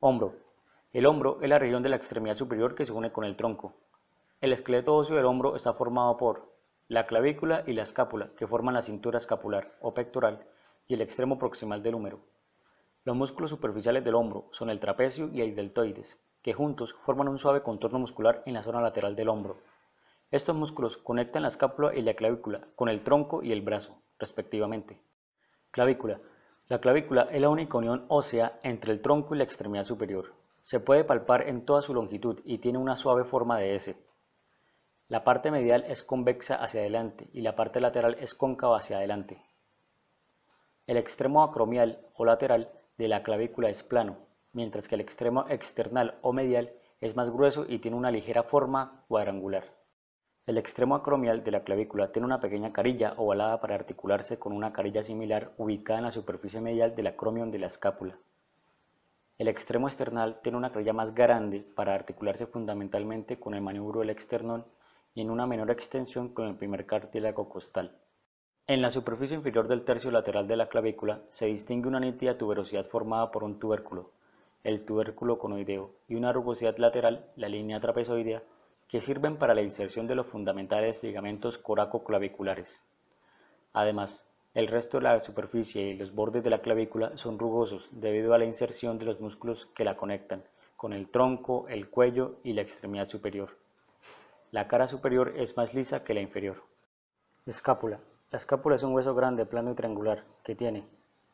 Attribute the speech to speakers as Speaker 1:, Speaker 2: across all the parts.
Speaker 1: Hombro. El hombro es la región de la extremidad superior que se une con el tronco. El esqueleto óseo del hombro está formado por la clavícula y la escápula, que forman la cintura escapular o pectoral, y el extremo proximal del húmero. Los músculos superficiales del hombro son el trapecio y el deltoides, que juntos forman un suave contorno muscular en la zona lateral del hombro. Estos músculos conectan la escápula y la clavícula con el tronco y el brazo, respectivamente. Clavícula la clavícula es la única unión ósea entre el tronco y la extremidad superior. Se puede palpar en toda su longitud y tiene una suave forma de S. La parte medial es convexa hacia adelante y la parte lateral es cóncava hacia adelante. El extremo acromial o lateral de la clavícula es plano, mientras que el extremo external o medial es más grueso y tiene una ligera forma cuadrangular. El extremo acromial de la clavícula tiene una pequeña carilla ovalada para articularse con una carilla similar ubicada en la superficie medial del acromion de la escápula. El extremo external tiene una carilla más grande para articularse fundamentalmente con el manubrio del externón y en una menor extensión con el primer cartílago costal. En la superficie inferior del tercio lateral de la clavícula se distingue una nítida tuberosidad formada por un tubérculo, el tubérculo conoideo, y una rugosidad lateral, la línea trapezoidea, que sirven para la inserción de los fundamentales ligamentos coracoclaviculares. Además, el resto de la superficie y los bordes de la clavícula son rugosos debido a la inserción de los músculos que la conectan con el tronco, el cuello y la extremidad superior. La cara superior es más lisa que la inferior. Escápula. La escápula es un hueso grande, plano y triangular, que tiene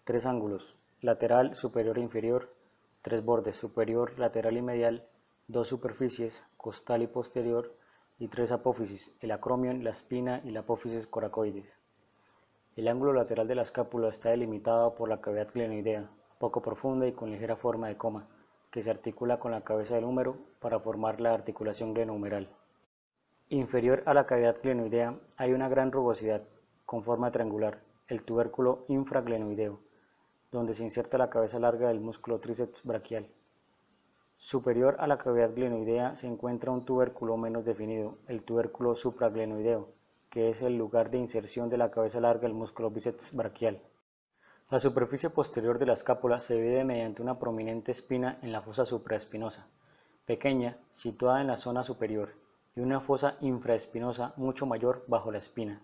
Speaker 1: tres ángulos, lateral, superior e inferior, tres bordes, superior, lateral y medial, dos superficies, costal y posterior, y tres apófisis, el acromion, la espina y la apófisis coracoides. El ángulo lateral de la escápula está delimitado por la cavidad glenoidea, poco profunda y con ligera forma de coma, que se articula con la cabeza del húmero para formar la articulación glenohumeral. Inferior a la cavidad glenoidea hay una gran rugosidad, con forma triangular, el tubérculo infraglenoideo, donde se inserta la cabeza larga del músculo tríceps braquial. Superior a la cavidad glenoidea se encuentra un tubérculo menos definido, el tubérculo supraglenoideo, que es el lugar de inserción de la cabeza larga del músculo bíceps braquial. La superficie posterior de la escápula se divide mediante una prominente espina en la fosa supraespinosa, pequeña, situada en la zona superior, y una fosa infraespinosa mucho mayor bajo la espina.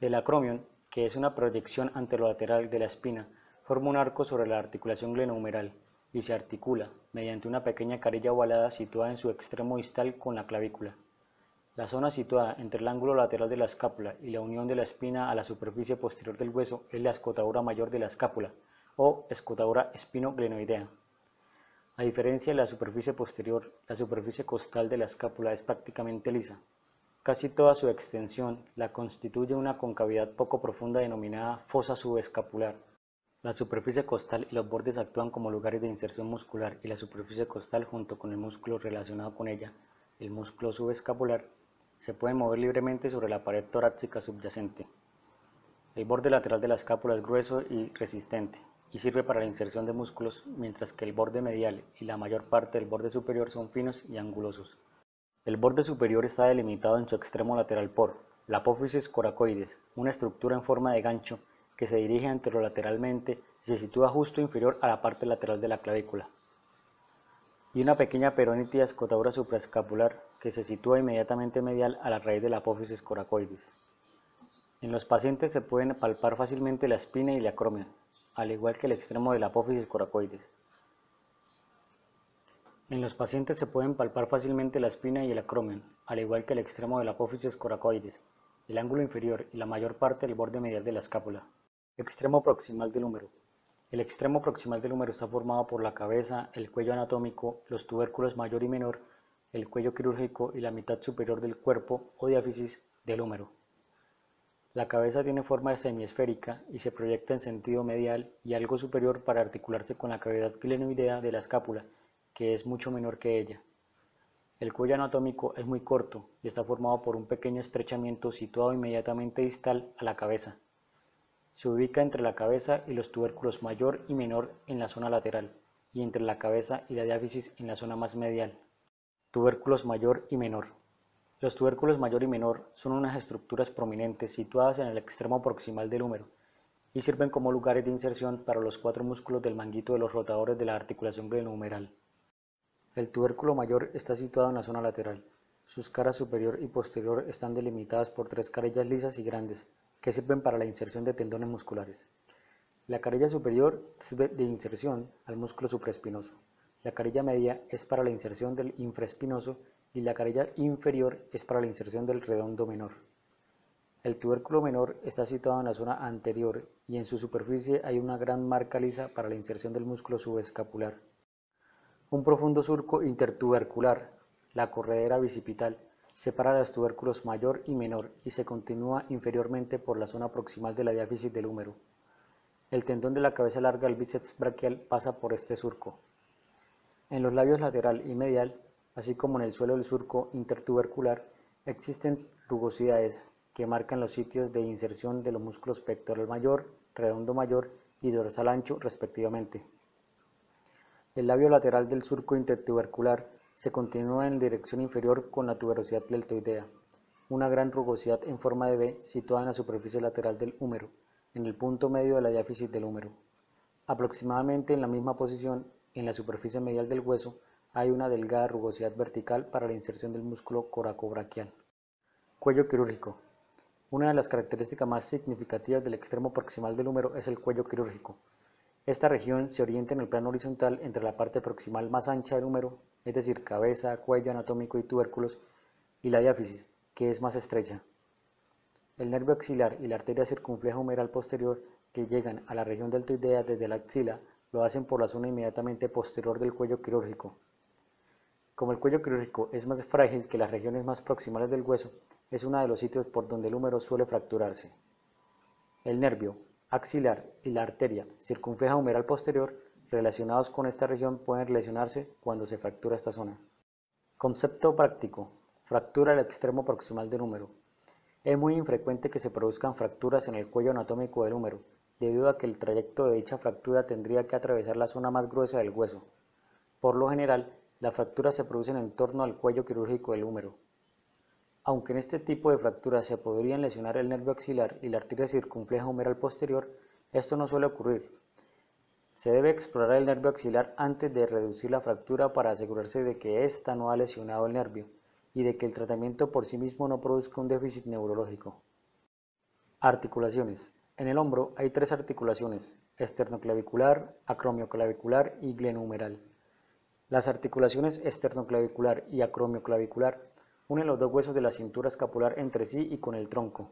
Speaker 1: El acromion, que es una proyección anterolateral de la espina, forma un arco sobre la articulación glenohumeral y se articula mediante una pequeña carilla ovalada situada en su extremo distal con la clavícula. La zona situada entre el ángulo lateral de la escápula y la unión de la espina a la superficie posterior del hueso es la escotadura mayor de la escápula o escotadura espinoglenoidea. A diferencia de la superficie posterior, la superficie costal de la escápula es prácticamente lisa. Casi toda su extensión la constituye una concavidad poco profunda denominada fosa subescapular la superficie costal y los bordes actúan como lugares de inserción muscular y la superficie costal junto con el músculo relacionado con ella, el músculo subescapular, se puede mover libremente sobre la pared torácica subyacente. El borde lateral de la escápula es grueso y resistente y sirve para la inserción de músculos, mientras que el borde medial y la mayor parte del borde superior son finos y angulosos. El borde superior está delimitado en su extremo lateral por la apófisis coracoides, una estructura en forma de gancho que se dirige anterolateralmente y se sitúa justo inferior a la parte lateral de la clavícula. Y una pequeña peronitis escotadura supraescapular que se sitúa inmediatamente medial a la raíz de la apófisis coracoides. En los pacientes se pueden palpar fácilmente la espina y la acromia, al igual que el extremo de la apófisis coracoides. En los pacientes se pueden palpar fácilmente la espina y el acromion, al igual que el extremo de la apófisis coracoides, el ángulo inferior y la mayor parte del borde medial de la escápula. Extremo proximal del húmero. El extremo proximal del húmero está formado por la cabeza, el cuello anatómico, los tubérculos mayor y menor, el cuello quirúrgico y la mitad superior del cuerpo o diáfisis del húmero. La cabeza tiene forma semiesférica y se proyecta en sentido medial y algo superior para articularse con la cavidad glenoidea de la escápula, que es mucho menor que ella. El cuello anatómico es muy corto y está formado por un pequeño estrechamiento situado inmediatamente distal a la cabeza. Se ubica entre la cabeza y los tubérculos mayor y menor en la zona lateral y entre la cabeza y la diáfisis en la zona más medial. Tubérculos mayor y menor. Los tubérculos mayor y menor son unas estructuras prominentes situadas en el extremo proximal del húmero y sirven como lugares de inserción para los cuatro músculos del manguito de los rotadores de la articulación glenohumeral. El tubérculo mayor está situado en la zona lateral. Sus caras superior y posterior están delimitadas por tres carillas lisas y grandes, que sirven para la inserción de tendones musculares. La carilla superior sirve de inserción al músculo supraespinoso. La carilla media es para la inserción del infraespinoso y la carilla inferior es para la inserción del redondo menor. El tubérculo menor está situado en la zona anterior y en su superficie hay una gran marca lisa para la inserción del músculo subescapular. Un profundo surco intertubercular, la corredera bicipital, Separa los tubérculos mayor y menor y se continúa inferiormente por la zona proximal de la diáfisis del húmero. El tendón de la cabeza larga del bíceps brachial pasa por este surco. En los labios lateral y medial, así como en el suelo del surco intertubercular, existen rugosidades que marcan los sitios de inserción de los músculos pectoral mayor, redondo mayor y dorsal ancho respectivamente. El labio lateral del surco intertubercular se continúa en dirección inferior con la tuberosidad deltoidea, una gran rugosidad en forma de V situada en la superficie lateral del húmero, en el punto medio de la diáfisis del húmero. Aproximadamente en la misma posición, en la superficie medial del hueso, hay una delgada rugosidad vertical para la inserción del músculo coracobraquial. Cuello quirúrgico. Una de las características más significativas del extremo proximal del húmero es el cuello quirúrgico, esta región se orienta en el plano horizontal entre la parte proximal más ancha del húmero, es decir, cabeza, cuello anatómico y tubérculos, y la diáfisis, que es más estrecha. El nervio axilar y la arteria circunfleja humeral posterior que llegan a la región deltoidea desde la axila lo hacen por la zona inmediatamente posterior del cuello quirúrgico. Como el cuello quirúrgico es más frágil que las regiones más proximales del hueso, es uno de los sitios por donde el húmero suele fracturarse. El nervio, axilar y la arteria circunfleja humeral posterior relacionados con esta región pueden relacionarse cuando se fractura esta zona. Concepto práctico. Fractura del extremo proximal del húmero. Es muy infrecuente que se produzcan fracturas en el cuello anatómico del húmero, debido a que el trayecto de dicha fractura tendría que atravesar la zona más gruesa del hueso. Por lo general, las fracturas se producen en torno al cuello quirúrgico del húmero. Aunque en este tipo de fracturas se podrían lesionar el nervio axilar y la arteria circunfleja humeral posterior, esto no suele ocurrir. Se debe explorar el nervio axilar antes de reducir la fractura para asegurarse de que ésta no ha lesionado el nervio y de que el tratamiento por sí mismo no produzca un déficit neurológico. Articulaciones. En el hombro hay tres articulaciones, esternoclavicular, acromioclavicular y glenohumeral. Las articulaciones esternoclavicular y acromioclavicular une los dos huesos de la cintura escapular entre sí y con el tronco.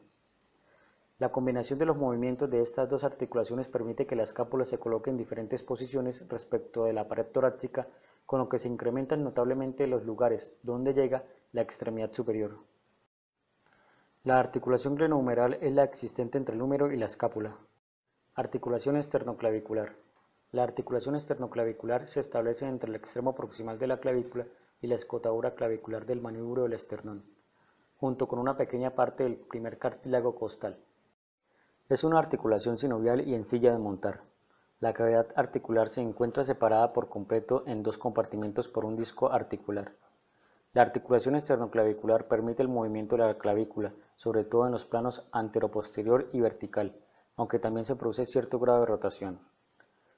Speaker 1: La combinación de los movimientos de estas dos articulaciones permite que la escápula se coloque en diferentes posiciones respecto de la pared torácica, con lo que se incrementan notablemente los lugares donde llega la extremidad superior. La articulación glenohumeral es la existente entre el húmero y la escápula. Articulación externoclavicular La articulación externoclavicular se establece entre el extremo proximal de la clavícula y la escotadura clavicular del manubrio del esternón, junto con una pequeña parte del primer cartílago costal. Es una articulación sinovial y en silla de montar. La cavidad articular se encuentra separada por completo en dos compartimentos por un disco articular. La articulación esternoclavicular permite el movimiento de la clavícula, sobre todo en los planos anteroposterior y vertical, aunque también se produce cierto grado de rotación.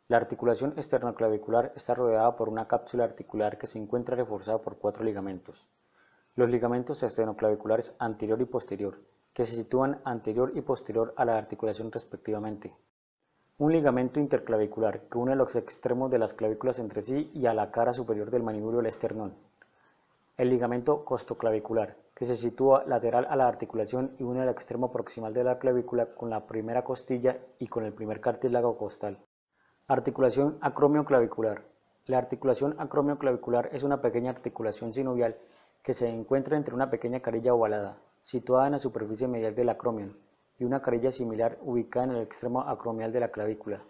Speaker 1: La articulación esternoclavicular está rodeada por una cápsula articular que se encuentra reforzada por cuatro ligamentos. Los ligamentos externoclaviculares anterior y posterior, que se sitúan anterior y posterior a la articulación respectivamente. Un ligamento interclavicular que une los extremos de las clavículas entre sí y a la cara superior del manubrio del esternón. El ligamento costoclavicular, que se sitúa lateral a la articulación y une el extremo proximal de la clavícula con la primera costilla y con el primer cartílago costal. Articulación acromioclavicular. La articulación acromioclavicular es una pequeña articulación sinovial que se encuentra entre una pequeña carilla ovalada, situada en la superficie medial del acromion, y una carilla similar ubicada en el extremo acromial de la clavícula.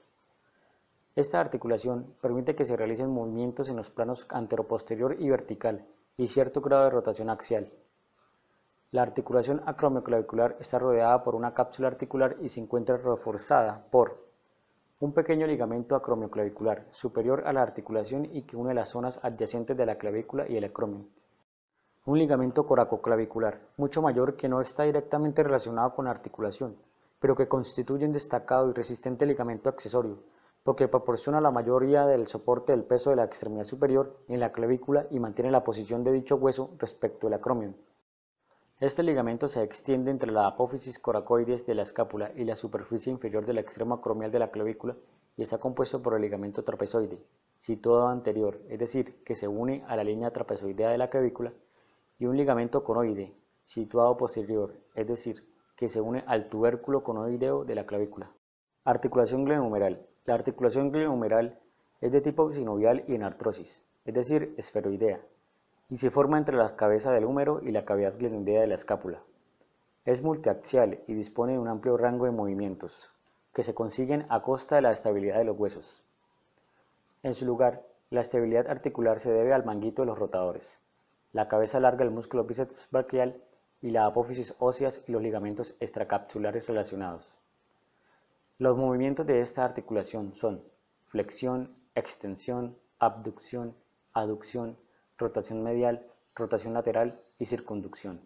Speaker 1: Esta articulación permite que se realicen movimientos en los planos anteroposterior y vertical y cierto grado de rotación axial. La articulación acromioclavicular está rodeada por una cápsula articular y se encuentra reforzada por un pequeño ligamento acromioclavicular superior a la articulación y que une las zonas adyacentes de la clavícula y el acromio. Un ligamento coracoclavicular, mucho mayor que no está directamente relacionado con la articulación, pero que constituye un destacado y resistente ligamento accesorio, porque proporciona la mayoría del soporte del peso de la extremidad superior en la clavícula y mantiene la posición de dicho hueso respecto al acromio. Este ligamento se extiende entre la apófisis coracoides de la escápula y la superficie inferior del extremo acromial de la clavícula y está compuesto por el ligamento trapezoide, situado anterior, es decir, que se une a la línea trapezoidea de la clavícula, y un ligamento conoide, situado posterior, es decir, que se une al tubérculo conoideo de la clavícula. Articulación glenohumeral. La articulación glenohumeral es de tipo sinovial y en artrosis, es decir, esferoidea, y se forma entre la cabeza del húmero y la cavidad glenoidea de la escápula. Es multiaxial y dispone de un amplio rango de movimientos, que se consiguen a costa de la estabilidad de los huesos. En su lugar, la estabilidad articular se debe al manguito de los rotadores, la cabeza larga del músculo bíceps brachial y la apófisis óseas y los ligamentos extracapsulares relacionados. Los movimientos de esta articulación son flexión, extensión, abducción, aducción, rotación medial, rotación lateral y circunducción.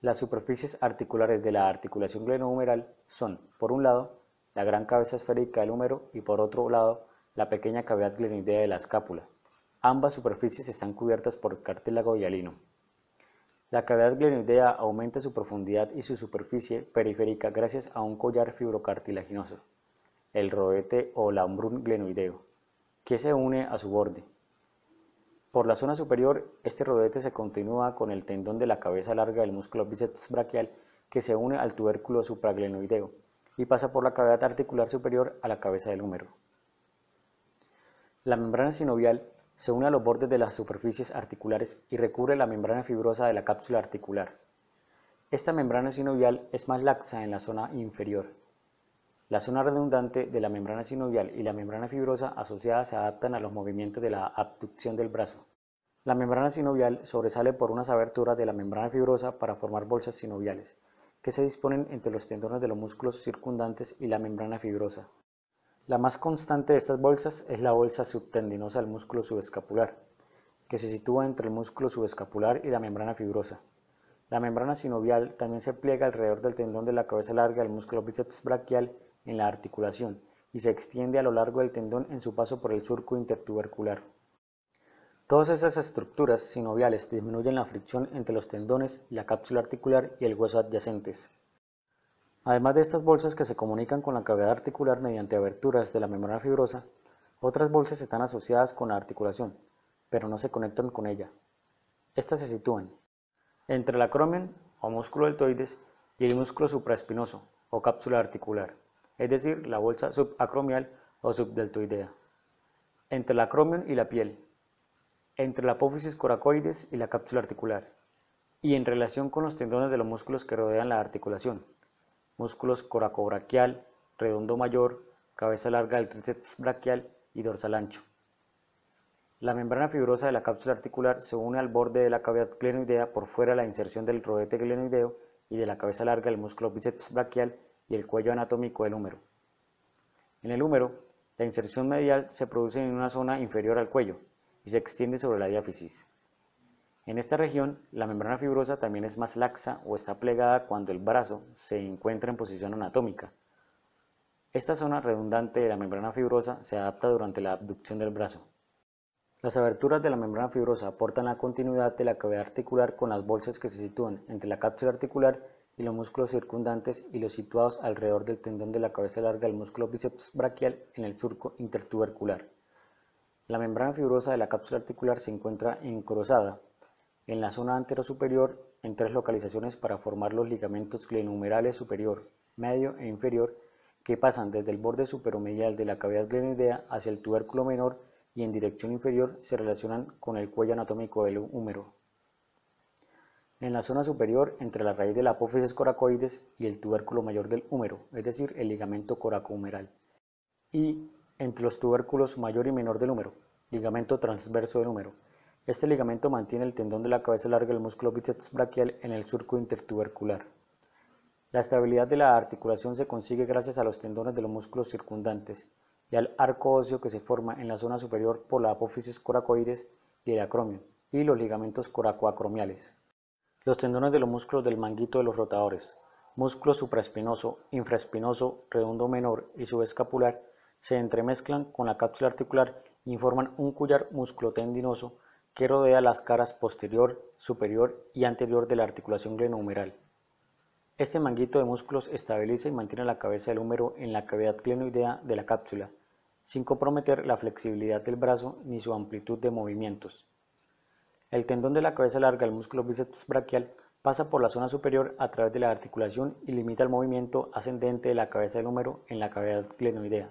Speaker 1: Las superficies articulares de la articulación glenohumeral son, por un lado, la gran cabeza esférica del húmero y por otro lado, la pequeña cavidad glenoidea de la escápula. Ambas superficies están cubiertas por cartílago hialino. La cavidad glenoidea aumenta su profundidad y su superficie periférica gracias a un collar fibrocartilaginoso, el roete o lambrun glenoideo, que se une a su borde. Por la zona superior, este rodete se continúa con el tendón de la cabeza larga del músculo bíceps braquial que se une al tubérculo supraglenoideo y pasa por la cavidad articular superior a la cabeza del húmero. La membrana sinovial se une a los bordes de las superficies articulares y recubre la membrana fibrosa de la cápsula articular. Esta membrana sinovial es más laxa en la zona inferior, la zona redundante de la membrana sinovial y la membrana fibrosa asociada se adaptan a los movimientos de la abducción del brazo. La membrana sinovial sobresale por unas aberturas de la membrana fibrosa para formar bolsas sinoviales, que se disponen entre los tendones de los músculos circundantes y la membrana fibrosa. La más constante de estas bolsas es la bolsa subtendinosa del músculo subescapular, que se sitúa entre el músculo subescapular y la membrana fibrosa. La membrana sinovial también se pliega alrededor del tendón de la cabeza larga del músculo bíceps braquial en la articulación y se extiende a lo largo del tendón en su paso por el surco intertubercular. Todas esas estructuras sinoviales disminuyen la fricción entre los tendones, la cápsula articular y el hueso adyacentes. Además de estas bolsas que se comunican con la cavidad articular mediante aberturas de la membrana fibrosa, otras bolsas están asociadas con la articulación, pero no se conectan con ella. Estas se sitúan entre el acromion o músculo deltoides y el músculo supraespinoso o cápsula articular es decir, la bolsa subacromial o subdeltoidea, entre la acromion y la piel, entre la apófisis coracoides y la cápsula articular, y en relación con los tendones de los músculos que rodean la articulación, músculos coracobrachial, redondo mayor, cabeza larga del tríceps braquial y dorsal ancho. La membrana fibrosa de la cápsula articular se une al borde de la cavidad glenoidea por fuera de la inserción del rodete glenoideo y de la cabeza larga del músculo bíceps braquial y el cuello anatómico del húmero. En el húmero, la inserción medial se produce en una zona inferior al cuello y se extiende sobre la diáfisis. En esta región, la membrana fibrosa también es más laxa o está plegada cuando el brazo se encuentra en posición anatómica. Esta zona redundante de la membrana fibrosa se adapta durante la abducción del brazo. Las aberturas de la membrana fibrosa aportan la continuidad de la cavidad articular con las bolsas que se sitúan entre la cápsula articular y los músculos circundantes y los situados alrededor del tendón de la cabeza larga del músculo bíceps braquial en el surco intertubercular. La membrana fibrosa de la cápsula articular se encuentra encrosada en la zona anterosuperior en tres localizaciones para formar los ligamentos glenohumerales superior, medio e inferior que pasan desde el borde superomedial de la cavidad glenoidea hacia el tubérculo menor y en dirección inferior se relacionan con el cuello anatómico del húmero en la zona superior entre la raíz de la apófisis coracoides y el tubérculo mayor del húmero, es decir, el ligamento coracohumeral, y entre los tubérculos mayor y menor del húmero, ligamento transverso del húmero. Este ligamento mantiene el tendón de la cabeza larga del músculo bíceps braquial en el surco intertubercular. La estabilidad de la articulación se consigue gracias a los tendones de los músculos circundantes y al arco óseo que se forma en la zona superior por la apófisis coracoides y el acromio y los ligamentos coracoacromiales. Los tendones de los músculos del manguito de los rotadores, músculo supraespinoso, infraespinoso, redondo menor y subescapular se entremezclan con la cápsula articular y forman un collar tendinoso que rodea las caras posterior, superior y anterior de la articulación glenohumeral. Este manguito de músculos estabiliza y mantiene la cabeza del húmero en la cavidad glenoidea de la cápsula, sin comprometer la flexibilidad del brazo ni su amplitud de movimientos. El tendón de la cabeza larga del músculo bíceps braquial pasa por la zona superior a través de la articulación y limita el movimiento ascendente de la cabeza del húmero en la cavidad glenoidea.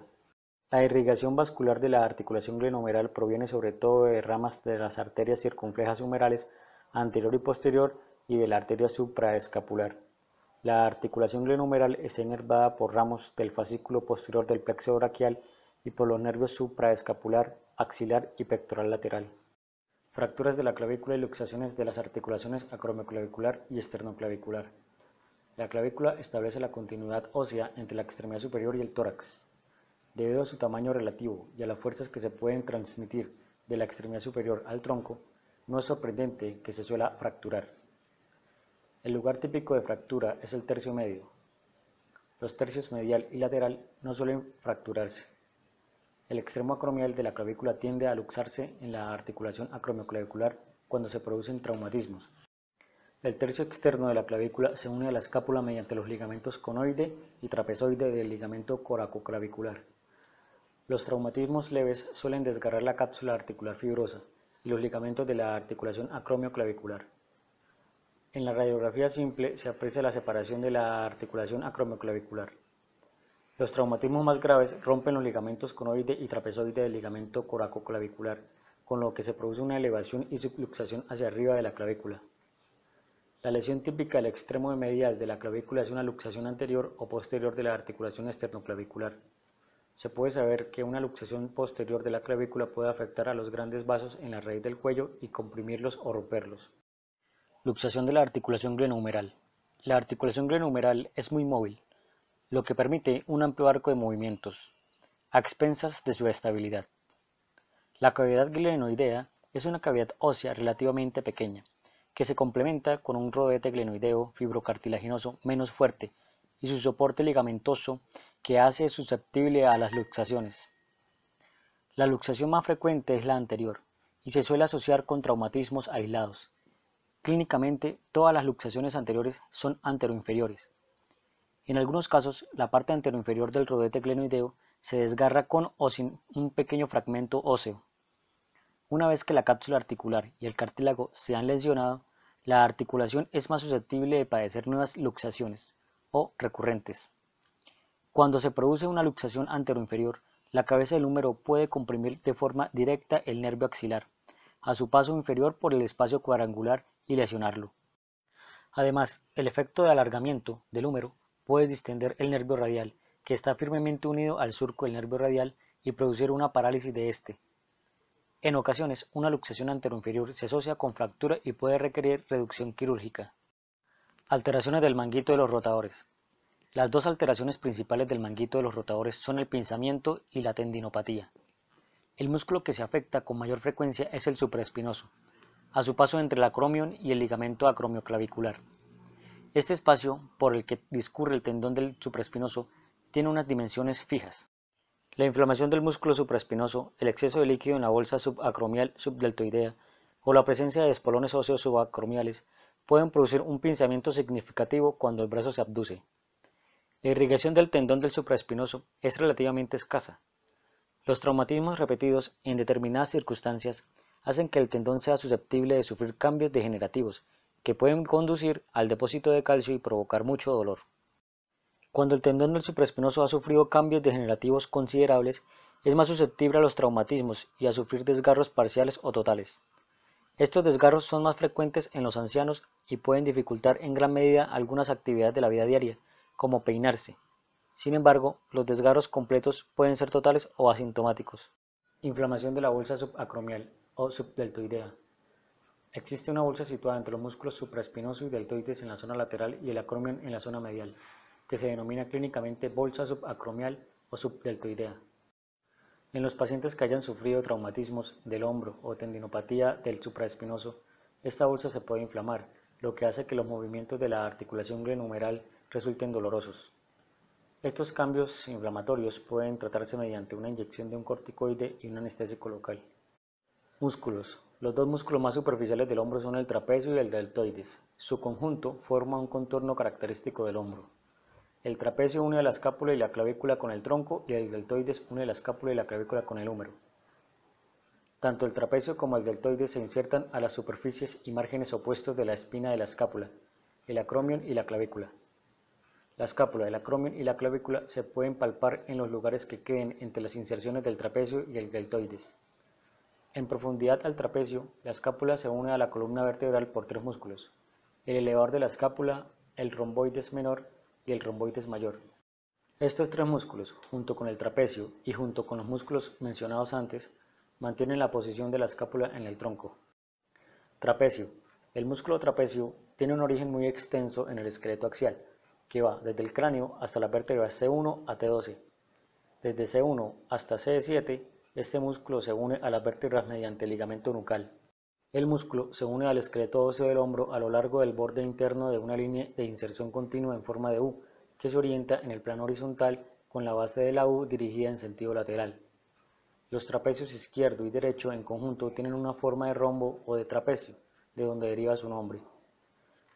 Speaker 1: La irrigación vascular de la articulación glenomeral proviene sobre todo de ramas de las arterias circunflejas humerales anterior y posterior y de la arteria supraescapular. La articulación glenomeral está inervada por ramos del fascículo posterior del plexo brachial y por los nervios supraescapular, axilar y pectoral lateral fracturas de la clavícula y luxaciones de las articulaciones acromioclavicular y esternoclavicular. La clavícula establece la continuidad ósea entre la extremidad superior y el tórax. Debido a su tamaño relativo y a las fuerzas que se pueden transmitir de la extremidad superior al tronco, no es sorprendente que se suela fracturar. El lugar típico de fractura es el tercio medio. Los tercios medial y lateral no suelen fracturarse. El extremo acromial de la clavícula tiende a luxarse en la articulación acromioclavicular cuando se producen traumatismos. El tercio externo de la clavícula se une a la escápula mediante los ligamentos conoide y trapezoide del ligamento coracoclavicular. Los traumatismos leves suelen desgarrar la cápsula articular fibrosa y los ligamentos de la articulación acromioclavicular. En la radiografía simple se aprecia la separación de la articulación acromioclavicular. Los traumatismos más graves rompen los ligamentos conoide y trapezoide del ligamento coracoclavicular, con lo que se produce una elevación y subluxación hacia arriba de la clavícula. La lesión típica del extremo medial de la clavícula es una luxación anterior o posterior de la articulación externoclavicular. Se puede saber que una luxación posterior de la clavícula puede afectar a los grandes vasos en la raíz del cuello y comprimirlos o romperlos. Luxación de la articulación glenohumeral. La articulación glenohumeral es muy móvil, lo que permite un amplio arco de movimientos, a expensas de su estabilidad. La cavidad glenoidea es una cavidad ósea relativamente pequeña, que se complementa con un rodete glenoideo fibrocartilaginoso menos fuerte y su soporte ligamentoso que hace susceptible a las luxaciones. La luxación más frecuente es la anterior y se suele asociar con traumatismos aislados. Clínicamente, todas las luxaciones anteriores son anteroinferiores, en algunos casos, la parte anterior inferior del rodete glenoideo se desgarra con o sin un pequeño fragmento óseo. Una vez que la cápsula articular y el cartílago se han lesionado, la articulación es más susceptible de padecer nuevas luxaciones o recurrentes. Cuando se produce una luxación anteroinferior, la cabeza del húmero puede comprimir de forma directa el nervio axilar, a su paso inferior por el espacio cuadrangular y lesionarlo. Además, el efecto de alargamiento del húmero puede distender el nervio radial, que está firmemente unido al surco del nervio radial, y producir una parálisis de este. En ocasiones, una luxación anteroinferior se asocia con fractura y puede requerir reducción quirúrgica. Alteraciones del manguito de los rotadores. Las dos alteraciones principales del manguito de los rotadores son el pinzamiento y la tendinopatía. El músculo que se afecta con mayor frecuencia es el supraespinoso, a su paso entre el acromion y el ligamento acromioclavicular. Este espacio por el que discurre el tendón del supraespinoso tiene unas dimensiones fijas. La inflamación del músculo supraespinoso, el exceso de líquido en la bolsa subacromial subdeltoidea o la presencia de espolones óseos subacromiales pueden producir un pinzamiento significativo cuando el brazo se abduce. La irrigación del tendón del supraespinoso es relativamente escasa. Los traumatismos repetidos en determinadas circunstancias hacen que el tendón sea susceptible de sufrir cambios degenerativos que pueden conducir al depósito de calcio y provocar mucho dolor. Cuando el tendón del supraespinoso ha sufrido cambios degenerativos considerables, es más susceptible a los traumatismos y a sufrir desgarros parciales o totales. Estos desgarros son más frecuentes en los ancianos y pueden dificultar en gran medida algunas actividades de la vida diaria, como peinarse. Sin embargo, los desgarros completos pueden ser totales o asintomáticos. Inflamación de la bolsa subacromial o subdeltoidea. Existe una bolsa situada entre los músculos supraespinoso y deltoides en la zona lateral y el acromion en la zona medial, que se denomina clínicamente bolsa subacromial o subdeltoidea. En los pacientes que hayan sufrido traumatismos del hombro o tendinopatía del supraespinoso, esta bolsa se puede inflamar, lo que hace que los movimientos de la articulación glenumeral resulten dolorosos. Estos cambios inflamatorios pueden tratarse mediante una inyección de un corticoide y un anestésico local. Músculos. Los dos músculos más superficiales del hombro son el trapecio y el deltoides. Su conjunto forma un contorno característico del hombro. El trapecio une la escápula y la clavícula con el tronco y el deltoides une la escápula y la clavícula con el húmero. Tanto el trapecio como el deltoides se insertan a las superficies y márgenes opuestos de la espina de la escápula, el acromion y la clavícula. La escápula, el acromion y la clavícula se pueden palpar en los lugares que queden entre las inserciones del trapecio y el deltoides. En profundidad al trapecio, la escápula se une a la columna vertebral por tres músculos, el elevador de la escápula, el romboides menor y el romboides mayor. Estos tres músculos, junto con el trapecio y junto con los músculos mencionados antes, mantienen la posición de la escápula en el tronco. Trapecio. El músculo trapecio tiene un origen muy extenso en el esqueleto axial, que va desde el cráneo hasta la vértebra C1 a T12, desde C1 hasta C7 este músculo se une a las vértebras mediante el ligamento nucal. El músculo se une al esqueleto óseo del hombro a lo largo del borde interno de una línea de inserción continua en forma de U, que se orienta en el plano horizontal con la base de la U dirigida en sentido lateral. Los trapecios izquierdo y derecho en conjunto tienen una forma de rombo o de trapecio, de donde deriva su nombre.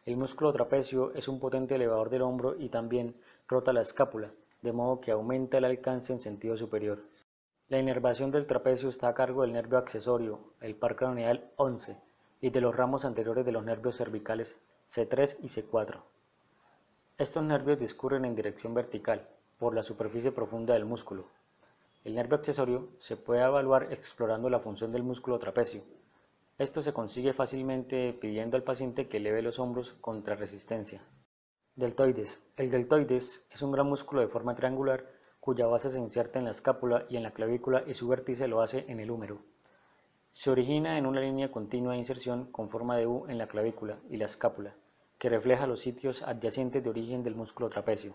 Speaker 1: El músculo trapecio es un potente elevador del hombro y también rota la escápula, de modo que aumenta el alcance en sentido superior. La inervación del trapecio está a cargo del nervio accesorio, el par craneal 11, y de los ramos anteriores de los nervios cervicales C3 y C4. Estos nervios discurren en dirección vertical, por la superficie profunda del músculo. El nervio accesorio se puede evaluar explorando la función del músculo trapecio. Esto se consigue fácilmente pidiendo al paciente que eleve los hombros contra resistencia. Deltoides. El deltoides es un gran músculo de forma triangular cuya base se inserta en la escápula y en la clavícula y su vértice lo hace en el húmero. Se origina en una línea continua de inserción con forma de U en la clavícula y la escápula, que refleja los sitios adyacentes de origen del músculo trapecio.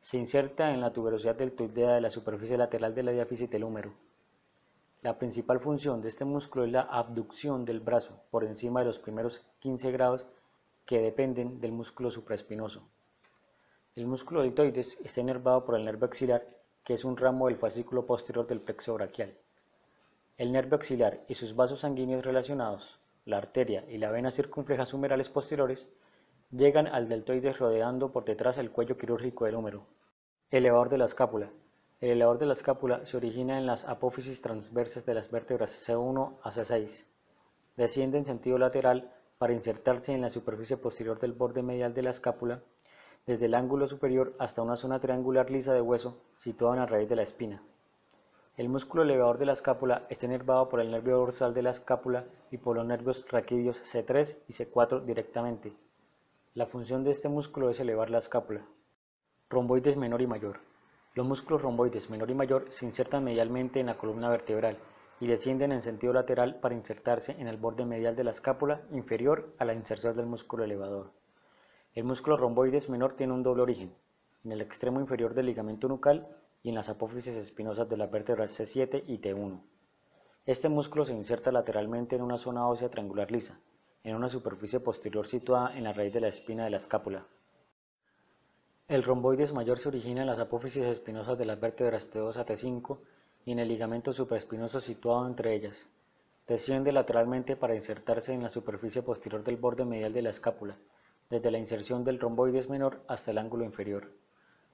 Speaker 1: Se inserta en la tuberosidad deltoidea de la superficie lateral de la diáfisis del húmero. La principal función de este músculo es la abducción del brazo por encima de los primeros 15 grados que dependen del músculo supraespinoso. El músculo deltoides está inervado por el nervio axilar, que es un ramo del fascículo posterior del plexo brachial. El nervio axilar y sus vasos sanguíneos relacionados, la arteria y la vena circunflejas humerales posteriores, llegan al deltoides rodeando por detrás el cuello quirúrgico del húmero. Elevador de la escápula. El elevador de la escápula se origina en las apófisis transversas de las vértebras C1 a C6. Desciende en sentido lateral para insertarse en la superficie posterior del borde medial de la escápula desde el ángulo superior hasta una zona triangular lisa de hueso situada en la raíz de la espina. El músculo elevador de la escápula está enervado por el nervio dorsal de la escápula y por los nervios raquídeos C3 y C4 directamente. La función de este músculo es elevar la escápula. Romboides menor y mayor. Los músculos romboides menor y mayor se insertan medialmente en la columna vertebral y descienden en sentido lateral para insertarse en el borde medial de la escápula inferior a la inserción del músculo elevador. El músculo romboides menor tiene un doble origen, en el extremo inferior del ligamento nucal y en las apófisis espinosas de las vértebras C7 y T1. Este músculo se inserta lateralmente en una zona ósea triangular lisa, en una superficie posterior situada en la raíz de la espina de la escápula. El romboides mayor se origina en las apófisis espinosas de las vértebras T2 a T5 y en el ligamento supraespinoso situado entre ellas. Desciende lateralmente para insertarse en la superficie posterior del borde medial de la escápula, desde la inserción del romboides menor hasta el ángulo inferior.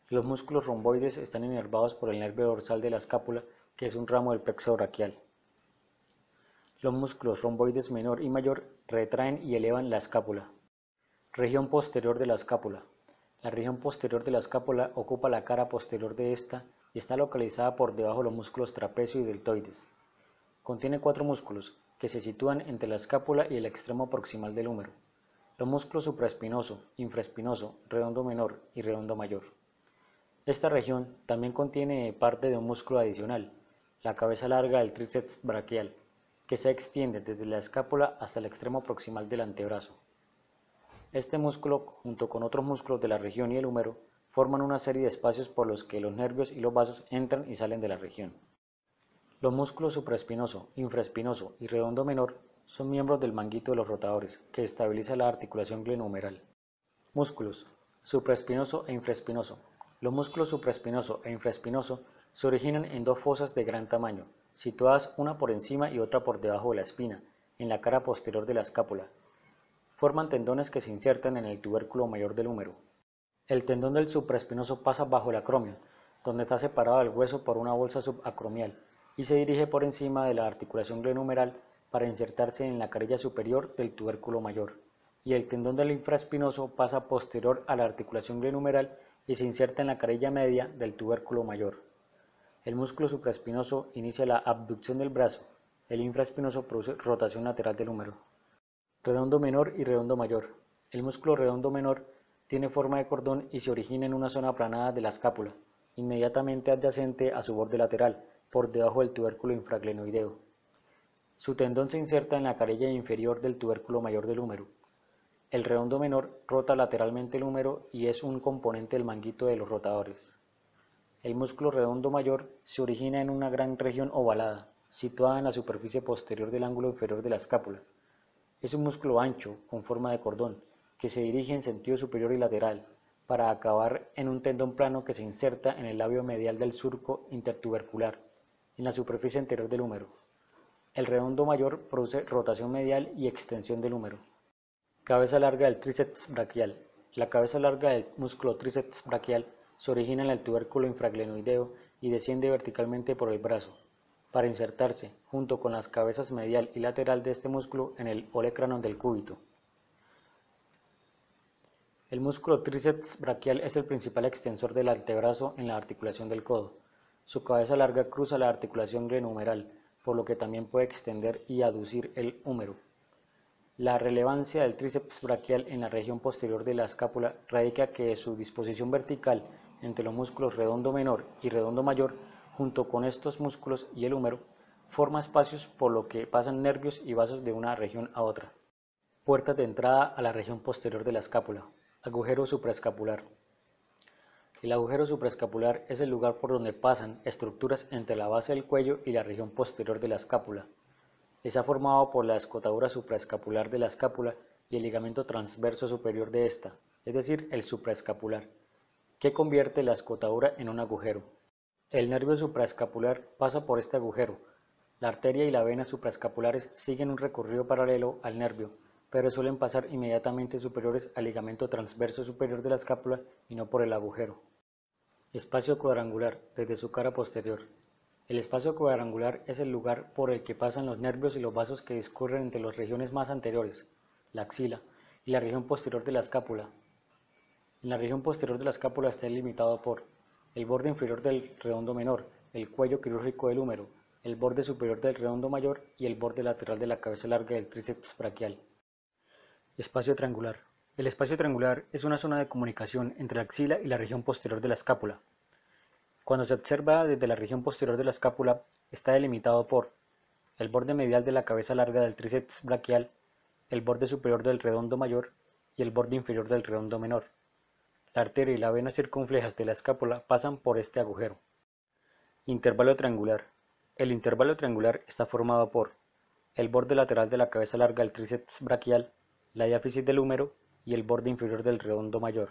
Speaker 1: Los músculos romboides están inervados por el nervio dorsal de la escápula, que es un ramo del plexo braquial. Los músculos romboides menor y mayor retraen y elevan la escápula. Región posterior de la escápula. La región posterior de la escápula ocupa la cara posterior de esta y está localizada por debajo de los músculos trapecio y deltoides. Contiene cuatro músculos que se sitúan entre la escápula y el extremo proximal del húmero los músculos supraespinoso, infraespinoso, redondo menor y redondo mayor. Esta región también contiene parte de un músculo adicional, la cabeza larga del tríceps braquial, que se extiende desde la escápula hasta el extremo proximal del antebrazo. Este músculo, junto con otros músculos de la región y el húmero, forman una serie de espacios por los que los nervios y los vasos entran y salen de la región. Los músculos supraespinoso, infraespinoso y redondo menor son miembros del manguito de los rotadores, que estabiliza la articulación glenumeral. Músculos. Supraespinoso e infraespinoso. Los músculos supraespinoso e infraespinoso se originan en dos fosas de gran tamaño, situadas una por encima y otra por debajo de la espina, en la cara posterior de la escápula. Forman tendones que se insertan en el tubérculo mayor del húmero. El tendón del supraespinoso pasa bajo el acromio, donde está separado del hueso por una bolsa subacromial, y se dirige por encima de la articulación glenumeral para insertarse en la carilla superior del tubérculo mayor, y el tendón del infraespinoso pasa posterior a la articulación glenumeral y se inserta en la carilla media del tubérculo mayor. El músculo supraespinoso inicia la abducción del brazo, el infraespinoso produce rotación lateral del húmero. Redondo menor y redondo mayor. El músculo redondo menor tiene forma de cordón y se origina en una zona aplanada de la escápula, inmediatamente adyacente a su borde lateral, por debajo del tubérculo infraglenoideo. Su tendón se inserta en la carilla inferior del tubérculo mayor del húmero. El redondo menor rota lateralmente el húmero y es un componente del manguito de los rotadores. El músculo redondo mayor se origina en una gran región ovalada, situada en la superficie posterior del ángulo inferior de la escápula. Es un músculo ancho, con forma de cordón, que se dirige en sentido superior y lateral, para acabar en un tendón plano que se inserta en el labio medial del surco intertubercular, en la superficie anterior del húmero. El redondo mayor produce rotación medial y extensión del húmero. Cabeza larga del tríceps braquial. La cabeza larga del músculo tríceps braquial se origina en el tubérculo infraglenoideo y desciende verticalmente por el brazo, para insertarse, junto con las cabezas medial y lateral de este músculo, en el olecranon del cúbito. El músculo tríceps braquial es el principal extensor del antebrazo en la articulación del codo. Su cabeza larga cruza la articulación glenohumeral por lo que también puede extender y aducir el húmero. La relevancia del tríceps braquial en la región posterior de la escápula radica que su disposición vertical entre los músculos redondo menor y redondo mayor, junto con estos músculos y el húmero, forma espacios por lo que pasan nervios y vasos de una región a otra. Puerta de entrada a la región posterior de la escápula. Agujero supraescapular. El agujero supraescapular es el lugar por donde pasan estructuras entre la base del cuello y la región posterior de la escápula. Está formado por la escotadura supraescapular de la escápula y el ligamento transverso superior de esta, es decir, el supraescapular, que convierte la escotadura en un agujero. El nervio supraescapular pasa por este agujero. La arteria y la vena supraescapulares siguen un recorrido paralelo al nervio, pero suelen pasar inmediatamente superiores al ligamento transverso superior de la escápula y no por el agujero. Espacio cuadrangular, desde su cara posterior. El espacio cuadrangular es el lugar por el que pasan los nervios y los vasos que discurren entre las regiones más anteriores, la axila, y la región posterior de la escápula. la región posterior de la escápula está delimitada por el borde inferior del redondo menor, el cuello quirúrgico del húmero, el borde superior del redondo mayor y el borde lateral de la cabeza larga del tríceps brachial. Espacio triangular. El espacio triangular es una zona de comunicación entre la axila y la región posterior de la escápula. Cuando se observa desde la región posterior de la escápula, está delimitado por el borde medial de la cabeza larga del tríceps braquial, el borde superior del redondo mayor y el borde inferior del redondo menor. La arteria y la vena circunflejas de la escápula pasan por este agujero. Intervalo triangular. El intervalo triangular está formado por el borde lateral de la cabeza larga del tríceps braquial, la diáfisis del húmero y el borde inferior del redondo mayor.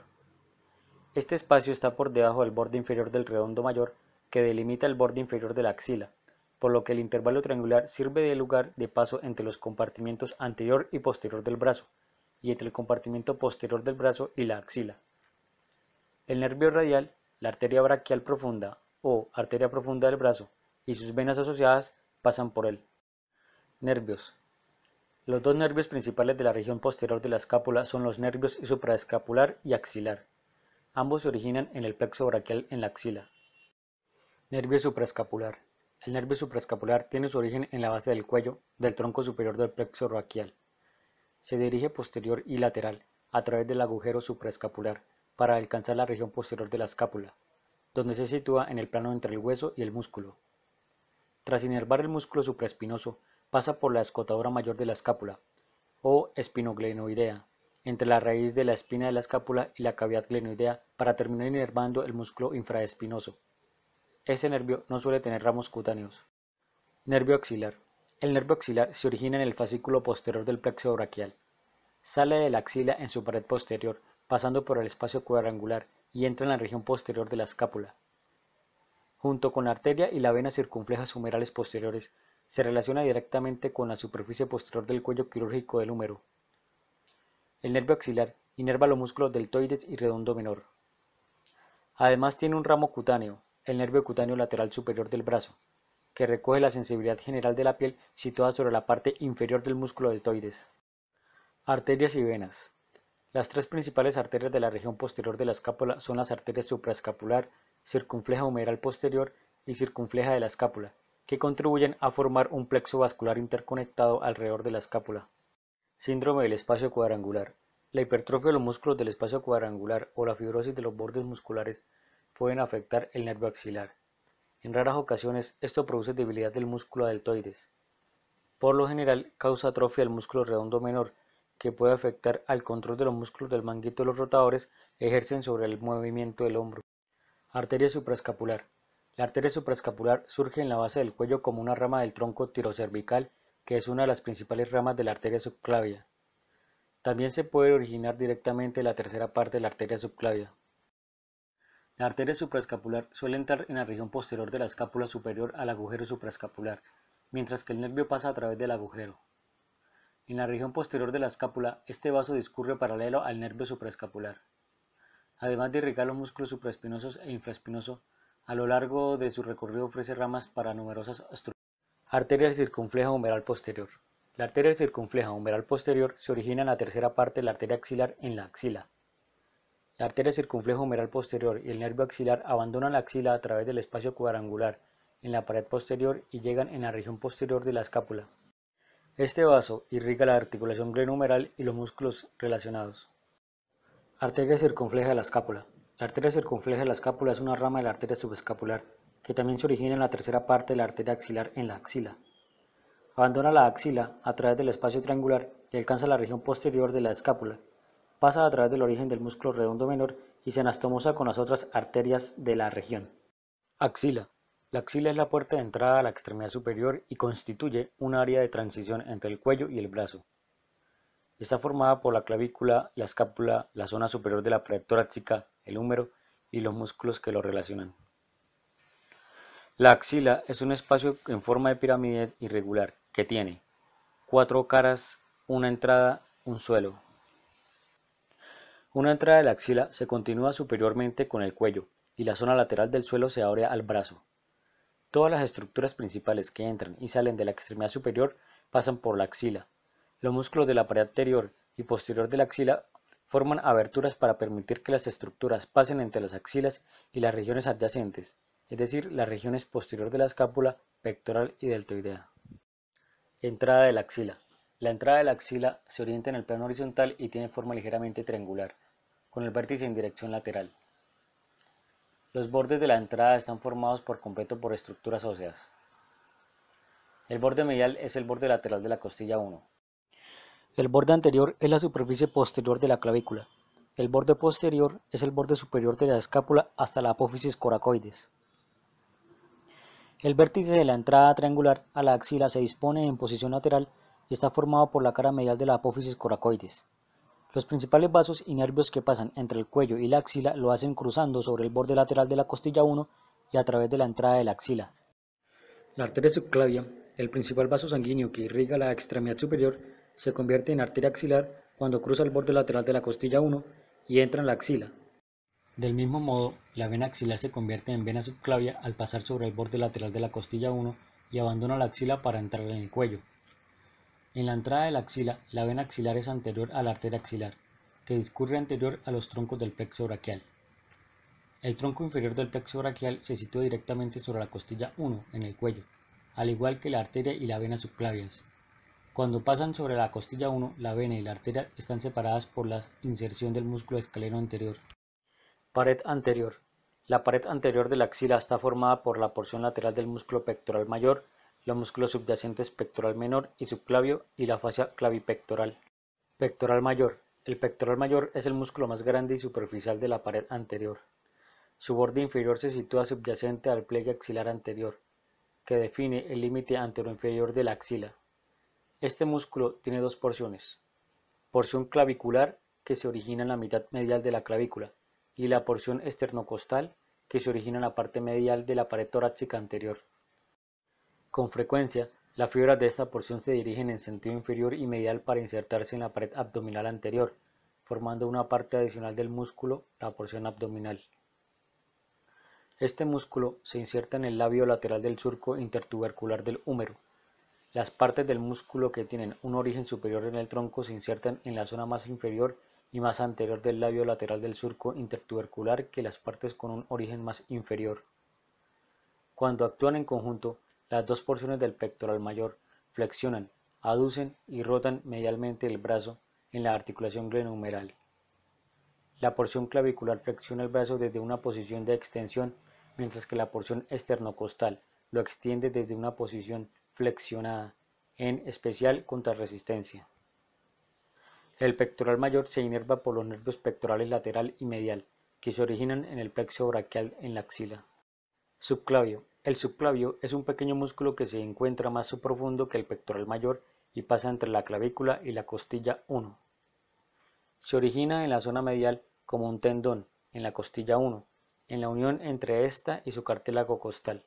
Speaker 1: Este espacio está por debajo del borde inferior del redondo mayor que delimita el borde inferior de la axila, por lo que el intervalo triangular sirve de lugar de paso entre los compartimientos anterior y posterior del brazo, y entre el compartimiento posterior del brazo y la axila. El nervio radial, la arteria braquial profunda o arteria profunda del brazo y sus venas asociadas pasan por él. Nervios. Los dos nervios principales de la región posterior de la escápula son los nervios supraescapular y axilar. Ambos se originan en el plexo braquial en la axila. Nervio supraescapular. El nervio supraescapular tiene su origen en la base del cuello, del tronco superior del plexo braquial. Se dirige posterior y lateral, a través del agujero supraescapular, para alcanzar la región posterior de la escápula, donde se sitúa en el plano entre el hueso y el músculo. Tras inervar el músculo supraespinoso, Pasa por la escotadura mayor de la escápula, o espinoglenoidea, entre la raíz de la espina de la escápula y la cavidad glenoidea para terminar inervando el músculo infraespinoso. Ese nervio no suele tener ramos cutáneos. Nervio axilar. El nervio axilar se origina en el fascículo posterior del plexo braquial. Sale de la axila en su pared posterior, pasando por el espacio cuadrangular y entra en la región posterior de la escápula. Junto con la arteria y la vena circunflejas humerales posteriores, se relaciona directamente con la superficie posterior del cuello quirúrgico del húmero. El nervio axilar inerva los músculos deltoides y redondo menor. Además tiene un ramo cutáneo, el nervio cutáneo lateral superior del brazo, que recoge la sensibilidad general de la piel situada sobre la parte inferior del músculo deltoides. Arterias y venas. Las tres principales arterias de la región posterior de la escápula son las arterias supraescapular, circunfleja humeral posterior y circunfleja de la escápula, que contribuyen a formar un plexo vascular interconectado alrededor de la escápula. Síndrome del espacio cuadrangular. La hipertrofia de los músculos del espacio cuadrangular o la fibrosis de los bordes musculares pueden afectar el nervio axilar. En raras ocasiones esto produce debilidad del músculo deltoides. Por lo general causa atrofia al músculo redondo menor, que puede afectar al control de los músculos del manguito de los rotadores ejercen sobre el movimiento del hombro. Arteria supraescapular. La arteria supraescapular surge en la base del cuello como una rama del tronco tirocervical, que es una de las principales ramas de la arteria subclavia. También se puede originar directamente la tercera parte de la arteria subclavia. La arteria supraescapular suele entrar en la región posterior de la escápula superior al agujero supraescapular, mientras que el nervio pasa a través del agujero. En la región posterior de la escápula, este vaso discurre paralelo al nervio supraescapular. Además de irrigar los músculos supraespinosos e infraespinosos, a lo largo de su recorrido ofrece ramas para numerosas Arteria circunfleja humeral posterior. La arteria circunfleja humeral posterior se origina en la tercera parte de la arteria axilar en la axila. La arteria circunfleja humeral posterior y el nervio axilar abandonan la axila a través del espacio cuadrangular en la pared posterior y llegan en la región posterior de la escápula. Este vaso irriga la articulación glenohumeral y los músculos relacionados. Arteria circunfleja de la escápula. La arteria circunfleja de la escápula es una rama de la arteria subescapular, que también se origina en la tercera parte de la arteria axilar en la axila. Abandona la axila a través del espacio triangular y alcanza la región posterior de la escápula. Pasa a través del origen del músculo redondo menor y se anastomosa con las otras arterias de la región. Axila. La axila es la puerta de entrada a la extremidad superior y constituye un área de transición entre el cuello y el brazo. Está formada por la clavícula, la escápula, la zona superior de la chica el húmero y los músculos que lo relacionan. La axila es un espacio en forma de pirámide irregular que tiene cuatro caras, una entrada, un suelo. Una entrada de la axila se continúa superiormente con el cuello y la zona lateral del suelo se abre al brazo. Todas las estructuras principales que entran y salen de la extremidad superior pasan por la axila. Los músculos de la pared anterior y posterior de la axila forman aberturas para permitir que las estructuras pasen entre las axilas y las regiones adyacentes, es decir, las regiones posterior de la escápula, pectoral y deltoidea. Entrada de la axila. La entrada de la axila se orienta en el plano horizontal y tiene forma ligeramente triangular, con el vértice en dirección lateral. Los bordes de la entrada están formados por completo por estructuras óseas. El borde medial es el borde lateral de la costilla 1, el borde anterior es la superficie posterior de la clavícula. El borde posterior es el borde superior de la escápula hasta la apófisis coracoides. El vértice de la entrada triangular a la axila se dispone en posición lateral y está formado por la cara medial de la apófisis coracoides. Los principales vasos y nervios que pasan entre el cuello y la axila lo hacen cruzando sobre el borde lateral de la costilla 1 y a través de la entrada de la axila. La arteria subclavia, el principal vaso sanguíneo que irriga la extremidad superior, se convierte en arteria axilar cuando cruza el borde lateral de la costilla 1 y entra en la axila. Del mismo modo, la vena axilar se convierte en vena subclavia al pasar sobre el borde lateral de la costilla 1 y abandona la axila para entrar en el cuello. En la entrada de la axila, la vena axilar es anterior a la arteria axilar, que discurre anterior a los troncos del plexo brachial. El tronco inferior del plexo brachial se sitúa directamente sobre la costilla 1 en el cuello, al igual que la arteria y la vena subclavias. Cuando pasan sobre la costilla 1, la vena y la arteria están separadas por la inserción del músculo escaleno anterior. Pared anterior. La pared anterior de la axila está formada por la porción lateral del músculo pectoral mayor, los músculos subyacentes pectoral menor y subclavio y la fascia clavipectoral. Pectoral mayor. El pectoral mayor es el músculo más grande y superficial de la pared anterior. Su borde inferior se sitúa subyacente al pliegue axilar anterior, que define el límite inferior de la axila. Este músculo tiene dos porciones, porción clavicular que se origina en la mitad medial de la clavícula y la porción esternocostal que se origina en la parte medial de la pared torácica anterior. Con frecuencia, las fibras de esta porción se dirigen en sentido inferior y medial para insertarse en la pared abdominal anterior, formando una parte adicional del músculo, la porción abdominal. Este músculo se inserta en el labio lateral del surco intertubercular del húmero. Las partes del músculo que tienen un origen superior en el tronco se insertan en la zona más inferior y más anterior del labio lateral del surco intertubercular que las partes con un origen más inferior. Cuando actúan en conjunto, las dos porciones del pectoral mayor flexionan, aducen y rotan medialmente el brazo en la articulación glenumeral. La porción clavicular flexiona el brazo desde una posición de extensión, mientras que la porción esternocostal lo extiende desde una posición flexionada, en especial contra resistencia. El pectoral mayor se inerva por los nervios pectorales lateral y medial, que se originan en el plexo brachial en la axila. Subclavio. El subclavio es un pequeño músculo que se encuentra más subprofundo que el pectoral mayor y pasa entre la clavícula y la costilla 1. Se origina en la zona medial como un tendón, en la costilla 1, en la unión entre esta y su cartílago costal.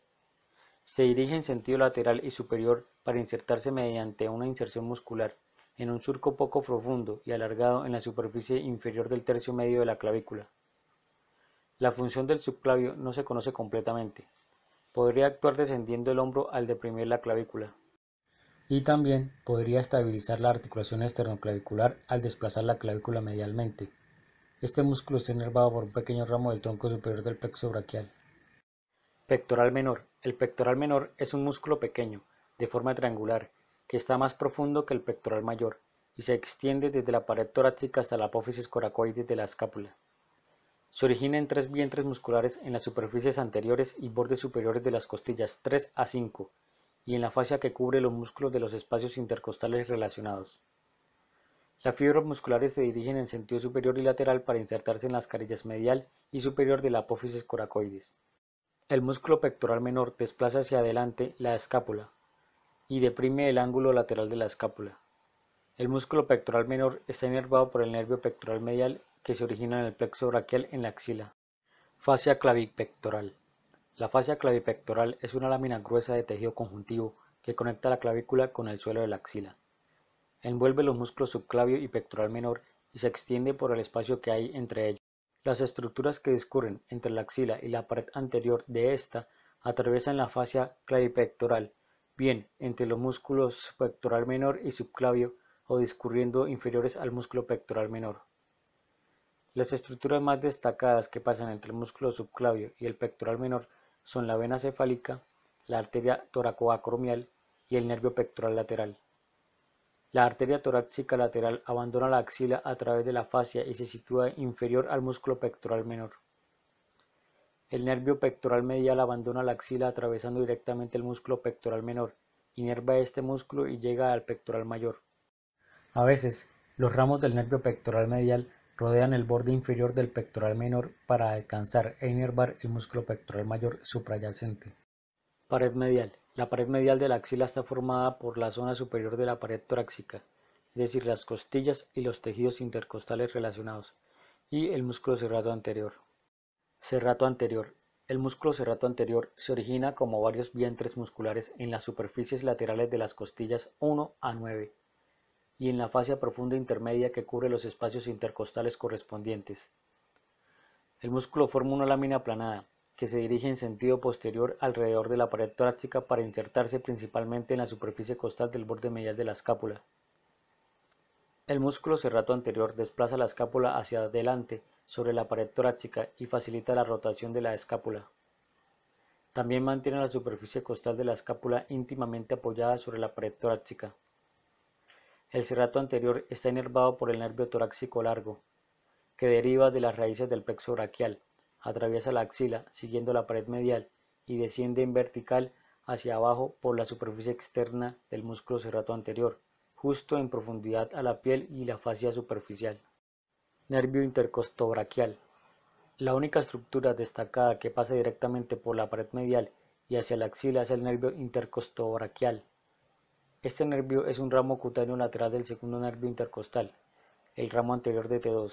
Speaker 1: Se dirige en sentido lateral y superior para insertarse mediante una inserción muscular en un surco poco profundo y alargado en la superficie inferior del tercio medio de la clavícula. La función del subclavio no se conoce completamente. Podría actuar descendiendo el hombro al deprimir la clavícula. Y también podría estabilizar la articulación esternoclavicular al desplazar la clavícula medialmente. Este músculo está enervado por un pequeño ramo del tronco superior del plexo braquial. Pectoral menor. El pectoral menor es un músculo pequeño, de forma triangular, que está más profundo que el pectoral mayor y se extiende desde la pared torácica hasta la apófisis coracoides de la escápula. Se origina en tres vientres musculares en las superficies anteriores y bordes superiores de las costillas 3 a 5 y en la fascia que cubre los músculos de los espacios intercostales relacionados. Las fibras musculares se dirigen en sentido superior y lateral para insertarse en las carillas medial y superior de la apófisis coracoides. El músculo pectoral menor desplaza hacia adelante la escápula y deprime el ángulo lateral de la escápula. El músculo pectoral menor está inervado por el nervio pectoral medial que se origina en el plexo braquial en la axila. Fascia clavipectoral. La fascia clavipectoral es una lámina gruesa de tejido conjuntivo que conecta la clavícula con el suelo de la axila. Envuelve los músculos subclavio y pectoral menor y se extiende por el espacio que hay entre ellos. Las estructuras que discurren entre la axila y la pared anterior de esta atraviesan la fascia clavipectoral, bien entre los músculos pectoral menor y subclavio o discurriendo inferiores al músculo pectoral menor. Las estructuras más destacadas que pasan entre el músculo subclavio y el pectoral menor son la vena cefálica, la arteria toracoacromial y el nervio pectoral lateral. La arteria torácica lateral abandona la axila a través de la fascia y se sitúa inferior al músculo pectoral menor. El nervio pectoral medial abandona la axila atravesando directamente el músculo pectoral menor, inerva este músculo y llega al pectoral mayor. A veces, los ramos del nervio pectoral medial rodean el borde inferior del pectoral menor para alcanzar e inervar el músculo pectoral mayor suprayacente. Pared medial. La pared medial de la axila está formada por la zona superior de la pared torácica, es decir, las costillas y los tejidos intercostales relacionados, y el músculo serrato anterior. Serrato anterior. El músculo serrato anterior se origina como varios vientres musculares en las superficies laterales de las costillas 1 a 9 y en la fascia profunda intermedia que cubre los espacios intercostales correspondientes. El músculo forma una lámina aplanada, que se dirige en sentido posterior alrededor de la pared torácica para insertarse principalmente en la superficie costal del borde medial de la escápula. El músculo serrato anterior desplaza la escápula hacia adelante sobre la pared torácica y facilita la rotación de la escápula. También mantiene la superficie costal de la escápula íntimamente apoyada sobre la pared torácica. El serrato anterior está enervado por el nervio torácico largo, que deriva de las raíces del plexo brachial atraviesa la axila siguiendo la pared medial y desciende en vertical hacia abajo por la superficie externa del músculo serrato anterior, justo en profundidad a la piel y la fascia superficial. Nervio intercostobraquial. La única estructura destacada que pasa directamente por la pared medial y hacia la axila es el nervio intercostobraquial. Este nervio es un ramo cutáneo lateral del segundo nervio intercostal, el ramo anterior de T2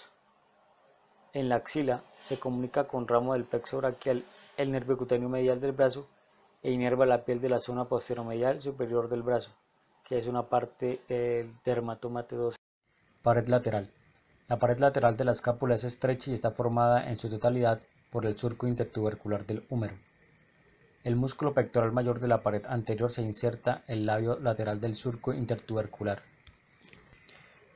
Speaker 1: en la axila, se comunica con ramo del plexo brachial el nervio cutáneo medial del brazo e inerva la piel de la zona posteromedial superior del brazo, que es una parte del dermatoma T2. Pared lateral. La pared lateral de la escápula es estrecha y está formada en su totalidad por el surco intertubercular del húmero. El músculo pectoral mayor de la pared anterior se inserta en el labio lateral del surco intertubercular.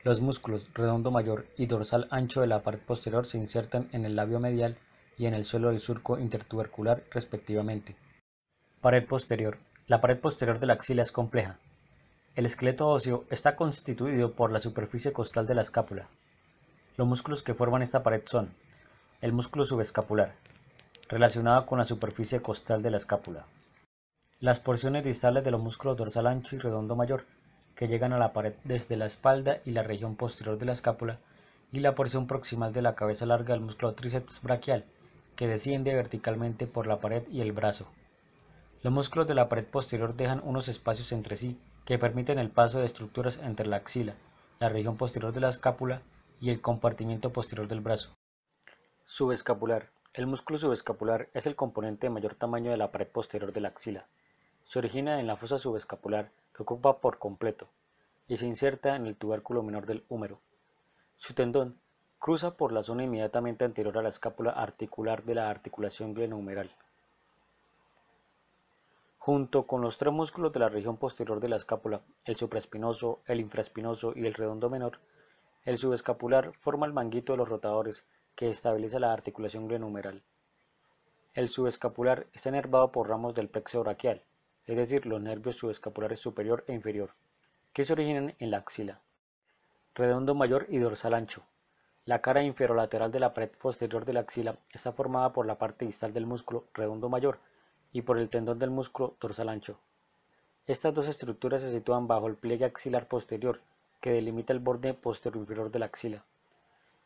Speaker 1: Los músculos redondo mayor y dorsal ancho de la pared posterior se insertan en el labio medial y en el suelo del surco intertubercular respectivamente. Pared posterior. La pared posterior de la axila es compleja. El esqueleto óseo está constituido por la superficie costal de la escápula. Los músculos que forman esta pared son el músculo subescapular, relacionado con la superficie costal de la escápula, las porciones distales de los músculos dorsal ancho y redondo mayor, que llegan a la pared desde la espalda y la región posterior de la escápula y la porción proximal de la cabeza larga del músculo tríceps braquial, que desciende verticalmente por la pared y el brazo. Los músculos de la pared posterior dejan unos espacios entre sí que permiten el paso de estructuras entre la axila, la región posterior de la escápula y el compartimiento posterior del brazo. Subescapular. El músculo subescapular es el componente de mayor tamaño de la pared posterior de la axila. Se origina en la fosa subescapular, que ocupa por completo, y se inserta en el tubérculo menor del húmero. Su tendón cruza por la zona inmediatamente anterior a la escápula articular de la articulación glenohumeral. Junto con los tres músculos de la región posterior de la escápula, el supraespinoso, el infraespinoso y el redondo menor, el subescapular forma el manguito de los rotadores que estabiliza la articulación glenohumeral. El subescapular está enervado por ramos del plexo braquial, es decir, los nervios subescapulares superior e inferior, que se originan en la axila. Redondo mayor y dorsal ancho. La cara inferolateral de la pared posterior de la axila está formada por la parte distal del músculo redondo mayor y por el tendón del músculo dorsal ancho. Estas dos estructuras se sitúan bajo el pliegue axilar posterior, que delimita el borde posterior inferior de la axila.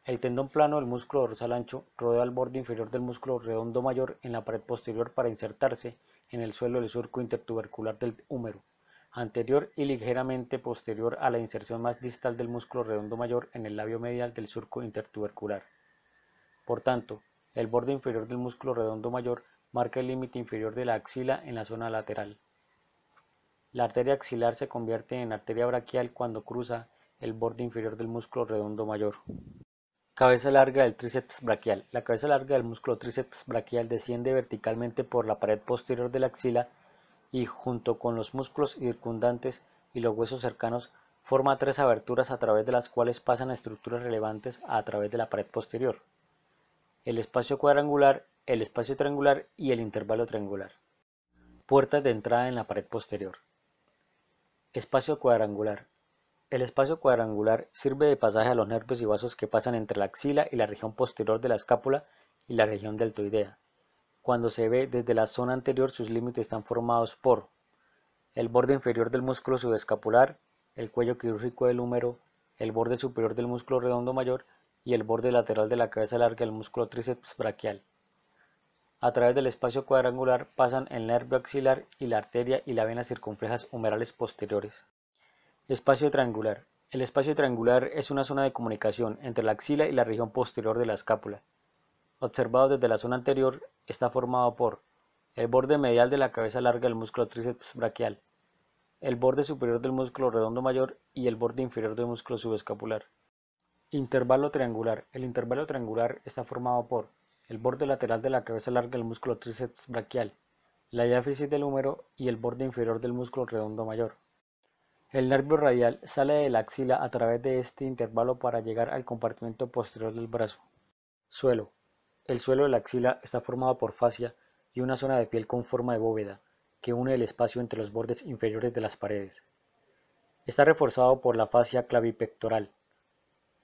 Speaker 1: El tendón plano del músculo dorsal ancho rodea el borde inferior del músculo redondo mayor en la pared posterior para insertarse en el suelo del surco intertubercular del húmero, anterior y ligeramente posterior a la inserción más distal del músculo redondo mayor en el labio medial del surco intertubercular. Por tanto, el borde inferior del músculo redondo mayor marca el límite inferior de la axila en la zona lateral. La arteria axilar se convierte en arteria braquial cuando cruza el borde inferior del músculo redondo mayor. Cabeza larga del tríceps braquial. La cabeza larga del músculo tríceps braquial desciende verticalmente por la pared posterior de la axila y junto con los músculos circundantes y los huesos cercanos forma tres aberturas a través de las cuales pasan estructuras relevantes a través de la pared posterior. El espacio cuadrangular, el espacio triangular y el intervalo triangular. Puertas de entrada en la pared posterior. Espacio cuadrangular. El espacio cuadrangular sirve de pasaje a los nervios y vasos que pasan entre la axila y la región posterior de la escápula y la región deltoidea. Cuando se ve desde la zona anterior, sus límites están formados por el borde inferior del músculo subescapular, el cuello quirúrgico del húmero, el borde superior del músculo redondo mayor y el borde lateral de la cabeza larga del músculo tríceps braquial. A través del espacio cuadrangular pasan el nervio axilar y la arteria y la vena circunflejas humerales posteriores. Espacio triangular. El espacio triangular es una zona de comunicación entre la axila y la región posterior de la escápula. Observado desde la zona anterior, está formado por el borde medial de la cabeza larga del músculo tríceps braquial, el borde superior del músculo redondo mayor y el borde inferior del músculo subescapular. Intervalo triangular. El intervalo triangular está formado por el borde lateral de la cabeza larga del músculo tríceps braquial, la diáfisis del húmero y el borde inferior del músculo redondo mayor. El nervio radial sale de la axila a través de este intervalo para llegar al compartimento posterior del brazo. Suelo. El suelo de la axila está formado por fascia y una zona de piel con forma de bóveda que une el espacio entre los bordes inferiores de las paredes. Está reforzado por la fascia clavipectoral.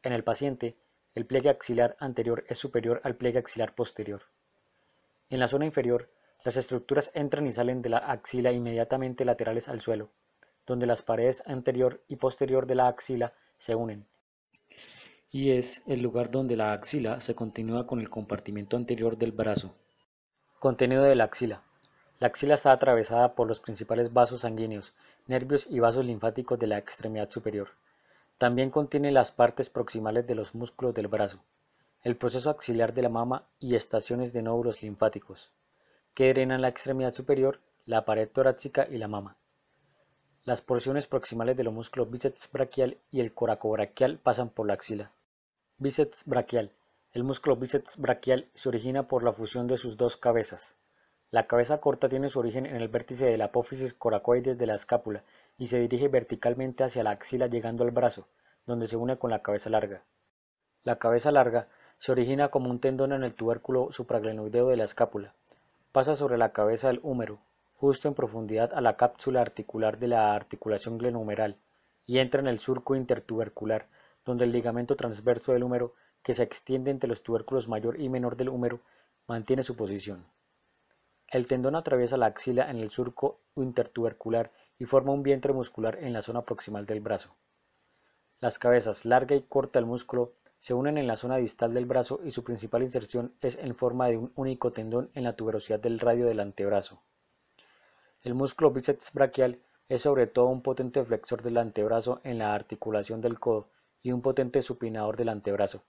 Speaker 1: En el paciente, el pliegue axilar anterior es superior al pliegue axilar posterior. En la zona inferior, las estructuras entran y salen de la axila inmediatamente laterales al suelo donde las paredes anterior y posterior de la axila se unen. Y es el lugar donde la axila se continúa con el compartimiento anterior del brazo. Contenido de la axila. La axila está atravesada por los principales vasos sanguíneos, nervios y vasos linfáticos de la extremidad superior. También contiene las partes proximales de los músculos del brazo, el proceso axilar de la mama y estaciones de nódulos linfáticos, que drenan la extremidad superior, la pared torácica y la mama. Las porciones proximales de los músculos bíceps braquial y el coracobrachial pasan por la axila. Bíceps braquial. El músculo bíceps braquial se origina por la fusión de sus dos cabezas. La cabeza corta tiene su origen en el vértice del la apófisis coracoides de la escápula y se dirige verticalmente hacia la axila llegando al brazo, donde se une con la cabeza larga. La cabeza larga se origina como un tendón en el tubérculo supraglenoideo de la escápula. Pasa sobre la cabeza del húmero, justo en profundidad a la cápsula articular de la articulación glenomeral y entra en el surco intertubercular, donde el ligamento transverso del húmero, que se extiende entre los tubérculos mayor y menor del húmero, mantiene su posición. El tendón atraviesa la axila en el surco intertubercular y forma un vientre muscular en la zona proximal del brazo. Las cabezas larga y corta del músculo se unen en la zona distal del brazo y su principal inserción es en forma de un único tendón en la tuberosidad del radio del antebrazo. El músculo bíceps braquial es sobre todo un potente flexor del antebrazo en la articulación del codo y un potente supinador del antebrazo.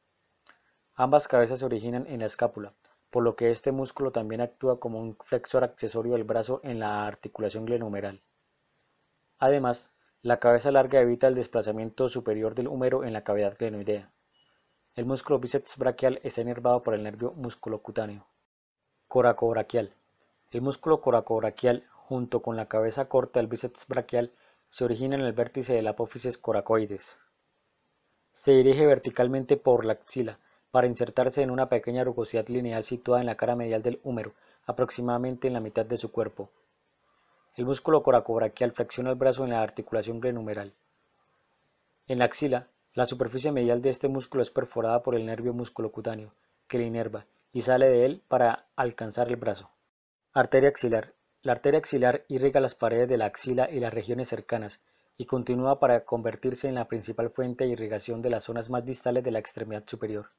Speaker 1: Ambas cabezas se originan en la escápula, por lo que este músculo también actúa como un flexor accesorio del brazo en la articulación glenohumeral. Además, la cabeza larga evita el desplazamiento superior del húmero en la cavidad glenoidea. El músculo bíceps braquial está enervado por el nervio musculocutáneo. Coracobrachial. El músculo coracobrachial junto con la cabeza corta del bíceps braquial, se origina en el vértice del apófisis coracoides. Se dirige verticalmente por la axila para insertarse en una pequeña rugosidad lineal situada en la cara medial del húmero, aproximadamente en la mitad de su cuerpo. El músculo coracobrachial flexiona el brazo en la articulación glenumeral. En la axila, la superficie medial de este músculo es perforada por el nervio músculo cutáneo, que le inerva, y sale de él para alcanzar el brazo. Arteria axilar la arteria axilar irriga las paredes de la axila y las regiones cercanas y continúa para convertirse en la principal fuente de irrigación de las zonas más distales de la extremidad superior.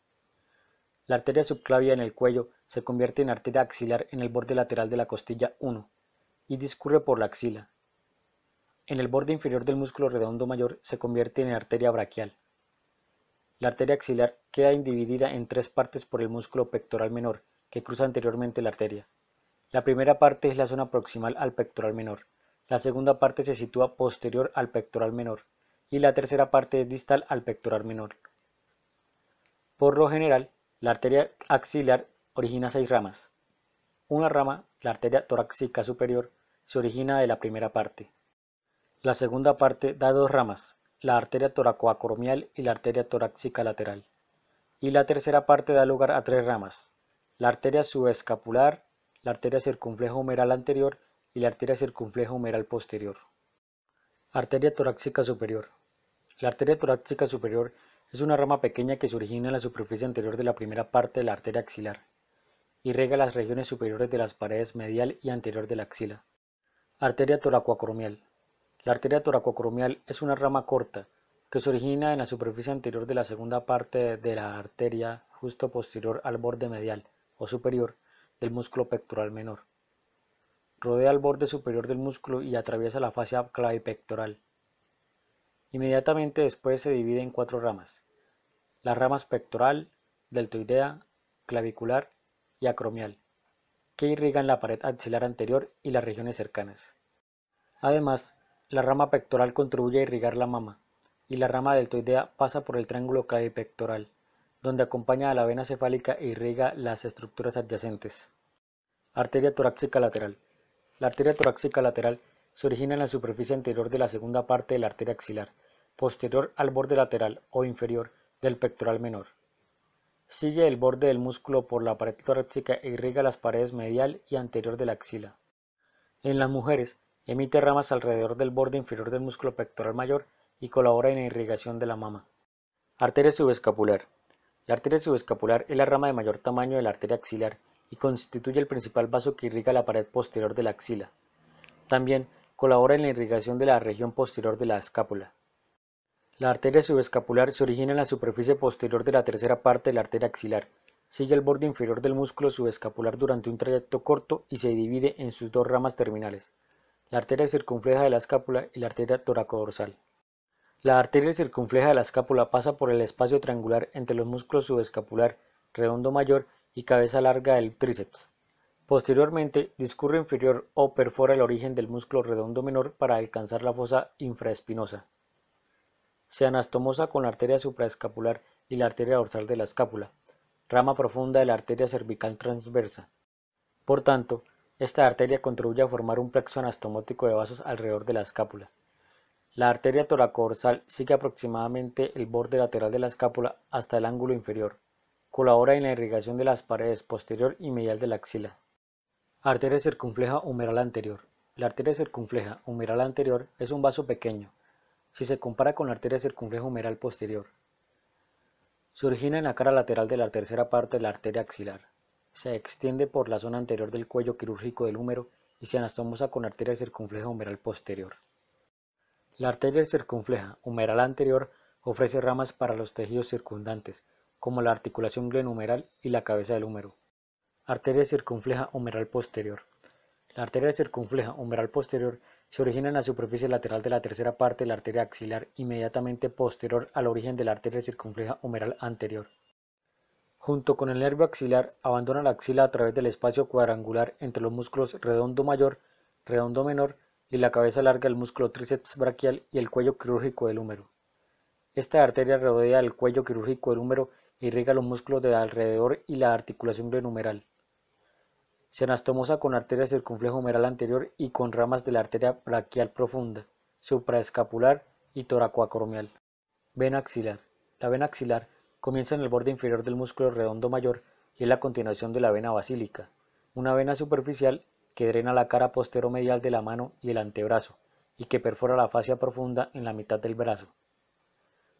Speaker 1: La arteria subclavia en el cuello se convierte en arteria axilar en el borde lateral de la costilla 1 y discurre por la axila. En el borde inferior del músculo redondo mayor se convierte en arteria braquial. La arteria axilar queda dividida en tres partes por el músculo pectoral menor que cruza anteriormente la arteria. La primera parte es la zona proximal al pectoral menor, la segunda parte se sitúa posterior al pectoral menor y la tercera parte es distal al pectoral menor. Por lo general, la arteria axilar origina seis ramas. Una rama, la arteria torácica superior, se origina de la primera parte. La segunda parte da dos ramas, la arteria toracoacromial y la arteria torácica lateral. Y la tercera parte da lugar a tres ramas, la arteria subescapular, la arteria circunfleja humeral anterior y la arteria circunfleja humeral posterior. Arteria torácica superior. La arteria torácica superior es una rama pequeña que se origina en la superficie anterior de la primera parte de la arteria axilar y rega las regiones superiores de las paredes medial y anterior de la axila. Arteria toracoacromial. La arteria toracoacromial es una rama corta que se origina en la superficie anterior de la segunda parte de la arteria justo posterior al borde medial o superior del músculo pectoral menor. Rodea el borde superior del músculo y atraviesa la fascia clavipectoral. Inmediatamente después se divide en cuatro ramas. Las ramas pectoral, deltoidea, clavicular y acromial, que irrigan la pared axilar anterior y las regiones cercanas. Además, la rama pectoral contribuye a irrigar la mama, y la rama deltoidea pasa por el triángulo clavipectoral donde acompaña a la vena cefálica e irriga las estructuras adyacentes. Arteria torácica lateral. La arteria torácica lateral se origina en la superficie anterior de la segunda parte de la arteria axilar, posterior al borde lateral o inferior del pectoral menor. Sigue el borde del músculo por la pared torácica e irriga las paredes medial y anterior de la axila. En las mujeres, emite ramas alrededor del borde inferior del músculo pectoral mayor y colabora en la irrigación de la mama. Arteria subescapular. La arteria subescapular es la rama de mayor tamaño de la arteria axilar y constituye el principal vaso que irriga la pared posterior de la axila. También colabora en la irrigación de la región posterior de la escápula. La arteria subescapular se origina en la superficie posterior de la tercera parte de la arteria axilar. Sigue el borde inferior del músculo subescapular durante un trayecto corto y se divide en sus dos ramas terminales, la arteria circunfleja de la escápula y la arteria toracodorsal. La arteria circunfleja de la escápula pasa por el espacio triangular entre los músculos subescapular redondo mayor y cabeza larga del tríceps. Posteriormente, discurre inferior o perfora el origen del músculo redondo menor para alcanzar la fosa infraespinosa. Se anastomosa con la arteria supraescapular y la arteria dorsal de la escápula, rama profunda de la arteria cervical transversa. Por tanto, esta arteria contribuye a formar un plexo anastomótico de vasos alrededor de la escápula. La arteria toracodorsal sigue aproximadamente el borde lateral de la escápula hasta el ángulo inferior. Colabora en la irrigación de las paredes posterior y medial de la axila. Arteria circunfleja humeral anterior. La arteria circunfleja humeral anterior es un vaso pequeño, si se compara con la arteria circunfleja humeral posterior. Se origina en la cara lateral de la tercera parte de la arteria axilar. Se extiende por la zona anterior del cuello quirúrgico del húmero y se anastomosa con la arteria circunfleja humeral posterior. La arteria circunfleja humeral anterior ofrece ramas para los tejidos circundantes, como la articulación glenumeral y la cabeza del húmero. Arteria circunfleja humeral posterior. La arteria circunfleja humeral posterior se origina en la superficie lateral de la tercera parte de la arteria axilar inmediatamente posterior al origen de la arteria circunfleja humeral anterior. Junto con el nervio axilar, abandona la axila a través del espacio cuadrangular entre los músculos redondo mayor, redondo menor y la cabeza larga el músculo tríceps braquial y el cuello quirúrgico del húmero. Esta arteria rodea el cuello quirúrgico del húmero y irriga los músculos de alrededor y la articulación glenohumeral. Se anastomosa con arteria circunflejo humeral anterior y con ramas de la arteria braquial profunda, supraescapular y toracoacromial. Vena axilar. La vena axilar comienza en el borde inferior del músculo redondo mayor y es la continuación de la vena basílica. Una vena superficial que drena la cara posteromedial de la mano y el antebrazo, y que perfora la fascia profunda en la mitad del brazo.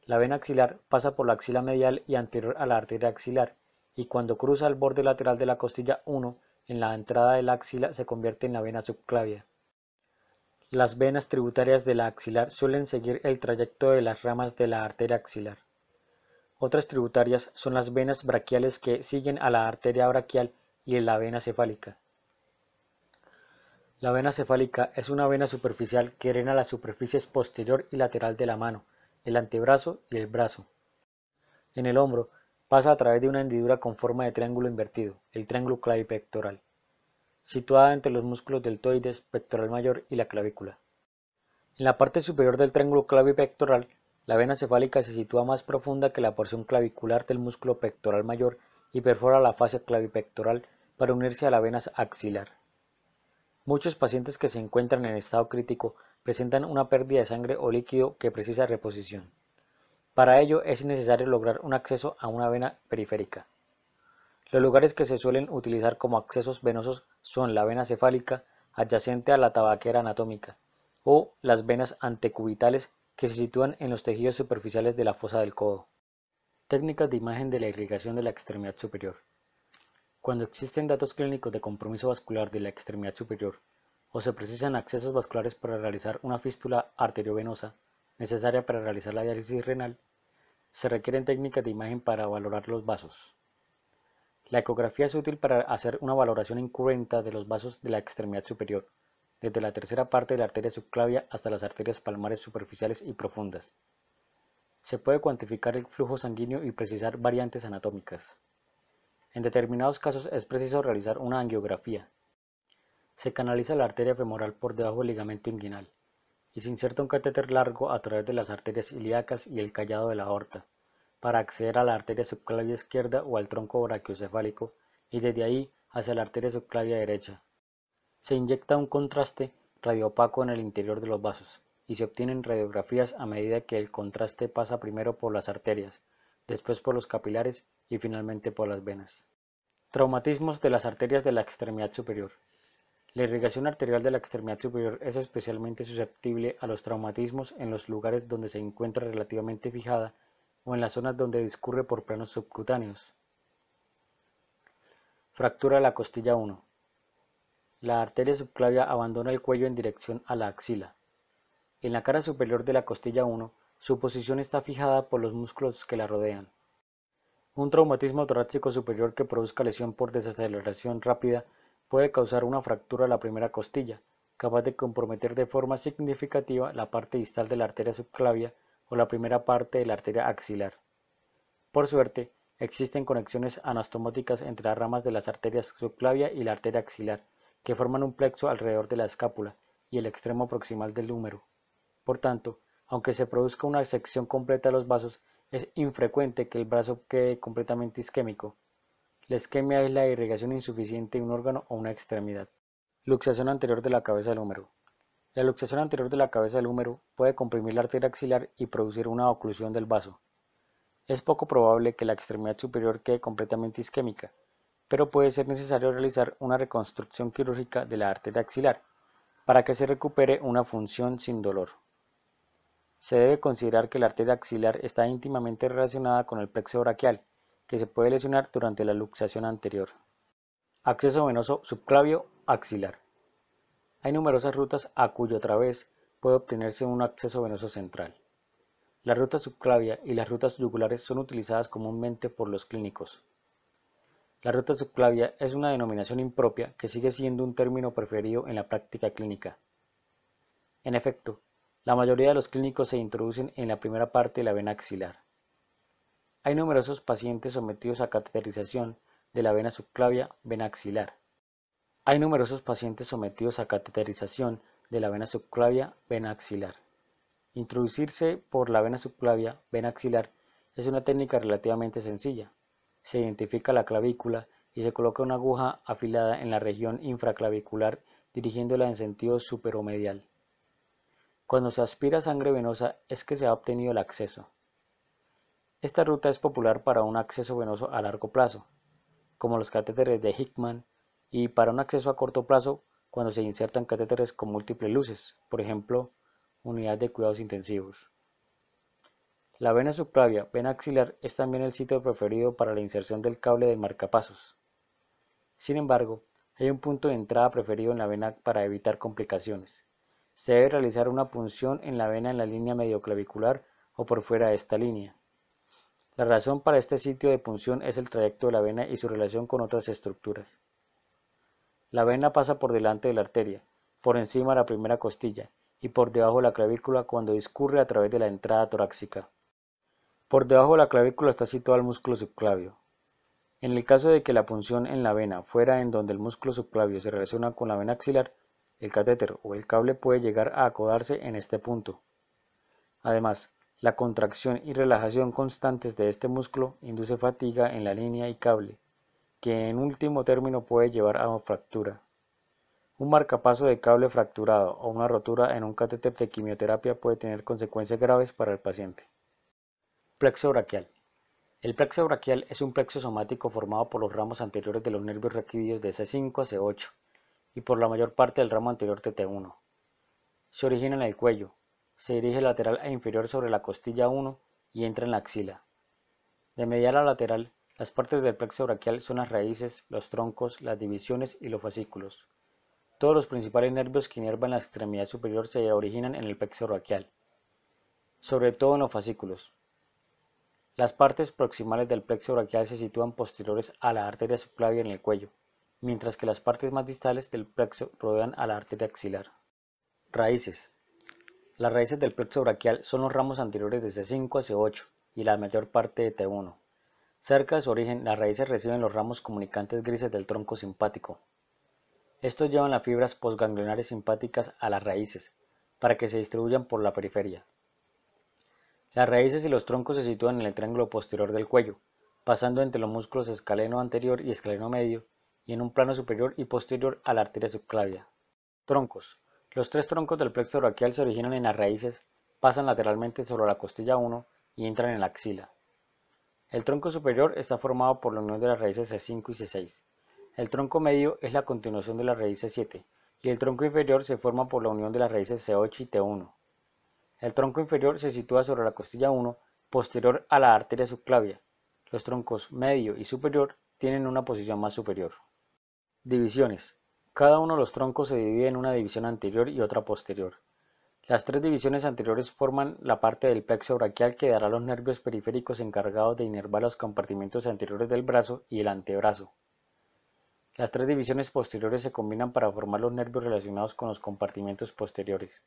Speaker 1: La vena axilar pasa por la axila medial y anterior a la arteria axilar, y cuando cruza el borde lateral de la costilla 1, en la entrada de la axila se convierte en la vena subclavia. Las venas tributarias de la axilar suelen seguir el trayecto de las ramas de la arteria axilar. Otras tributarias son las venas braquiales que siguen a la arteria braquial y en la vena cefálica. La vena cefálica es una vena superficial que arena las superficies posterior y lateral de la mano, el antebrazo y el brazo. En el hombro pasa a través de una hendidura con forma de triángulo invertido, el triángulo clavipectoral, situada entre los músculos deltoides, pectoral mayor y la clavícula. En la parte superior del triángulo clavipectoral, la vena cefálica se sitúa más profunda que la porción clavicular del músculo pectoral mayor y perfora la fase clavipectoral para unirse a la vena axilar. Muchos pacientes que se encuentran en estado crítico presentan una pérdida de sangre o líquido que precisa reposición. Para ello es necesario lograr un acceso a una vena periférica. Los lugares que se suelen utilizar como accesos venosos son la vena cefálica adyacente a la tabaquera anatómica o las venas antecubitales que se sitúan en los tejidos superficiales de la fosa del codo. Técnicas de imagen de la irrigación de la extremidad superior. Cuando existen datos clínicos de compromiso vascular de la extremidad superior o se precisan accesos vasculares para realizar una fístula arteriovenosa necesaria para realizar la diálisis renal, se requieren técnicas de imagen para valorar los vasos. La ecografía es útil para hacer una valoración incruenta de los vasos de la extremidad superior, desde la tercera parte de la arteria subclavia hasta las arterias palmares superficiales y profundas. Se puede cuantificar el flujo sanguíneo y precisar variantes anatómicas. En determinados casos es preciso realizar una angiografía. Se canaliza la arteria femoral por debajo del ligamento inguinal y se inserta un catéter largo a través de las arterias ilíacas y el callado de la aorta para acceder a la arteria subclavia izquierda o al tronco brachiocefálico y desde ahí hacia la arteria subclavia derecha. Se inyecta un contraste radiopaco en el interior de los vasos y se obtienen radiografías a medida que el contraste pasa primero por las arterias, después por los capilares y finalmente por las venas. Traumatismos de las arterias de la extremidad superior. La irrigación arterial de la extremidad superior es especialmente susceptible a los traumatismos en los lugares donde se encuentra relativamente fijada o en las zonas donde discurre por planos subcutáneos. Fractura de la costilla 1. La arteria subclavia abandona el cuello en dirección a la axila. En la cara superior de la costilla 1, su posición está fijada por los músculos que la rodean. Un traumatismo torácico superior que produzca lesión por desaceleración rápida puede causar una fractura a la primera costilla, capaz de comprometer de forma significativa la parte distal de la arteria subclavia o la primera parte de la arteria axilar. Por suerte, existen conexiones anastomóticas entre las ramas de las arterias subclavia y la arteria axilar, que forman un plexo alrededor de la escápula y el extremo proximal del húmero. Por tanto, aunque se produzca una sección completa de los vasos, es infrecuente que el brazo quede completamente isquémico. La isquemia es la irrigación insuficiente de un órgano o una extremidad. Luxación anterior de la cabeza del húmero. La luxación anterior de la cabeza del húmero puede comprimir la arteria axilar y producir una oclusión del vaso. Es poco probable que la extremidad superior quede completamente isquémica, pero puede ser necesario realizar una reconstrucción quirúrgica de la arteria axilar para que se recupere una función sin dolor. Se debe considerar que la arteria axilar está íntimamente relacionada con el plexo brachial, que se puede lesionar durante la luxación anterior. Acceso venoso subclavio axilar. Hay numerosas rutas a cuyo través puede obtenerse un acceso venoso central. La ruta subclavia y las rutas jugulares son utilizadas comúnmente por los clínicos. La ruta subclavia es una denominación impropia que sigue siendo un término preferido en la práctica clínica. En efecto, la mayoría de los clínicos se introducen en la primera parte de la vena axilar. Hay numerosos pacientes sometidos a cateterización de la vena subclavia vena axilar. Hay numerosos pacientes sometidos a cateterización de la vena subclavia vena axilar. Introducirse por la vena subclavia vena axilar es una técnica relativamente sencilla. Se identifica la clavícula y se coloca una aguja afilada en la región infraclavicular dirigiéndola en sentido superomedial. Cuando se aspira sangre venosa es que se ha obtenido el acceso. Esta ruta es popular para un acceso venoso a largo plazo, como los catéteres de Hickman, y para un acceso a corto plazo cuando se insertan catéteres con múltiples luces, por ejemplo, unidad de cuidados intensivos. La vena subclavia, vena axilar, es también el sitio preferido para la inserción del cable de marcapasos. Sin embargo, hay un punto de entrada preferido en la vena para evitar complicaciones, se debe realizar una punción en la vena en la línea medioclavicular o por fuera de esta línea. La razón para este sitio de punción es el trayecto de la vena y su relación con otras estructuras. La vena pasa por delante de la arteria, por encima de la primera costilla y por debajo de la clavícula cuando discurre a través de la entrada torácica. Por debajo de la clavícula está situado el músculo subclavio. En el caso de que la punción en la vena fuera en donde el músculo subclavio se relaciona con la vena axilar, el catéter o el cable puede llegar a acodarse en este punto. Además, la contracción y relajación constantes de este músculo induce fatiga en la línea y cable, que en último término puede llevar a una fractura. Un marcapaso de cable fracturado o una rotura en un catéter de quimioterapia puede tener consecuencias graves para el paciente. Plexo braquial. El plexo braquial es un plexo somático formado por los ramos anteriores de los nervios raquídeos de C5 a C8, y por la mayor parte del ramo anterior TT1. Se origina en el cuello, se dirige lateral e inferior sobre la costilla 1 y entra en la axila. De medial a lateral, las partes del plexo brachial son las raíces, los troncos, las divisiones y los fascículos. Todos los principales nervios que inervan la extremidad superior se originan en el plexo brachial, sobre todo en los fascículos. Las partes proximales del plexo brachial se sitúan posteriores a la arteria subclavia en el cuello mientras que las partes más distales del plexo rodean a la arteria axilar. Raíces. Las raíces del plexo braquial son los ramos anteriores de C5 a C8 y la mayor parte de T1. Cerca de su origen, las raíces reciben los ramos comunicantes grises del tronco simpático. Estos llevan las fibras posganglionares simpáticas a las raíces, para que se distribuyan por la periferia. Las raíces y los troncos se sitúan en el triángulo posterior del cuello, pasando entre los músculos escaleno anterior y escaleno medio, y en un plano superior y posterior a la arteria subclavia. Troncos. Los tres troncos del plexo braquial se originan en las raíces, pasan lateralmente sobre la costilla 1 y entran en la axila. El tronco superior está formado por la unión de las raíces C5 y C6. El tronco medio es la continuación de las raíces 7 y el tronco inferior se forma por la unión de las raíces C8 y T1. El tronco inferior se sitúa sobre la costilla 1 posterior a la arteria subclavia. Los troncos medio y superior tienen una posición más superior. Divisiones. Cada uno de los troncos se divide en una división anterior y otra posterior. Las tres divisiones anteriores forman la parte del plexo braquial que dará los nervios periféricos encargados de inervar los compartimentos anteriores del brazo y el antebrazo. Las tres divisiones posteriores se combinan para formar los nervios relacionados con los compartimentos posteriores.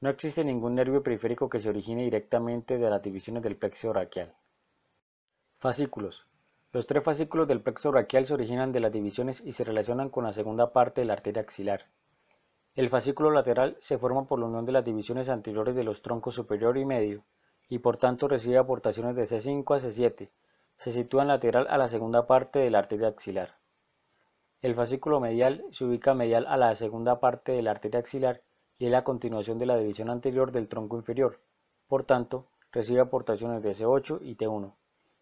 Speaker 1: No existe ningún nervio periférico que se origine directamente de las divisiones del plexo braquial. Fascículos. Los tres fascículos del plexo braquial se originan de las divisiones y se relacionan con la segunda parte de la arteria axilar. El fascículo lateral se forma por la unión de las divisiones anteriores de los troncos superior y medio, y por tanto recibe aportaciones de C5 a C7. Se sitúa lateral a la segunda parte de la arteria axilar. El fascículo medial se ubica medial a la segunda parte de la arteria axilar y es la continuación de la división anterior del tronco inferior. Por tanto, recibe aportaciones de C8 y T1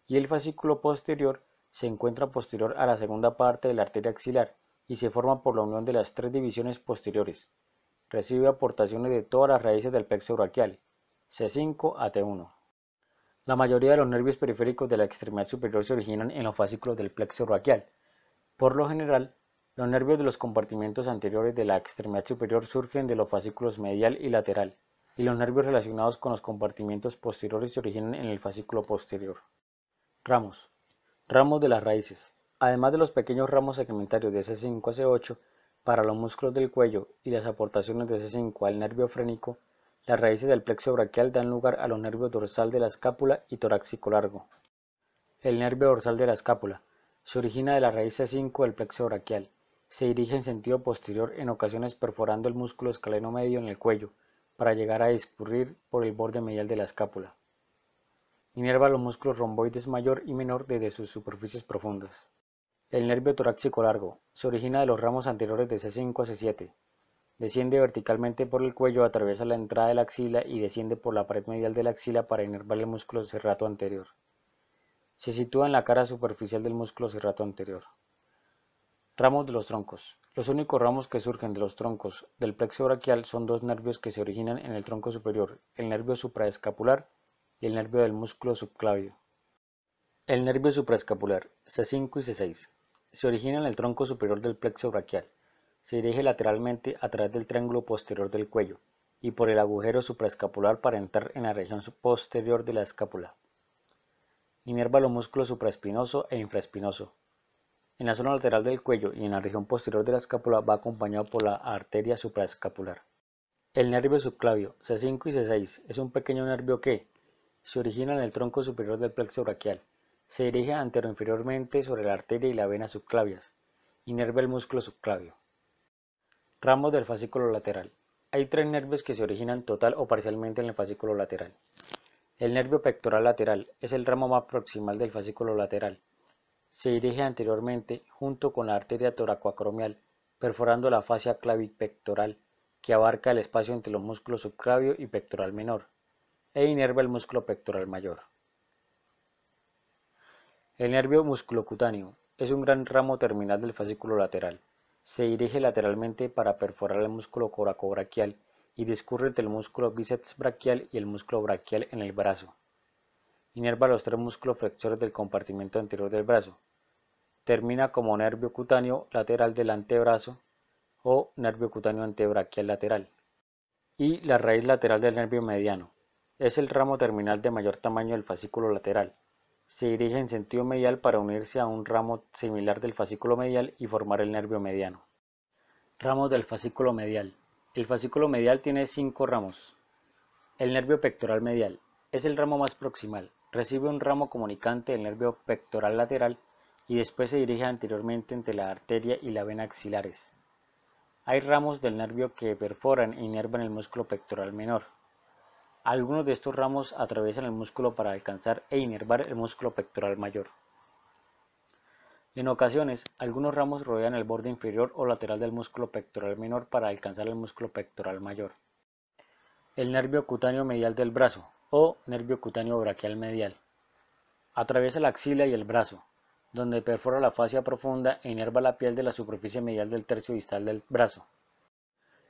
Speaker 1: y el fascículo posterior se encuentra posterior a la segunda parte de la arteria axilar y se forma por la unión de las tres divisiones posteriores. Recibe aportaciones de todas las raíces del plexo brachial, C5 a T1. La mayoría de los nervios periféricos de la extremidad superior se originan en los fascículos del plexo brachial. Por lo general, los nervios de los compartimientos anteriores de la extremidad superior surgen de los fascículos medial y lateral, y los nervios relacionados con los compartimientos posteriores se originan en el fascículo posterior. Ramos. Ramos de las raíces. Además de los pequeños ramos segmentarios de C5 a C8 para los músculos del cuello y las aportaciones de C5 al nervio frénico, las raíces del plexo braquial dan lugar a los nervios dorsal de la escápula y torácico largo. El nervio dorsal de la escápula se origina de la raíz C5 del plexo brachial. Se dirige en sentido posterior en ocasiones perforando el músculo escaleno medio en el cuello para llegar a discurrir por el borde medial de la escápula. Inerva los músculos romboides mayor y menor desde sus superficies profundas. El nervio torácico largo se origina de los ramos anteriores de C5 a C7. Desciende verticalmente por el cuello, atraviesa la entrada de la axila y desciende por la pared medial de la axila para inervar el músculo serrato anterior. Se sitúa en la cara superficial del músculo serrato anterior. Ramos de los troncos. Los únicos ramos que surgen de los troncos del plexo brachial son dos nervios que se originan en el tronco superior, el nervio supraescapular el nervio del músculo subclavio. El nervio supraescapular C5 y C6 se origina en el tronco superior del plexo braquial. Se dirige lateralmente a través del triángulo posterior del cuello y por el agujero supraescapular para entrar en la región posterior de la escápula. Inerva los músculos supraespinoso e infraespinoso. En la zona lateral del cuello y en la región posterior de la escápula va acompañado por la arteria supraescapular. El nervio subclavio C5 y C6 es un pequeño nervio que, se origina en el tronco superior del plexo brachial. Se dirige anteroinferiormente sobre la arteria y la vena subclavias. Inerva el músculo subclavio. Ramos del fascículo lateral. Hay tres nervios que se originan total o parcialmente en el fascículo lateral. El nervio pectoral lateral es el ramo más proximal del fascículo lateral. Se dirige anteriormente junto con la arteria toracoacromial, perforando la fascia clavipectoral que abarca el espacio entre los músculos subclavio y pectoral menor e inerva el músculo pectoral mayor. El nervio musculocutáneo es un gran ramo terminal del fascículo lateral. Se dirige lateralmente para perforar el músculo coracobrachial y discurre entre el músculo bíceps braquial y el músculo braquial en el brazo. Inerva los tres músculos flexores del compartimento anterior del brazo. Termina como nervio cutáneo lateral del antebrazo o nervio cutáneo antebraquial lateral y la raíz lateral del nervio mediano. Es el ramo terminal de mayor tamaño del fascículo lateral. Se dirige en sentido medial para unirse a un ramo similar del fascículo medial y formar el nervio mediano. Ramos del fascículo medial. El fascículo medial tiene cinco ramos. El nervio pectoral medial es el ramo más proximal. Recibe un ramo comunicante del nervio pectoral lateral y después se dirige anteriormente entre la arteria y la vena axilares. Hay ramos del nervio que perforan e inervan el músculo pectoral menor. Algunos de estos ramos atraviesan el músculo para alcanzar e inervar el músculo pectoral mayor. En ocasiones, algunos ramos rodean el borde inferior o lateral del músculo pectoral menor para alcanzar el músculo pectoral mayor. El nervio cutáneo medial del brazo o nervio cutáneo braquial medial. Atraviesa la axila y el brazo, donde perfora la fascia profunda e inerva la piel de la superficie medial del tercio distal del brazo.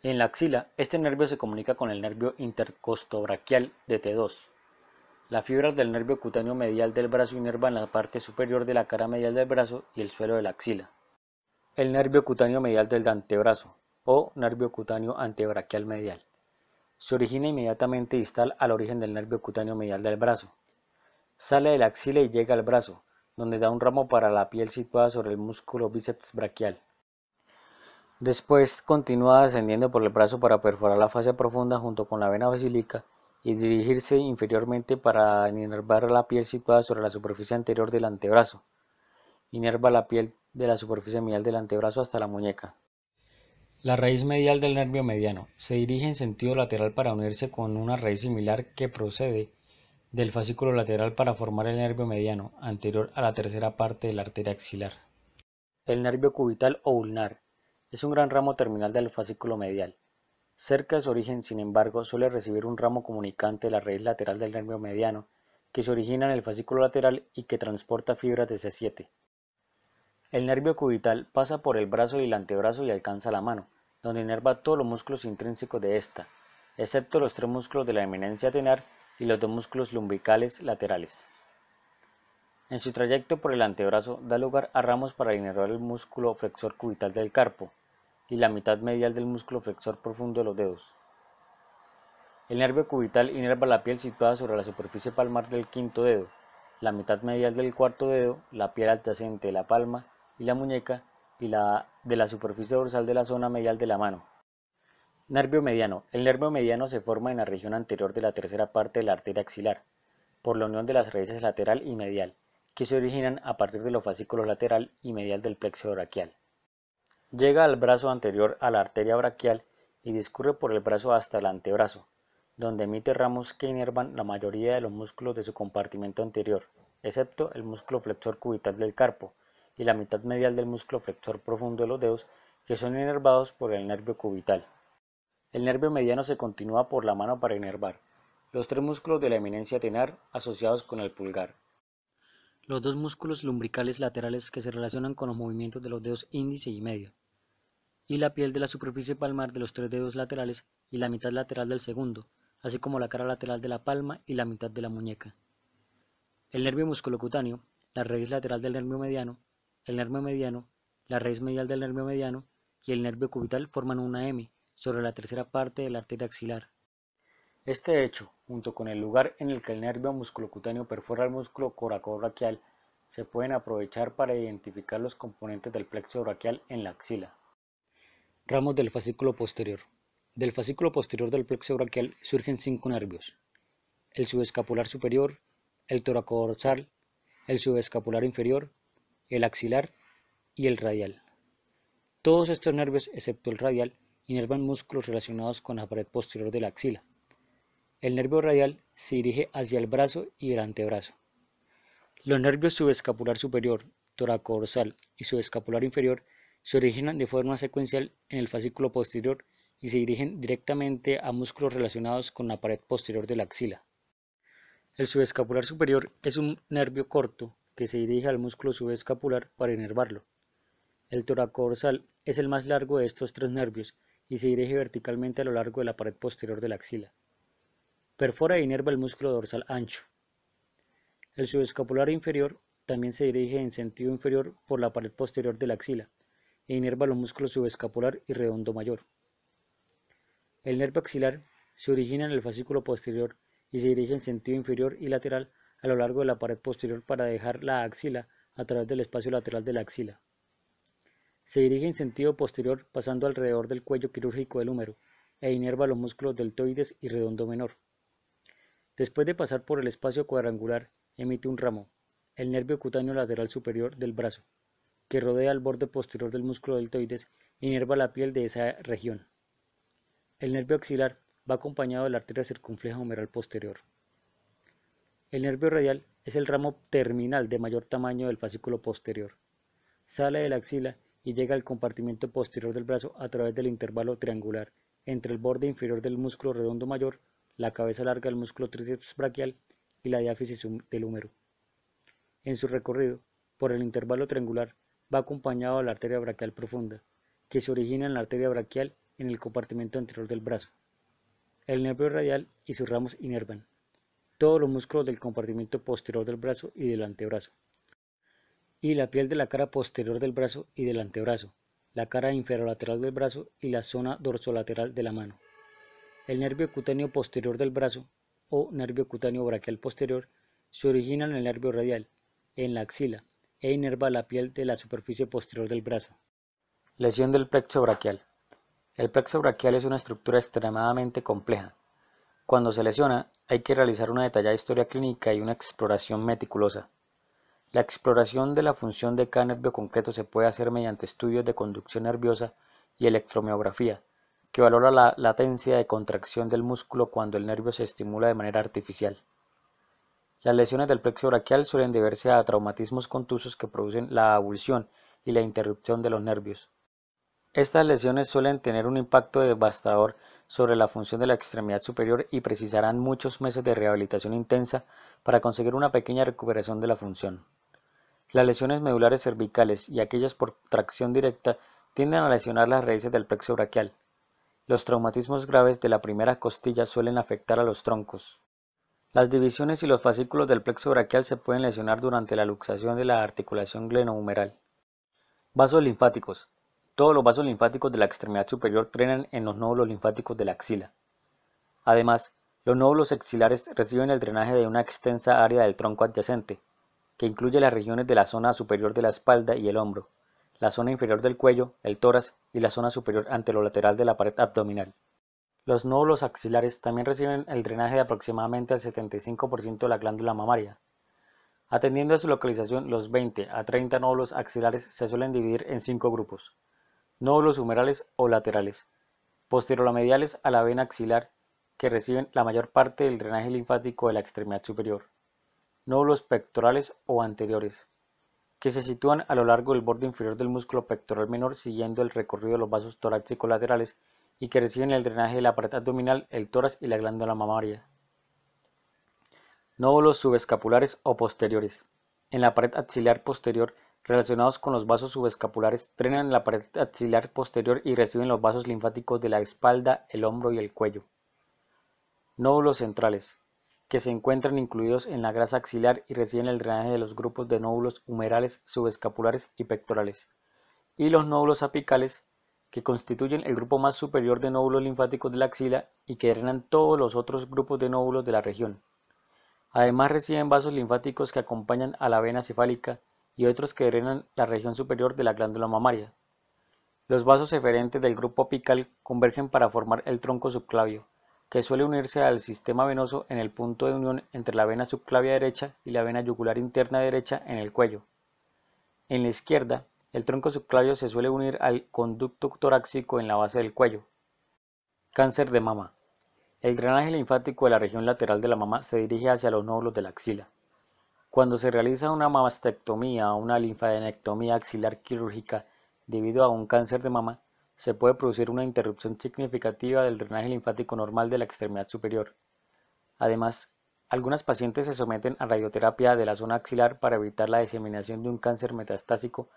Speaker 1: En la axila, este nervio se comunica con el nervio intercostobrachial de T2. Las fibras del nervio cutáneo medial del brazo inervan la parte superior de la cara medial del brazo y el suelo de la axila. El nervio cutáneo medial del antebrazo o nervio cutáneo antebraquial medial. Se origina inmediatamente distal al origen del nervio cutáneo medial del brazo. Sale de la axila y llega al brazo, donde da un ramo para la piel situada sobre el músculo bíceps braquial. Después continúa descendiendo por el brazo para perforar la fascia profunda junto con la vena basílica y dirigirse inferiormente para inervar la piel situada sobre la superficie anterior del antebrazo. Inerva la piel de la superficie medial del antebrazo hasta la muñeca. La raíz medial del nervio mediano se dirige en sentido lateral para unirse con una raíz similar que procede del fascículo lateral para formar el nervio mediano, anterior a la tercera parte de la arteria axilar. El nervio cubital o ulnar es un gran ramo terminal del fascículo medial. Cerca de su origen, sin embargo, suele recibir un ramo comunicante de la raíz lateral del nervio mediano, que se origina en el fascículo lateral y que transporta fibras de C7. El nervio cubital pasa por el brazo y el antebrazo y alcanza la mano, donde inerva todos los músculos intrínsecos de ésta, excepto los tres músculos de la eminencia tenar y los dos músculos lumbricales laterales. En su trayecto por el antebrazo da lugar a ramos para inervar el músculo flexor cubital del carpo, y la mitad medial del músculo flexor profundo de los dedos. El nervio cubital inerva la piel situada sobre la superficie palmar del quinto dedo, la mitad medial del cuarto dedo, la piel adyacente de la palma y la muñeca y la de la superficie dorsal de la zona medial de la mano. Nervio mediano. El nervio mediano se forma en la región anterior de la tercera parte de la arteria axilar, por la unión de las raíces lateral y medial, que se originan a partir de los fascículos lateral y medial del plexo braquial. Llega al brazo anterior a la arteria braquial y discurre por el brazo hasta el antebrazo, donde emite ramos que inervan la mayoría de los músculos de su compartimento anterior, excepto el músculo flexor cubital del carpo y la mitad medial del músculo flexor profundo de los dedos, que son inervados por el nervio cubital. El nervio mediano se continúa por la mano para inervar los tres músculos de la eminencia tenar asociados con el pulgar, los dos músculos lumbricales laterales que se relacionan con los movimientos de los dedos índice y medio, y la piel de la superficie palmar de los tres dedos laterales y la mitad lateral del segundo, así como la cara lateral de la palma y la mitad de la muñeca. El nervio musculocutáneo, la raíz lateral del nervio mediano, el nervio mediano, la raíz medial del nervio mediano y el nervio cubital forman una M sobre la tercera parte de la arteria axilar. Este hecho, junto con el lugar en el que el nervio musculocutáneo perfora el músculo coracobrachial, se pueden aprovechar para identificar los componentes del plexo braquial en la axila. Ramos del fascículo posterior. Del fascículo posterior del plexo braquial surgen cinco nervios: el subescapular superior, el toracodorsal, el subescapular inferior, el axilar y el radial. Todos estos nervios, excepto el radial, inervan músculos relacionados con la pared posterior de la axila. El nervio radial se dirige hacia el brazo y el antebrazo. Los nervios subescapular superior, toracodorsal y subescapular inferior se originan de forma secuencial en el fascículo posterior y se dirigen directamente a músculos relacionados con la pared posterior de la axila. El subescapular superior es un nervio corto que se dirige al músculo subescapular para enervarlo. El toracodorsal es el más largo de estos tres nervios y se dirige verticalmente a lo largo de la pared posterior de la axila. Perfora e inerva el músculo dorsal ancho. El subescapular inferior también se dirige en sentido inferior por la pared posterior de la axila e inerva los músculos subescapular y redondo mayor. El nervio axilar se origina en el fascículo posterior y se dirige en sentido inferior y lateral a lo largo de la pared posterior para dejar la axila a través del espacio lateral de la axila. Se dirige en sentido posterior pasando alrededor del cuello quirúrgico del húmero e inerva los músculos deltoides y redondo menor. Después de pasar por el espacio cuadrangular, emite un ramo, el nervio cutáneo lateral superior del brazo, que rodea el borde posterior del músculo deltoides y inerva la piel de esa región. El nervio axilar va acompañado de la arteria circunfleja humeral posterior. El nervio radial es el ramo terminal de mayor tamaño del fascículo posterior. Sale de la axila y llega al compartimiento posterior del brazo a través del intervalo triangular entre el borde inferior del músculo redondo mayor la cabeza larga del músculo tríceps braquial y la diáfisis del húmero. En su recorrido, por el intervalo triangular, va acompañado a la arteria braquial profunda, que se origina en la arteria braquial en el compartimento anterior del brazo. El nervio radial y sus ramos inervan todos los músculos del compartimento posterior del brazo y del antebrazo, y la piel de la cara posterior del brazo y del antebrazo, la cara inferolateral del brazo y la zona dorsolateral de la mano. El nervio cutáneo posterior del brazo o nervio cutáneo braquial posterior se origina en el nervio radial, en la axila, e inerva la piel de la superficie posterior del brazo. Lesión del plexo braquial. El plexo braquial es una estructura extremadamente compleja. Cuando se lesiona, hay que realizar una detallada historia clínica y una exploración meticulosa. La exploración de la función de cada nervio concreto se puede hacer mediante estudios de conducción nerviosa y electromiografía, que valora la latencia de contracción del músculo cuando el nervio se estimula de manera artificial. Las lesiones del plexo brachial suelen deberse a traumatismos contusos que producen la abulsión y la interrupción de los nervios. Estas lesiones suelen tener un impacto devastador sobre la función de la extremidad superior y precisarán muchos meses de rehabilitación intensa para conseguir una pequeña recuperación de la función. Las lesiones medulares cervicales y aquellas por tracción directa tienden a lesionar las raíces del plexo brachial. Los traumatismos graves de la primera costilla suelen afectar a los troncos. Las divisiones y los fascículos del plexo braquial se pueden lesionar durante la luxación de la articulación glenohumeral. Vasos linfáticos. Todos los vasos linfáticos de la extremidad superior drenan en los nódulos linfáticos de la axila. Además, los nódulos axilares reciben el drenaje de una extensa área del tronco adyacente, que incluye las regiones de la zona superior de la espalda y el hombro la zona inferior del cuello, el tórax y la zona superior ante lateral de la pared abdominal. Los nódulos axilares también reciben el drenaje de aproximadamente el 75% de la glándula mamaria. Atendiendo a su localización, los 20 a 30 nódulos axilares se suelen dividir en cinco grupos. Nódulos humerales o laterales, posterolomediales a la vena axilar, que reciben la mayor parte del drenaje linfático de la extremidad superior. Nódulos pectorales o anteriores, que se sitúan a lo largo del borde inferior del músculo pectoral menor siguiendo el recorrido de los vasos torácicos laterales y que reciben el drenaje de la pared abdominal, el tórax y la glándula mamaria. Nódulos subescapulares o posteriores. En la pared axilar posterior, relacionados con los vasos subescapulares, drenan la pared axilar posterior y reciben los vasos linfáticos de la espalda, el hombro y el cuello. Nódulos centrales que se encuentran incluidos en la grasa axilar y reciben el drenaje de los grupos de nódulos humerales, subescapulares y pectorales, y los nódulos apicales, que constituyen el grupo más superior de nódulos linfáticos de la axila y que drenan todos los otros grupos de nódulos de la región. Además reciben vasos linfáticos que acompañan a la vena cefálica y otros que drenan la región superior de la glándula mamaria. Los vasos eferentes del grupo apical convergen para formar el tronco subclavio, que suele unirse al sistema venoso en el punto de unión entre la vena subclavia derecha y la vena yugular interna derecha en el cuello. En la izquierda, el tronco subclavio se suele unir al conducto torácico en la base del cuello. Cáncer de mama. El drenaje linfático de la región lateral de la mama se dirige hacia los nódulos de la axila. Cuando se realiza una mamastectomía o una linfadenectomía axilar quirúrgica debido a un cáncer de mama, se puede producir una interrupción significativa del drenaje linfático normal de la extremidad superior. Además, algunas pacientes se someten a radioterapia de la zona axilar para evitar la diseminación de un cáncer metastásico,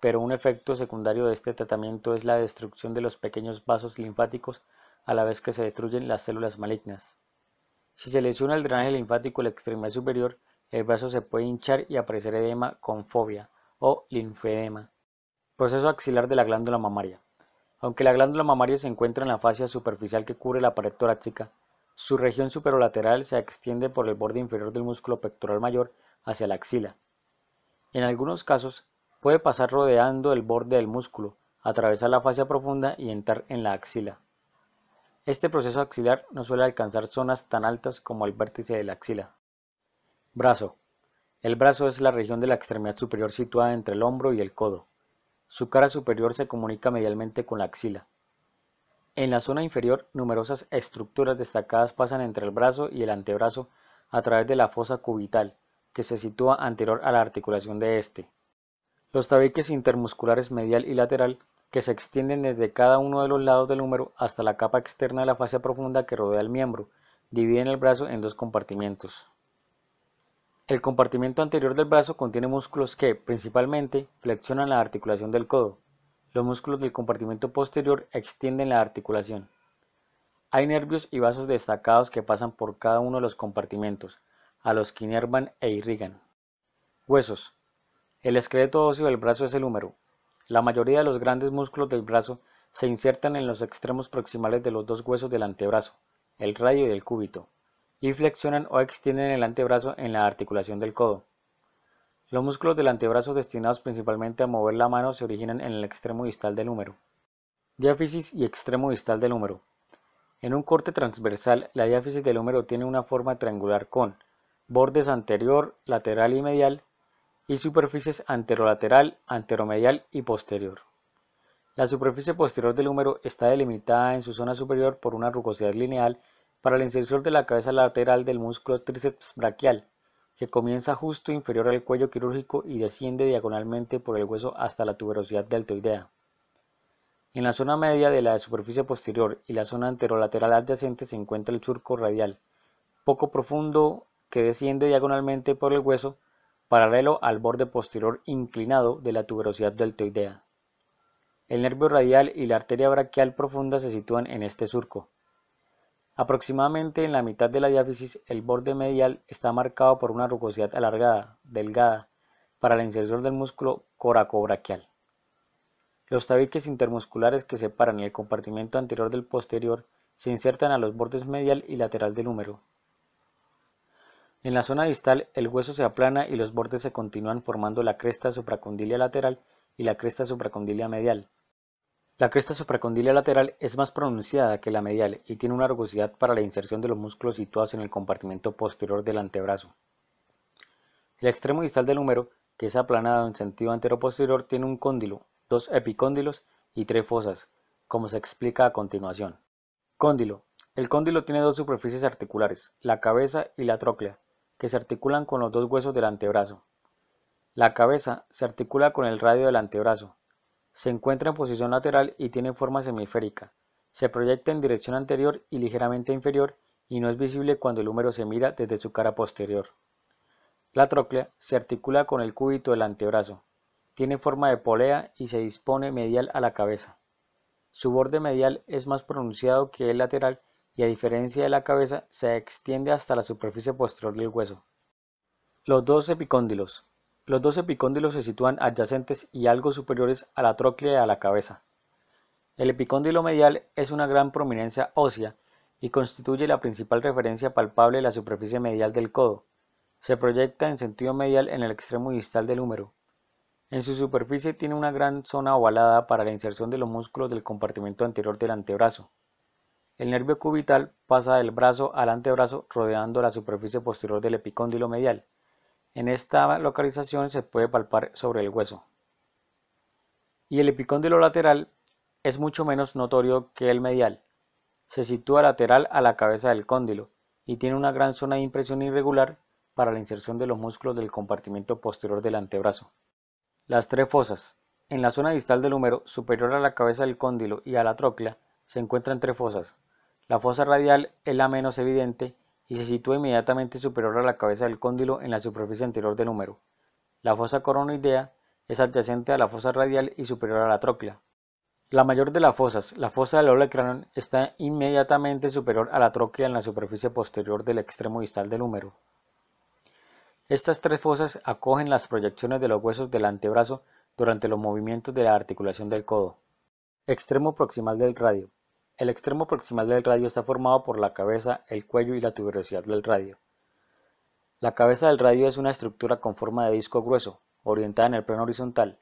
Speaker 1: pero un efecto secundario de este tratamiento es la destrucción de los pequeños vasos linfáticos a la vez que se destruyen las células malignas. Si se lesiona el drenaje linfático de la extremidad superior, el brazo se puede hinchar y aparecer edema con fobia o linfedema. Proceso axilar de la glándula mamaria. Aunque la glándula mamaria se encuentra en la fascia superficial que cubre la pared torácica, su región superolateral se extiende por el borde inferior del músculo pectoral mayor hacia la axila. En algunos casos, puede pasar rodeando el borde del músculo, atravesar la fascia profunda y entrar en la axila. Este proceso axilar no suele alcanzar zonas tan altas como el vértice de la axila. Brazo. El brazo es la región de la extremidad superior situada entre el hombro y el codo. Su cara superior se comunica medialmente con la axila. En la zona inferior, numerosas estructuras destacadas pasan entre el brazo y el antebrazo a través de la fosa cubital, que se sitúa anterior a la articulación de este. Los tabiques intermusculares medial y lateral, que se extienden desde cada uno de los lados del húmero hasta la capa externa de la fascia profunda que rodea el miembro, dividen el brazo en dos compartimientos. El compartimiento anterior del brazo contiene músculos que, principalmente, flexionan la articulación del codo. Los músculos del compartimento posterior extienden la articulación. Hay nervios y vasos destacados que pasan por cada uno de los compartimentos, a los que inervan e irrigan. Huesos. El esqueleto óseo del brazo es el húmero. La mayoría de los grandes músculos del brazo se insertan en los extremos proximales de los dos huesos del antebrazo, el radio y el cúbito y flexionan o extienden el antebrazo en la articulación del codo. Los músculos del antebrazo destinados principalmente a mover la mano se originan en el extremo distal del húmero. Diáfisis y extremo distal del húmero. En un corte transversal, la diáfisis del húmero tiene una forma triangular con bordes anterior, lateral y medial y superficies anterolateral, anteromedial y posterior. La superficie posterior del húmero está delimitada en su zona superior por una rugosidad lineal para el inserción de la cabeza lateral del músculo tríceps braquial, que comienza justo inferior al cuello quirúrgico y desciende diagonalmente por el hueso hasta la tuberosidad deltoidea. En la zona media de la superficie posterior y la zona anterolateral adyacente se encuentra el surco radial, poco profundo que desciende diagonalmente por el hueso paralelo al borde posterior inclinado de la tuberosidad deltoidea. El nervio radial y la arteria braquial profunda se sitúan en este surco. Aproximadamente en la mitad de la diáfisis, el borde medial está marcado por una rugosidad alargada, delgada, para el inserción del músculo coracobrachial. Los tabiques intermusculares que separan el compartimento anterior del posterior se insertan a los bordes medial y lateral del húmero. En la zona distal, el hueso se aplana y los bordes se continúan formando la cresta supracondilia lateral y la cresta supracondilia medial. La cresta supracondilia lateral es más pronunciada que la medial y tiene una rugosidad para la inserción de los músculos situados en el compartimento posterior del antebrazo. El extremo distal del húmero, que es aplanado en sentido antero-posterior, tiene un cóndilo, dos epicóndilos y tres fosas, como se explica a continuación. Cóndilo. El cóndilo tiene dos superficies articulares, la cabeza y la tróclea, que se articulan con los dos huesos del antebrazo. La cabeza se articula con el radio del antebrazo, se encuentra en posición lateral y tiene forma semiférica. Se proyecta en dirección anterior y ligeramente inferior y no es visible cuando el húmero se mira desde su cara posterior. La tróclea se articula con el cúbito del antebrazo. Tiene forma de polea y se dispone medial a la cabeza. Su borde medial es más pronunciado que el lateral y a diferencia de la cabeza se extiende hasta la superficie posterior del hueso. Los dos epicóndilos, los dos epicóndilos se sitúan adyacentes y algo superiores a la tróclea y a la cabeza. El epicóndilo medial es una gran prominencia ósea y constituye la principal referencia palpable de la superficie medial del codo. Se proyecta en sentido medial en el extremo distal del húmero. En su superficie tiene una gran zona ovalada para la inserción de los músculos del compartimento anterior del antebrazo. El nervio cubital pasa del brazo al antebrazo rodeando la superficie posterior del epicóndilo medial. En esta localización se puede palpar sobre el hueso. Y el epicóndilo lateral es mucho menos notorio que el medial. Se sitúa lateral a la cabeza del cóndilo y tiene una gran zona de impresión irregular para la inserción de los músculos del compartimiento posterior del antebrazo. Las tres fosas. En la zona distal del húmero, superior a la cabeza del cóndilo y a la troclea, se encuentran tres fosas. La fosa radial es la menos evidente y se sitúa inmediatamente superior a la cabeza del cóndilo en la superficie anterior del húmero. La fosa coronoidea es adyacente a la fosa radial y superior a la tróclea. La mayor de las fosas, la fosa del olecranon, está inmediatamente superior a la tróclea en la superficie posterior del extremo distal del húmero. Estas tres fosas acogen las proyecciones de los huesos del antebrazo durante los movimientos de la articulación del codo. Extremo proximal del radio. El extremo proximal del radio está formado por la cabeza, el cuello y la tuberosidad del radio. La cabeza del radio es una estructura con forma de disco grueso, orientada en el plano horizontal.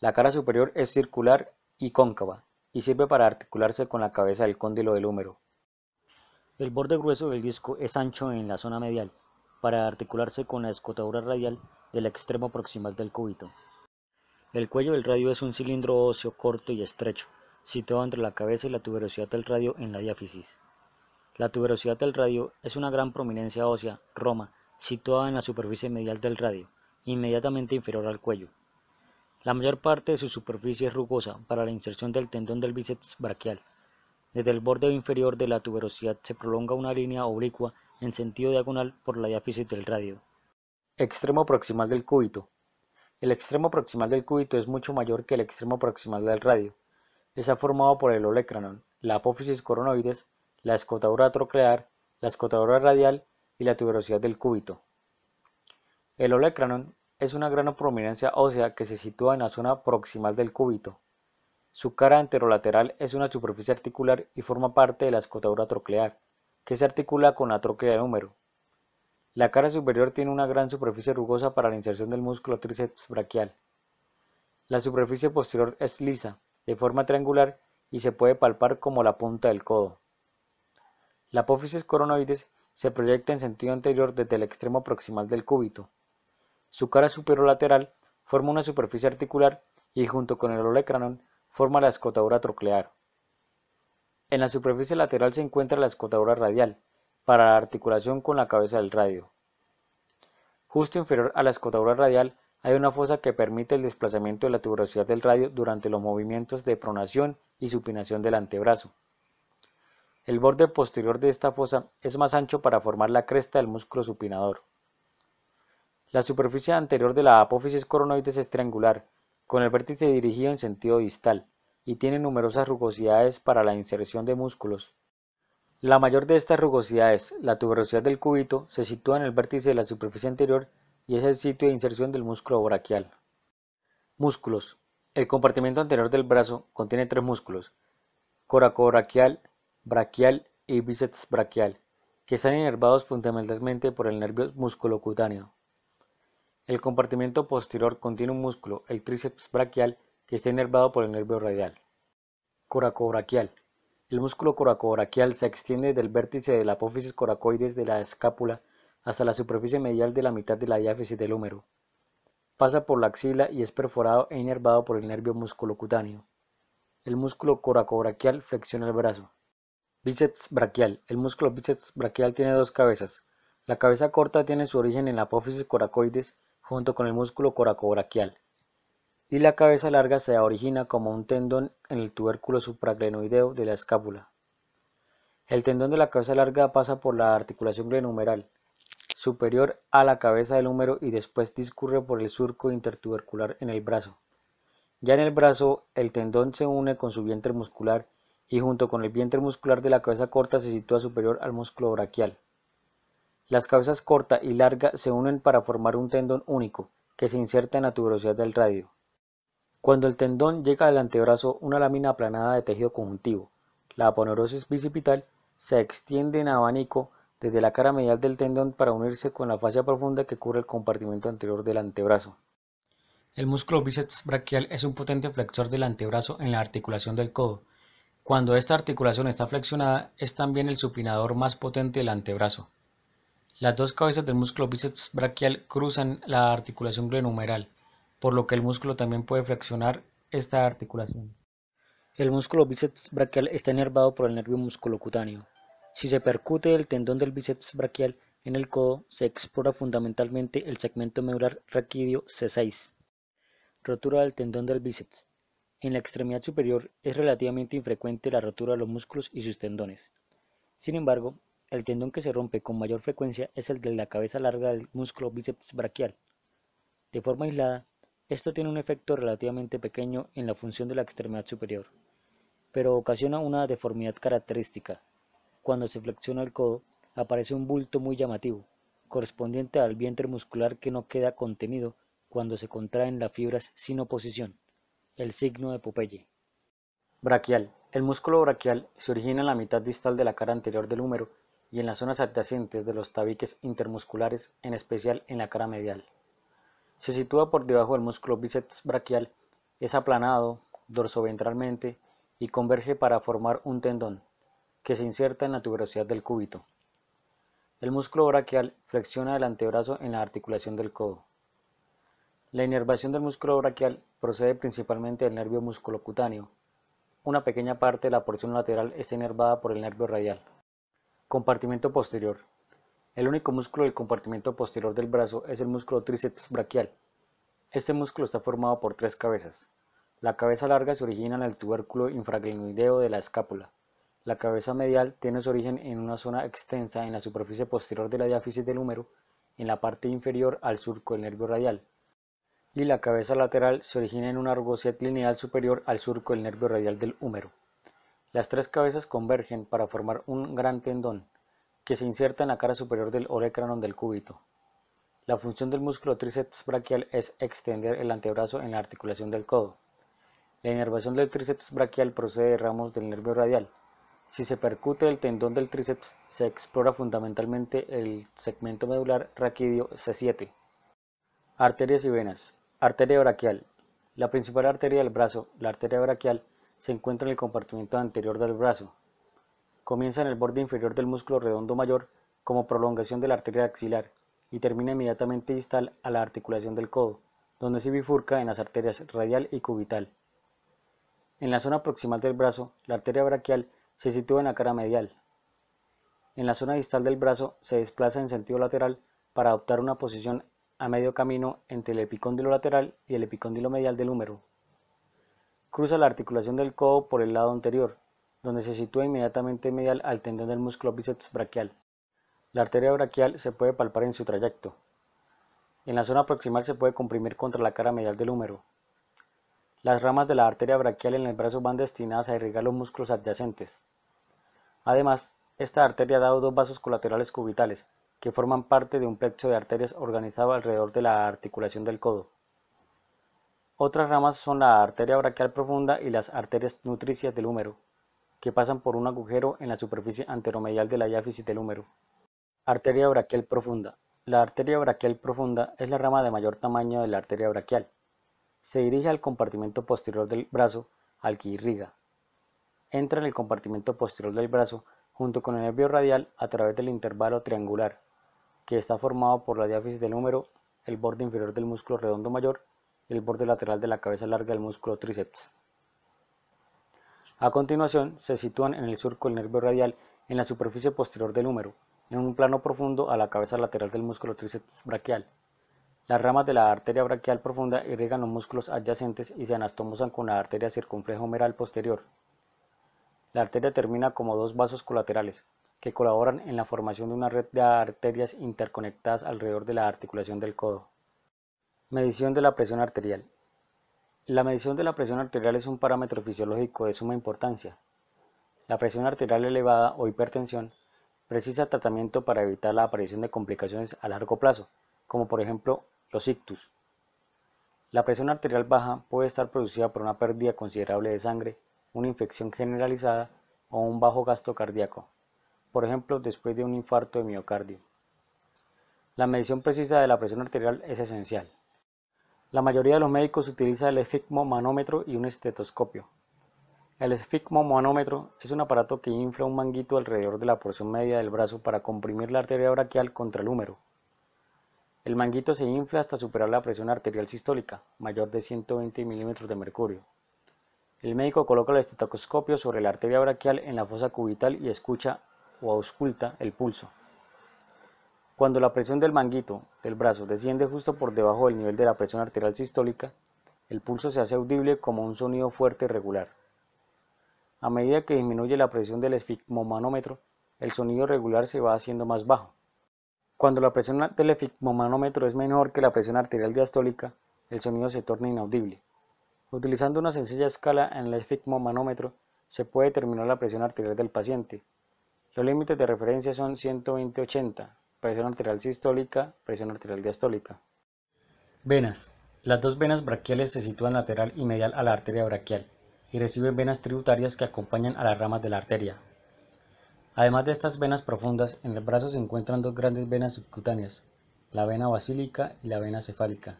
Speaker 1: La cara superior es circular y cóncava, y sirve para articularse con la cabeza del cóndilo del húmero. El borde grueso del disco es ancho en la zona medial, para articularse con la escotadura radial del extremo proximal del cúbito. El cuello del radio es un cilindro óseo corto y estrecho, situado entre la cabeza y la tuberosidad del radio en la diáfisis. La tuberosidad del radio es una gran prominencia ósea, roma, situada en la superficie medial del radio, inmediatamente inferior al cuello. La mayor parte de su superficie es rugosa para la inserción del tendón del bíceps braquial. Desde el borde inferior de la tuberosidad se prolonga una línea oblicua en sentido diagonal por la diáfisis del radio. Extremo proximal del cúbito. El extremo proximal del cúbito es mucho mayor que el extremo proximal del radio, está formado por el olecranon, la apófisis coronoides, la escotadura troclear, la escotadura radial y la tuberosidad del cúbito. El olecranon es una gran prominencia ósea que se sitúa en la zona proximal del cúbito. Su cara anterolateral es una superficie articular y forma parte de la escotadura troclear, que se articula con la troclea de húmero. La cara superior tiene una gran superficie rugosa para la inserción del músculo tríceps braquial. La superficie posterior es lisa, de forma triangular y se puede palpar como la punta del codo. La apófisis coronoides se proyecta en sentido anterior desde el extremo proximal del cúbito. Su cara superolateral forma una superficie articular y junto con el olecranon forma la escotadura troclear. En la superficie lateral se encuentra la escotadura radial, para la articulación con la cabeza del radio. Justo inferior a la escotadura radial hay una fosa que permite el desplazamiento de la tuberosidad del radio durante los movimientos de pronación y supinación del antebrazo. El borde posterior de esta fosa es más ancho para formar la cresta del músculo supinador. La superficie anterior de la apófisis coronoides es triangular, con el vértice dirigido en sentido distal, y tiene numerosas rugosidades para la inserción de músculos. La mayor de estas rugosidades, la tuberosidad del cúbito, se sitúa en el vértice de la superficie anterior y es el sitio de inserción del músculo brachial. Músculos. El compartimento anterior del brazo contiene tres músculos, coracobrachial, brachial y bíceps brachial, que están inervados fundamentalmente por el nervio musculocutáneo. El compartimento posterior contiene un músculo, el tríceps brachial, que está inervado por el nervio radial. Coracobrachial. El músculo coracobrachial se extiende del vértice de la apófisis coracoides de la escápula hasta la superficie medial de la mitad de la diáfisis del húmero. Pasa por la axila y es perforado e inervado por el nervio musculocutáneo. El músculo coracobraquial flexiona el brazo. Bíceps braquial. El músculo bíceps braquial tiene dos cabezas. La cabeza corta tiene su origen en la apófisis coracoides junto con el músculo coracobrachial. Y la cabeza larga se origina como un tendón en el tubérculo supraglenoideo de la escápula. El tendón de la cabeza larga pasa por la articulación glenumeral superior a la cabeza del húmero y después discurre por el surco intertubercular en el brazo. Ya en el brazo, el tendón se une con su vientre muscular y junto con el vientre muscular de la cabeza corta se sitúa superior al músculo braquial. Las cabezas corta y larga se unen para formar un tendón único que se inserta en la tuberosidad del radio. Cuando el tendón llega al antebrazo, una lámina aplanada de tejido conjuntivo, la aponeurosis bicipital, se extiende en abanico desde la cara medial del tendón para unirse con la fascia profunda que cubre el compartimento anterior del antebrazo. El músculo bíceps braquial es un potente flexor del antebrazo en la articulación del codo. Cuando esta articulación está flexionada, es también el supinador más potente del antebrazo. Las dos cabezas del músculo bíceps braquial cruzan la articulación glenumeral, por lo que el músculo también puede flexionar esta articulación. El músculo bíceps braquial está enervado por el nervio musculocutáneo. Si se percute el tendón del bíceps braquial en el codo, se explora fundamentalmente el segmento medular raquídeo C6. Rotura del tendón del bíceps. En la extremidad superior es relativamente infrecuente la rotura de los músculos y sus tendones. Sin embargo, el tendón que se rompe con mayor frecuencia es el de la cabeza larga del músculo bíceps braquial. De forma aislada, esto tiene un efecto relativamente pequeño en la función de la extremidad superior, pero ocasiona una deformidad característica, cuando se flexiona el codo, aparece un bulto muy llamativo, correspondiente al vientre muscular que no queda contenido cuando se contraen las fibras sin oposición, el signo de Popeye. Braquial. El músculo braquial se origina en la mitad distal de la cara anterior del húmero y en las zonas adyacentes de los tabiques intermusculares, en especial en la cara medial. Se sitúa por debajo del músculo bíceps braquial, es aplanado dorsoventralmente y converge para formar un tendón que se inserta en la tuberosidad del cúbito. El músculo braquial flexiona el antebrazo en la articulación del codo. La inervación del músculo braquial procede principalmente del nervio musculocutáneo. Una pequeña parte de la porción lateral está inervada por el nervio radial. Compartimiento posterior. El único músculo del compartimiento posterior del brazo es el músculo tríceps braquial. Este músculo está formado por tres cabezas. La cabeza larga se origina en el tubérculo infraglenoideo de la escápula. La cabeza medial tiene su origen en una zona extensa en la superficie posterior de la diáfisis del húmero, en la parte inferior al surco del nervio radial, y la cabeza lateral se origina en una rugosidad lineal superior al surco del nervio radial del húmero. Las tres cabezas convergen para formar un gran tendón, que se inserta en la cara superior del orecranon del cúbito. La función del músculo tríceps braquial es extender el antebrazo en la articulación del codo. La inervación del tríceps braquial procede de ramos del nervio radial, si se percute el tendón del tríceps, se explora fundamentalmente el segmento medular raquídeo C7. Arterias y venas. Arteria braquial. La principal arteria del brazo, la arteria braquial, se encuentra en el compartimento anterior del brazo. Comienza en el borde inferior del músculo redondo mayor como prolongación de la arteria axilar y termina inmediatamente distal a la articulación del codo, donde se bifurca en las arterias radial y cubital. En la zona proximal del brazo, la arteria braquial se sitúa en la cara medial. En la zona distal del brazo se desplaza en sentido lateral para adoptar una posición a medio camino entre el epicóndilo lateral y el epicóndilo medial del húmero. Cruza la articulación del codo por el lado anterior, donde se sitúa inmediatamente medial al tendón del músculo bíceps braquial. La arteria braquial se puede palpar en su trayecto. En la zona proximal se puede comprimir contra la cara medial del húmero. Las ramas de la arteria braquial en el brazo van destinadas a irrigar los músculos adyacentes. Además, esta arteria da dos vasos colaterales cubitales, que forman parte de un plexo de arterias organizado alrededor de la articulación del codo. Otras ramas son la arteria braquial profunda y las arterias nutricias del húmero, que pasan por un agujero en la superficie anteromedial de la diáfisis del húmero. Arteria braquial profunda. La arteria braquial profunda es la rama de mayor tamaño de la arteria braquial se dirige al compartimento posterior del brazo, al que irriga. Entra en el compartimento posterior del brazo junto con el nervio radial a través del intervalo triangular, que está formado por la diáfisis del húmero, el borde inferior del músculo redondo mayor y el borde lateral de la cabeza larga del músculo tríceps. A continuación, se sitúan en el surco del nervio radial en la superficie posterior del húmero, en un plano profundo a la cabeza lateral del músculo tríceps braquial. Las ramas de la arteria braquial profunda irrigan los músculos adyacentes y se anastomosan con la arteria circunfleja humeral posterior. La arteria termina como dos vasos colaterales, que colaboran en la formación de una red de arterias interconectadas alrededor de la articulación del codo. Medición de la presión arterial. La medición de la presión arterial es un parámetro fisiológico de suma importancia. La presión arterial elevada o hipertensión precisa tratamiento para evitar la aparición de complicaciones a largo plazo, como por ejemplo los ictus. La presión arterial baja puede estar producida por una pérdida considerable de sangre, una infección generalizada o un bajo gasto cardíaco, por ejemplo después de un infarto de miocardio. La medición precisa de la presión arterial es esencial. La mayoría de los médicos utiliza el manómetro y un estetoscopio. El manómetro es un aparato que infla un manguito alrededor de la porción media del brazo para comprimir la arteria braquial contra el húmero el manguito se infla hasta superar la presión arterial sistólica, mayor de 120 milímetros de mercurio. El médico coloca el estetoscopio sobre la arteria braquial en la fosa cubital y escucha o ausculta el pulso. Cuando la presión del manguito del brazo desciende justo por debajo del nivel de la presión arterial sistólica, el pulso se hace audible como un sonido fuerte y regular. A medida que disminuye la presión del esfigmomanómetro, el sonido regular se va haciendo más bajo. Cuando la presión del efigmomanómetro es menor que la presión arterial diastólica, el sonido se torna inaudible. Utilizando una sencilla escala en el efigmomanómetro, se puede determinar la presión arterial del paciente. Los límites de referencia son 120-80, presión arterial sistólica, presión arterial diastólica. Venas. Las dos venas braquiales se sitúan lateral y medial a la arteria braquial y reciben venas tributarias que acompañan a las ramas de la arteria, Además de estas venas profundas, en el brazo se encuentran dos grandes venas subcutáneas, la vena basílica y la vena cefálica.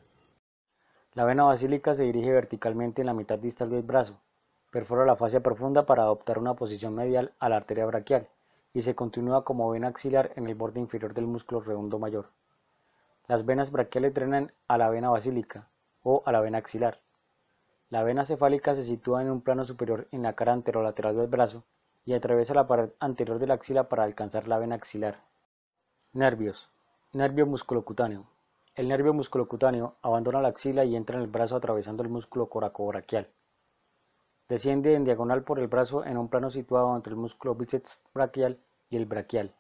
Speaker 1: La vena basílica se dirige verticalmente en la mitad distal del brazo, perfora la fascia profunda para adoptar una posición medial a la arteria braquial y se continúa como vena axilar en el borde inferior del músculo redondo mayor. Las venas braquiales drenan a la vena basílica o a la vena axilar. La vena cefálica se sitúa en un plano superior en la cara anterolateral del brazo y atraviesa la pared anterior de la axila para alcanzar la vena axilar. Nervios. Nervio musculocutáneo. El nervio musculocutáneo abandona la axila y entra en el brazo atravesando el músculo coracobrachial. Desciende en diagonal por el brazo en un plano situado entre el músculo bíceps brachial y el brachial.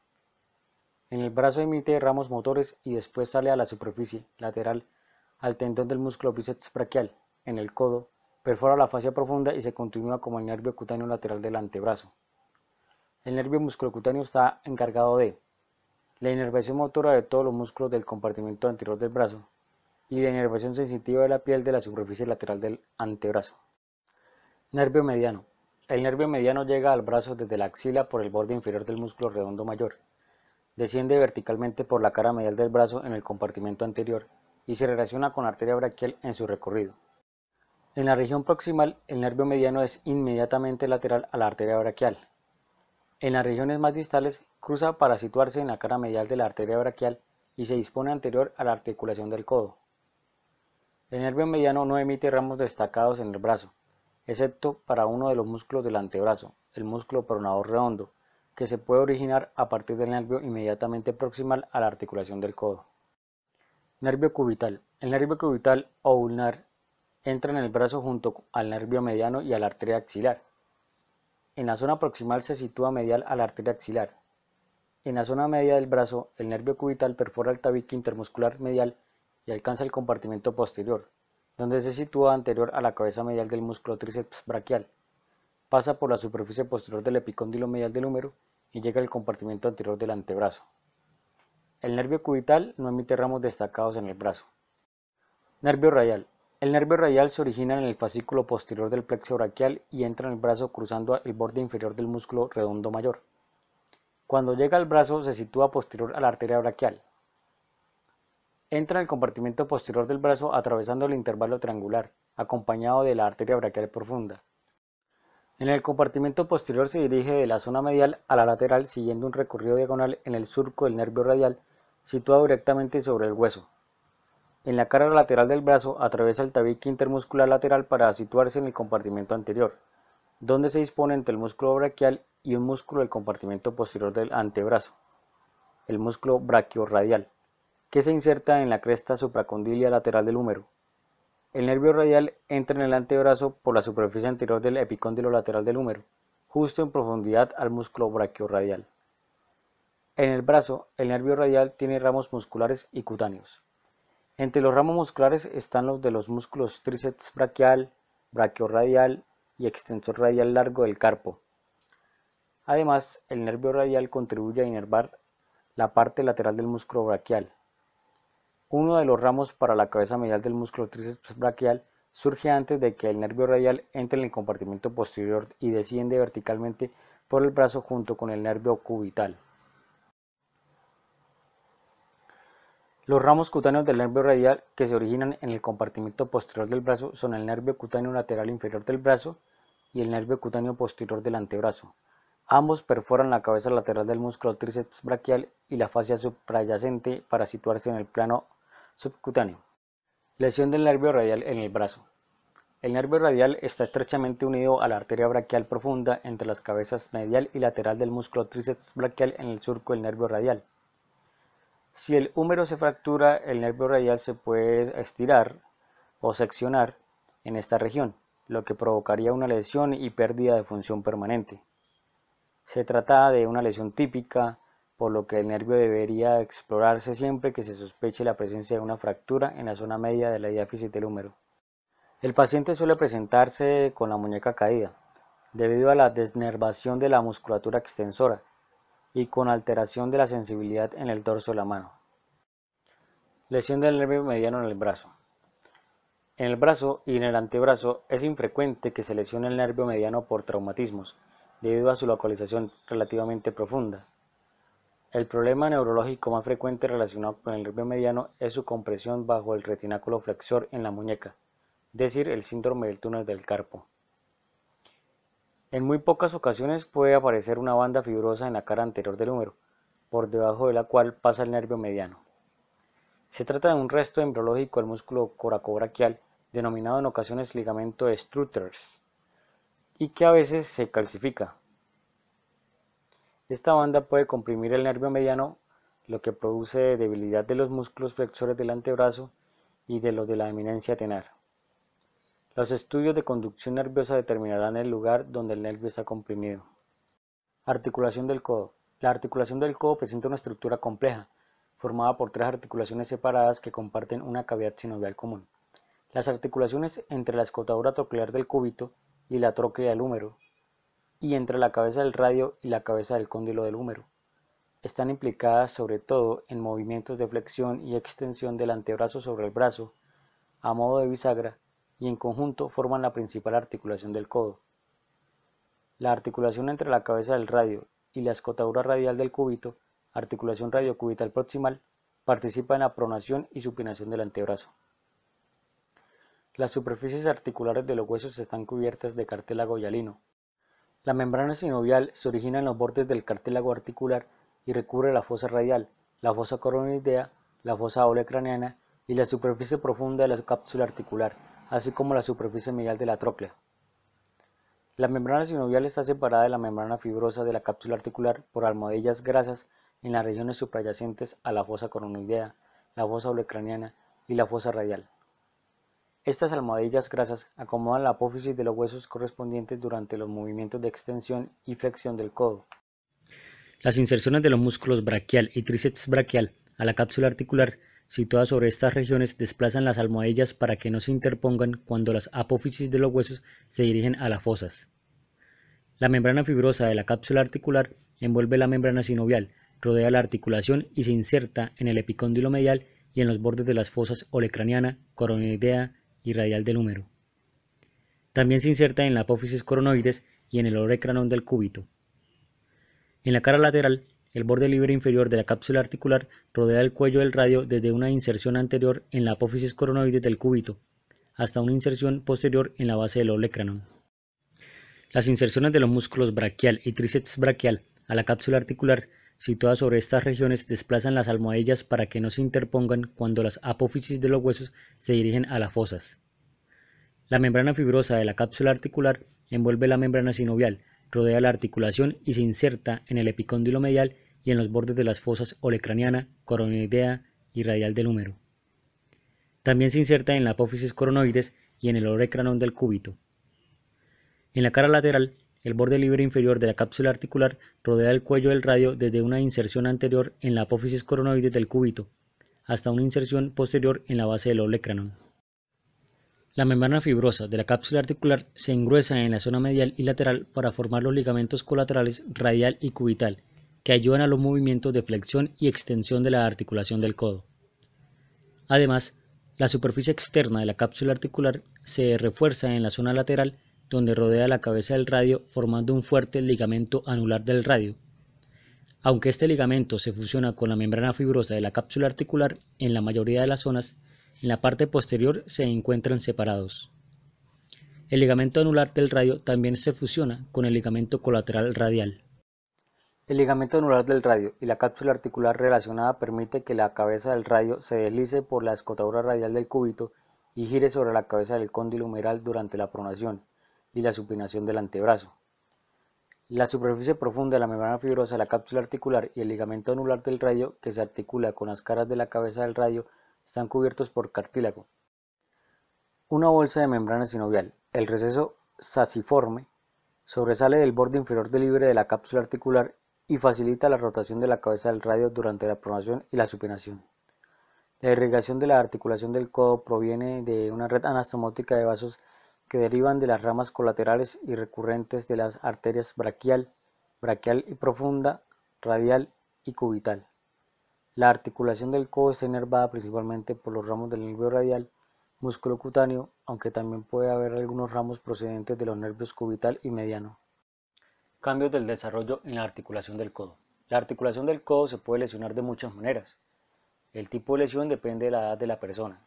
Speaker 1: En el brazo emite ramos motores y después sale a la superficie lateral al tendón del músculo bíceps brachial, En el codo, perfora la fascia profunda y se continúa como el nervio cutáneo lateral del antebrazo. El nervio musculocutáneo está encargado de la inervación motora de todos los músculos del compartimento anterior del brazo y la inervación sensitiva de la piel de la superficie lateral del antebrazo. Nervio mediano. El nervio mediano llega al brazo desde la axila por el borde inferior del músculo redondo mayor. Desciende verticalmente por la cara medial del brazo en el compartimento anterior y se relaciona con la arteria braquial en su recorrido. En la región proximal, el nervio mediano es inmediatamente lateral a la arteria braquial, en las regiones más distales cruza para situarse en la cara medial de la arteria braquial y se dispone anterior a la articulación del codo. El nervio mediano no emite ramos destacados en el brazo, excepto para uno de los músculos del antebrazo, el músculo pronador redondo, que se puede originar a partir del nervio inmediatamente proximal a la articulación del codo. Nervio cubital. El nervio cubital o ulnar entra en el brazo junto al nervio mediano y a la arteria axilar en la zona proximal se sitúa medial a la arteria axilar. En la zona media del brazo, el nervio cubital perfora el tabique intermuscular medial y alcanza el compartimento posterior, donde se sitúa anterior a la cabeza medial del músculo tríceps braquial. Pasa por la superficie posterior del epicóndilo medial del húmero y llega al compartimento anterior del antebrazo. El nervio cubital no emite ramos destacados en el brazo. Nervio radial. El nervio radial se origina en el fascículo posterior del plexo braquial y entra en el brazo cruzando el borde inferior del músculo redondo mayor. Cuando llega al brazo se sitúa posterior a la arteria braquial. Entra en el compartimento posterior del brazo atravesando el intervalo triangular, acompañado de la arteria braquial profunda. En el compartimento posterior se dirige de la zona medial a la lateral siguiendo un recorrido diagonal en el surco del nervio radial situado directamente sobre el hueso. En la cara lateral del brazo atraviesa el tabique intermuscular lateral para situarse en el compartimento anterior, donde se dispone entre el músculo braquial y un músculo del compartimento posterior del antebrazo, el músculo brachiorradial, que se inserta en la cresta supracondilia lateral del húmero. El nervio radial entra en el antebrazo por la superficie anterior del epicóndilo lateral del húmero, justo en profundidad al músculo brachioradial. En el brazo, el nervio radial tiene ramos musculares y cutáneos. Entre los ramos musculares están los de los músculos tríceps braquial, brachioradial y extensor radial largo del carpo. Además, el nervio radial contribuye a inervar la parte lateral del músculo braquial. Uno de los ramos para la cabeza medial del músculo tríceps braquial surge antes de que el nervio radial entre en el compartimento posterior y desciende verticalmente por el brazo junto con el nervio cubital. Los ramos cutáneos del nervio radial que se originan en el compartimiento posterior del brazo son el nervio cutáneo lateral inferior del brazo y el nervio cutáneo posterior del antebrazo. Ambos perforan la cabeza lateral del músculo tríceps braquial y la fascia suprayacente para situarse en el plano subcutáneo. Lesión del nervio radial en el brazo. El nervio radial está estrechamente unido a la arteria braquial profunda entre las cabezas medial y lateral del músculo tríceps braquial en el surco del nervio radial. Si el húmero se fractura, el nervio radial se puede estirar o seccionar en esta región, lo que provocaría una lesión y pérdida de función permanente. Se trata de una lesión típica, por lo que el nervio debería explorarse siempre que se sospeche la presencia de una fractura en la zona media de la diáfisis del húmero. El paciente suele presentarse con la muñeca caída, debido a la desnervación de la musculatura extensora, y con alteración de la sensibilidad en el dorso de la mano. Lesión del nervio mediano en el brazo. En el brazo y en el antebrazo es infrecuente que se lesione el nervio mediano por traumatismos, debido a su localización relativamente profunda. El problema neurológico más frecuente relacionado con el nervio mediano es su compresión bajo el retináculo flexor en la muñeca, es decir, el síndrome del túnel del carpo. En muy pocas ocasiones puede aparecer una banda fibrosa en la cara anterior del húmero, por debajo de la cual pasa el nervio mediano. Se trata de un resto embriológico del músculo coracobraquial, denominado en ocasiones ligamento de y que a veces se calcifica. Esta banda puede comprimir el nervio mediano, lo que produce debilidad de los músculos flexores del antebrazo y de los de la eminencia tenar. Los estudios de conducción nerviosa determinarán el lugar donde el nervio está comprimido. Articulación del codo. La articulación del codo presenta una estructura compleja, formada por tres articulaciones separadas que comparten una cavidad sinovial común. Las articulaciones entre la escotadura troclear del cúbito y la troclea del húmero, y entre la cabeza del radio y la cabeza del cóndilo del húmero. Están implicadas sobre todo en movimientos de flexión y extensión del antebrazo sobre el brazo, a modo de bisagra, y en conjunto forman la principal articulación del codo. La articulación entre la cabeza del radio y la escotadura radial del cúbito, articulación radiocubital proximal, participa en la pronación y supinación del antebrazo. Las superficies articulares de los huesos están cubiertas de cartílago hialino. La membrana sinovial se origina en los bordes del cartílago articular y recubre la fosa radial, la fosa coronidea, la fosa oleocraniana y la superficie profunda de la cápsula articular así como la superficie medial de la tróclea. La membrana sinovial está separada de la membrana fibrosa de la cápsula articular por almohadillas grasas en las regiones subyacentes a la fosa coronoidea, la fosa olecraniana y la fosa radial. Estas almohadillas grasas acomodan la apófisis de los huesos correspondientes durante los movimientos de extensión y flexión del codo. Las inserciones de los músculos braquial y tríceps braquial a la cápsula articular situadas sobre estas regiones desplazan las almohadillas para que no se interpongan cuando las apófisis de los huesos se dirigen a las fosas. La membrana fibrosa de la cápsula articular envuelve la membrana sinovial, rodea la articulación y se inserta en el epicóndilo medial y en los bordes de las fosas olecraniana, coronoidea y radial del húmero. También se inserta en la apófisis coronoides y en el orecranón del cúbito. En la cara lateral el borde libre inferior de la cápsula articular rodea el cuello del radio desde una inserción anterior en la apófisis coronoides del cúbito hasta una inserción posterior en la base del olecranon. Las inserciones de los músculos braquial y tríceps braquial a la cápsula articular situadas sobre estas regiones desplazan las almohadillas para que no se interpongan cuando las apófisis de los huesos se dirigen a las fosas. La membrana fibrosa de la cápsula articular envuelve la membrana sinovial, rodea la articulación y se inserta en el epicóndilo medial y en los bordes de las fosas olecraniana, coronoidea y radial del húmero. También se inserta en la apófisis coronoides y en el orecranón del cúbito. En la cara lateral, el borde libre inferior de la cápsula articular rodea el cuello del radio desde una inserción anterior en la apófisis coronoides del cúbito hasta una inserción posterior en la base del olecranón. La membrana fibrosa de la cápsula articular se engruesa en la zona medial y lateral para formar los ligamentos colaterales radial y cubital, que ayudan a los movimientos de flexión y extensión de la articulación del codo. Además, la superficie externa de la cápsula articular se refuerza en la zona lateral donde rodea la cabeza del radio formando un fuerte ligamento anular del radio. Aunque este ligamento se fusiona con la membrana fibrosa de la cápsula articular en la mayoría de las zonas, en la parte posterior se encuentran separados. El ligamento anular del radio también se fusiona con el ligamento colateral radial. El ligamento anular del radio y la cápsula articular relacionada permite que la cabeza del radio se deslice por la escotadura radial del cúbito y gire sobre la cabeza del cóndilo humeral durante la pronación y la supinación del antebrazo. La superficie profunda de la membrana fibrosa la cápsula articular y el ligamento anular del radio que se articula con las caras de la cabeza del radio están cubiertos por cartílago. Una bolsa de membrana sinovial, el receso sasiforme, sobresale del borde inferior del libre de la cápsula articular y facilita la rotación de la cabeza del radio durante la pronación y la supinación. La irrigación de la articulación del codo proviene de una red anastomótica de vasos que derivan de las ramas colaterales y recurrentes de las arterias braquial, braquial y profunda, radial y cubital. La articulación del codo está inervada principalmente por los ramos del nervio radial, músculo cutáneo, aunque también puede haber algunos ramos procedentes de los nervios cubital y mediano. Cambios del desarrollo en la articulación del codo. La articulación del codo se puede lesionar de muchas maneras. El tipo de lesión depende de la edad de la persona.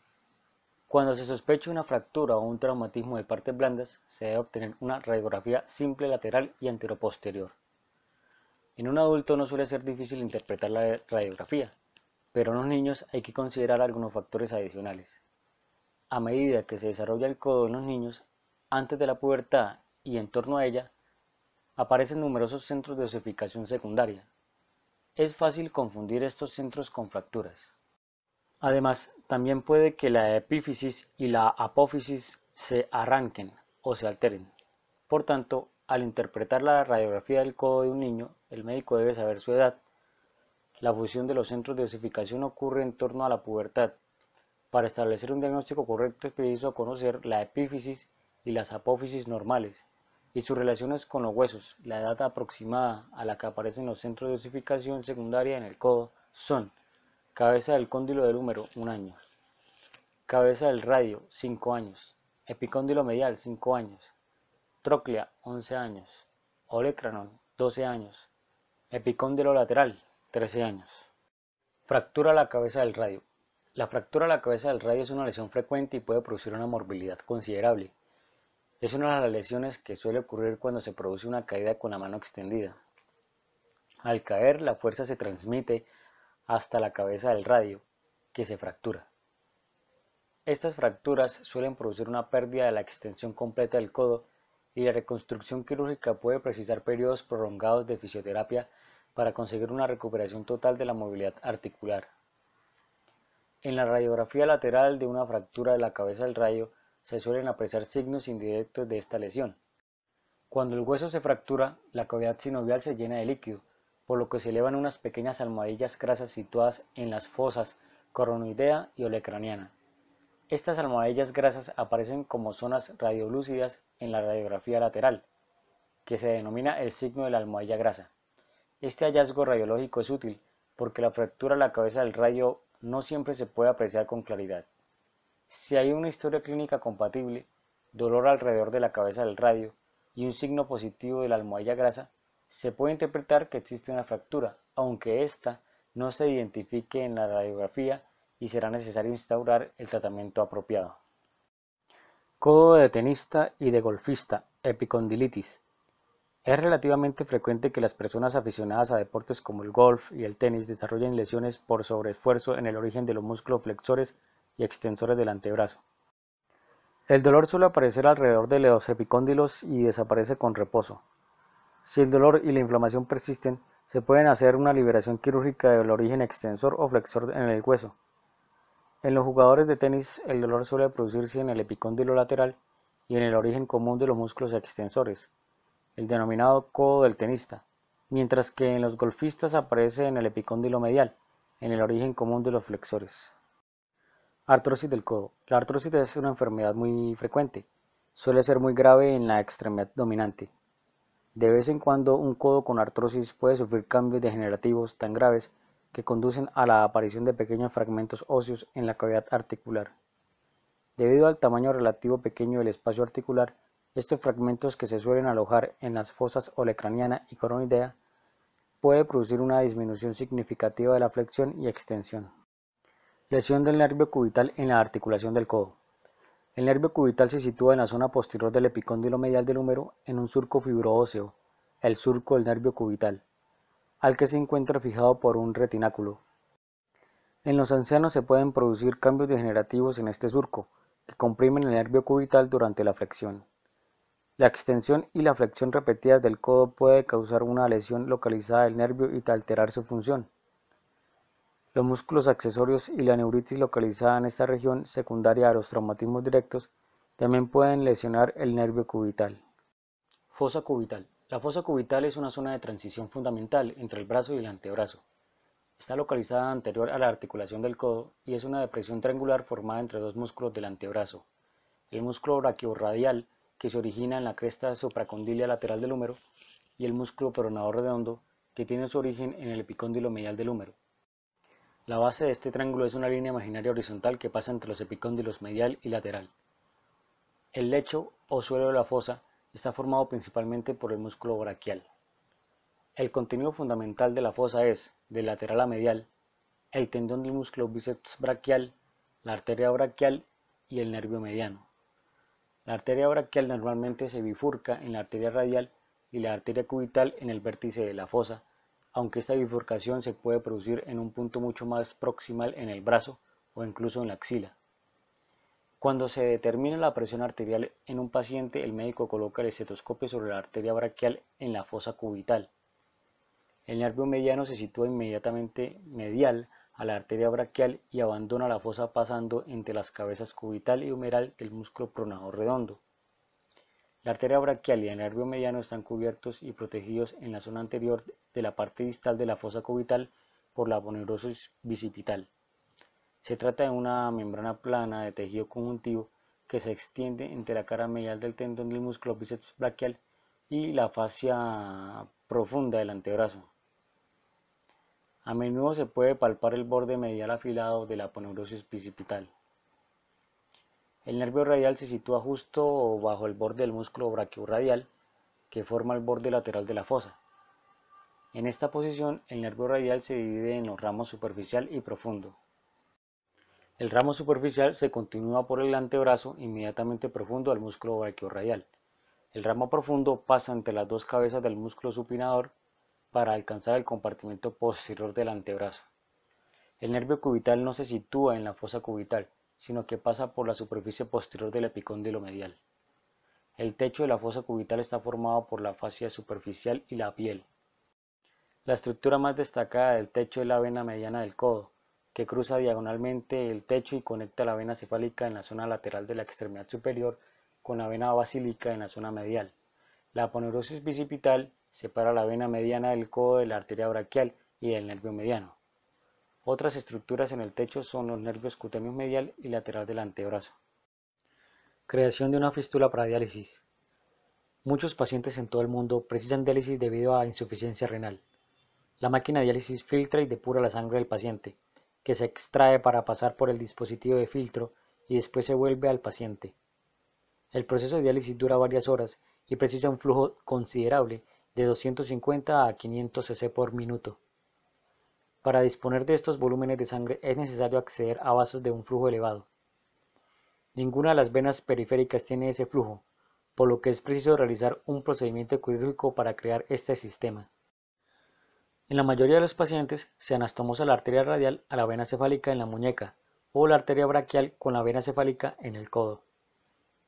Speaker 1: Cuando se sospecha una fractura o un traumatismo de partes blandas, se debe obtener una radiografía simple lateral y anteroposterior. En un adulto no suele ser difícil interpretar la radiografía, pero en los niños hay que considerar algunos factores adicionales. A medida que se desarrolla el codo en los niños, antes de la pubertad y en torno a ella, aparecen numerosos centros de osificación secundaria. Es fácil confundir estos centros con fracturas. Además, también puede que la epífisis y la apófisis se arranquen o se alteren. Por tanto, al interpretar la radiografía del codo de un niño, el médico debe saber su edad, la fusión de los centros de osificación ocurre en torno a la pubertad. Para establecer un diagnóstico correcto es preciso conocer la epífisis y las apófisis normales y sus relaciones con los huesos. La edad aproximada a la que aparecen los centros de osificación secundaria en el codo son cabeza del cóndilo del húmero, un año, cabeza del radio, 5 años, epicóndilo medial, 5 años, troclea, 11 años, olecranon, 12 años, epicóndilo lateral, 13 años. Fractura a la cabeza del radio. La fractura a la cabeza del radio es una lesión frecuente y puede producir una morbilidad considerable. Es una de las lesiones que suele ocurrir cuando se produce una caída con la mano extendida. Al caer, la fuerza se transmite hasta la cabeza del radio, que se fractura. Estas fracturas suelen producir una pérdida de la extensión completa del codo y la reconstrucción quirúrgica puede precisar periodos prolongados de fisioterapia para conseguir una recuperación total de la movilidad articular. En la radiografía lateral de una fractura de la cabeza del rayo se suelen apreciar signos indirectos de esta lesión. Cuando el hueso se fractura, la cavidad sinovial se llena de líquido, por lo que se elevan unas pequeñas almohadillas grasas situadas en las fosas coronoidea y olecraniana. Estas almohadillas grasas aparecen como zonas radiolúcidas en la radiografía lateral, que se denomina el signo de la almohadilla grasa. Este hallazgo radiológico es útil porque la fractura a la cabeza del radio no siempre se puede apreciar con claridad. Si hay una historia clínica compatible, dolor alrededor de la cabeza del radio y un signo positivo de la almohadilla grasa, se puede interpretar que existe una fractura, aunque ésta no se identifique en la radiografía y será necesario instaurar el tratamiento apropiado. Codo de tenista y de golfista, epicondilitis. Es relativamente frecuente que las personas aficionadas a deportes como el golf y el tenis desarrollen lesiones por sobreesfuerzo en el origen de los músculos flexores y extensores del antebrazo. El dolor suele aparecer alrededor de los epicóndilos y desaparece con reposo. Si el dolor y la inflamación persisten, se puede hacer una liberación quirúrgica del origen extensor o flexor en el hueso. En los jugadores de tenis, el dolor suele producirse en el epicóndilo lateral y en el origen común de los músculos extensores, el denominado codo del tenista, mientras que en los golfistas aparece en el epicóndilo medial, en el origen común de los flexores. Artrosis del codo. La artrosis es una enfermedad muy frecuente. Suele ser muy grave en la extremidad dominante. De vez en cuando un codo con artrosis puede sufrir cambios degenerativos tan graves que conducen a la aparición de pequeños fragmentos óseos en la cavidad articular. Debido al tamaño relativo pequeño del espacio articular, estos fragmentos que se suelen alojar en las fosas olecraniana y coronidea puede producir una disminución significativa de la flexión y extensión. Lesión del nervio cubital en la articulación del codo. El nervio cubital se sitúa en la zona posterior del epicóndilo medial del húmero en un surco fibroóseo, el surco del nervio cubital, al que se encuentra fijado por un retináculo. En los ancianos se pueden producir cambios degenerativos en este surco, que comprimen el nervio cubital durante la flexión. La extensión y la flexión repetidas del codo puede causar una lesión localizada del nervio y alterar su función. Los músculos accesorios y la neuritis localizada en esta región secundaria a los traumatismos directos también pueden lesionar el nervio cubital. Fosa cubital. La fosa cubital es una zona de transición fundamental entre el brazo y el antebrazo. Está localizada anterior a la articulación del codo y es una depresión triangular formada entre dos músculos del antebrazo, el músculo brachiorradial que se origina en la cresta supracondilia lateral del húmero y el músculo peronador redondo que tiene su origen en el epicóndilo medial del húmero. La base de este triángulo es una línea imaginaria horizontal que pasa entre los epicóndilos medial y lateral. El lecho o suelo de la fosa está formado principalmente por el músculo braquial. El contenido fundamental de la fosa es, de lateral a medial, el tendón del músculo bíceps braquial, la arteria braquial y el nervio mediano. La arteria brachial normalmente se bifurca en la arteria radial y la arteria cubital en el vértice de la fosa, aunque esta bifurcación se puede producir en un punto mucho más proximal en el brazo o incluso en la axila. Cuando se determina la presión arterial en un paciente, el médico coloca el estetoscopio sobre la arteria brachial en la fosa cubital. El nervio mediano se sitúa inmediatamente medial la arteria braquial y abandona la fosa pasando entre las cabezas cubital y humeral del músculo pronador redondo. La arteria braquial y el nervio mediano están cubiertos y protegidos en la zona anterior de la parte distal de la fosa cubital por la poneurosis bicipital. Se trata de una membrana plana de tejido conjuntivo que se extiende entre la cara medial del tendón del músculo bíceps braquial y la fascia profunda del antebrazo. A menudo se puede palpar el borde medial afilado de la poneurosis bicipital. El nervio radial se sitúa justo bajo el borde del músculo brachioradial que forma el borde lateral de la fosa. En esta posición, el nervio radial se divide en los ramos superficial y profundo. El ramo superficial se continúa por el antebrazo inmediatamente profundo al músculo brachioradial. El ramo profundo pasa entre las dos cabezas del músculo supinador para alcanzar el compartimento posterior del antebrazo. El nervio cubital no se sitúa en la fosa cubital, sino que pasa por la superficie posterior del epicóndilo medial. El techo de la fosa cubital está formado por la fascia superficial y la piel. La estructura más destacada del techo es la vena mediana del codo, que cruza diagonalmente el techo y conecta la vena cefálica en la zona lateral de la extremidad superior con la vena basílica en la zona medial. La aponeurosis bicipital Separa la vena mediana del codo de la arteria braquial y del nervio mediano. Otras estructuras en el techo son los nervios cutáneos medial y lateral del antebrazo. Creación de una fístula para diálisis. Muchos pacientes en todo el mundo precisan diálisis debido a insuficiencia renal. La máquina de diálisis filtra y depura la sangre del paciente, que se extrae para pasar por el dispositivo de filtro y después se vuelve al paciente. El proceso de diálisis dura varias horas y precisa un flujo considerable de 250 a 500 cc por minuto. Para disponer de estos volúmenes de sangre es necesario acceder a vasos de un flujo elevado. Ninguna de las venas periféricas tiene ese flujo, por lo que es preciso realizar un procedimiento quirúrgico para crear este sistema. En la mayoría de los pacientes se anastomosa la arteria radial a la vena cefálica en la muñeca o la arteria braquial con la vena cefálica en el codo.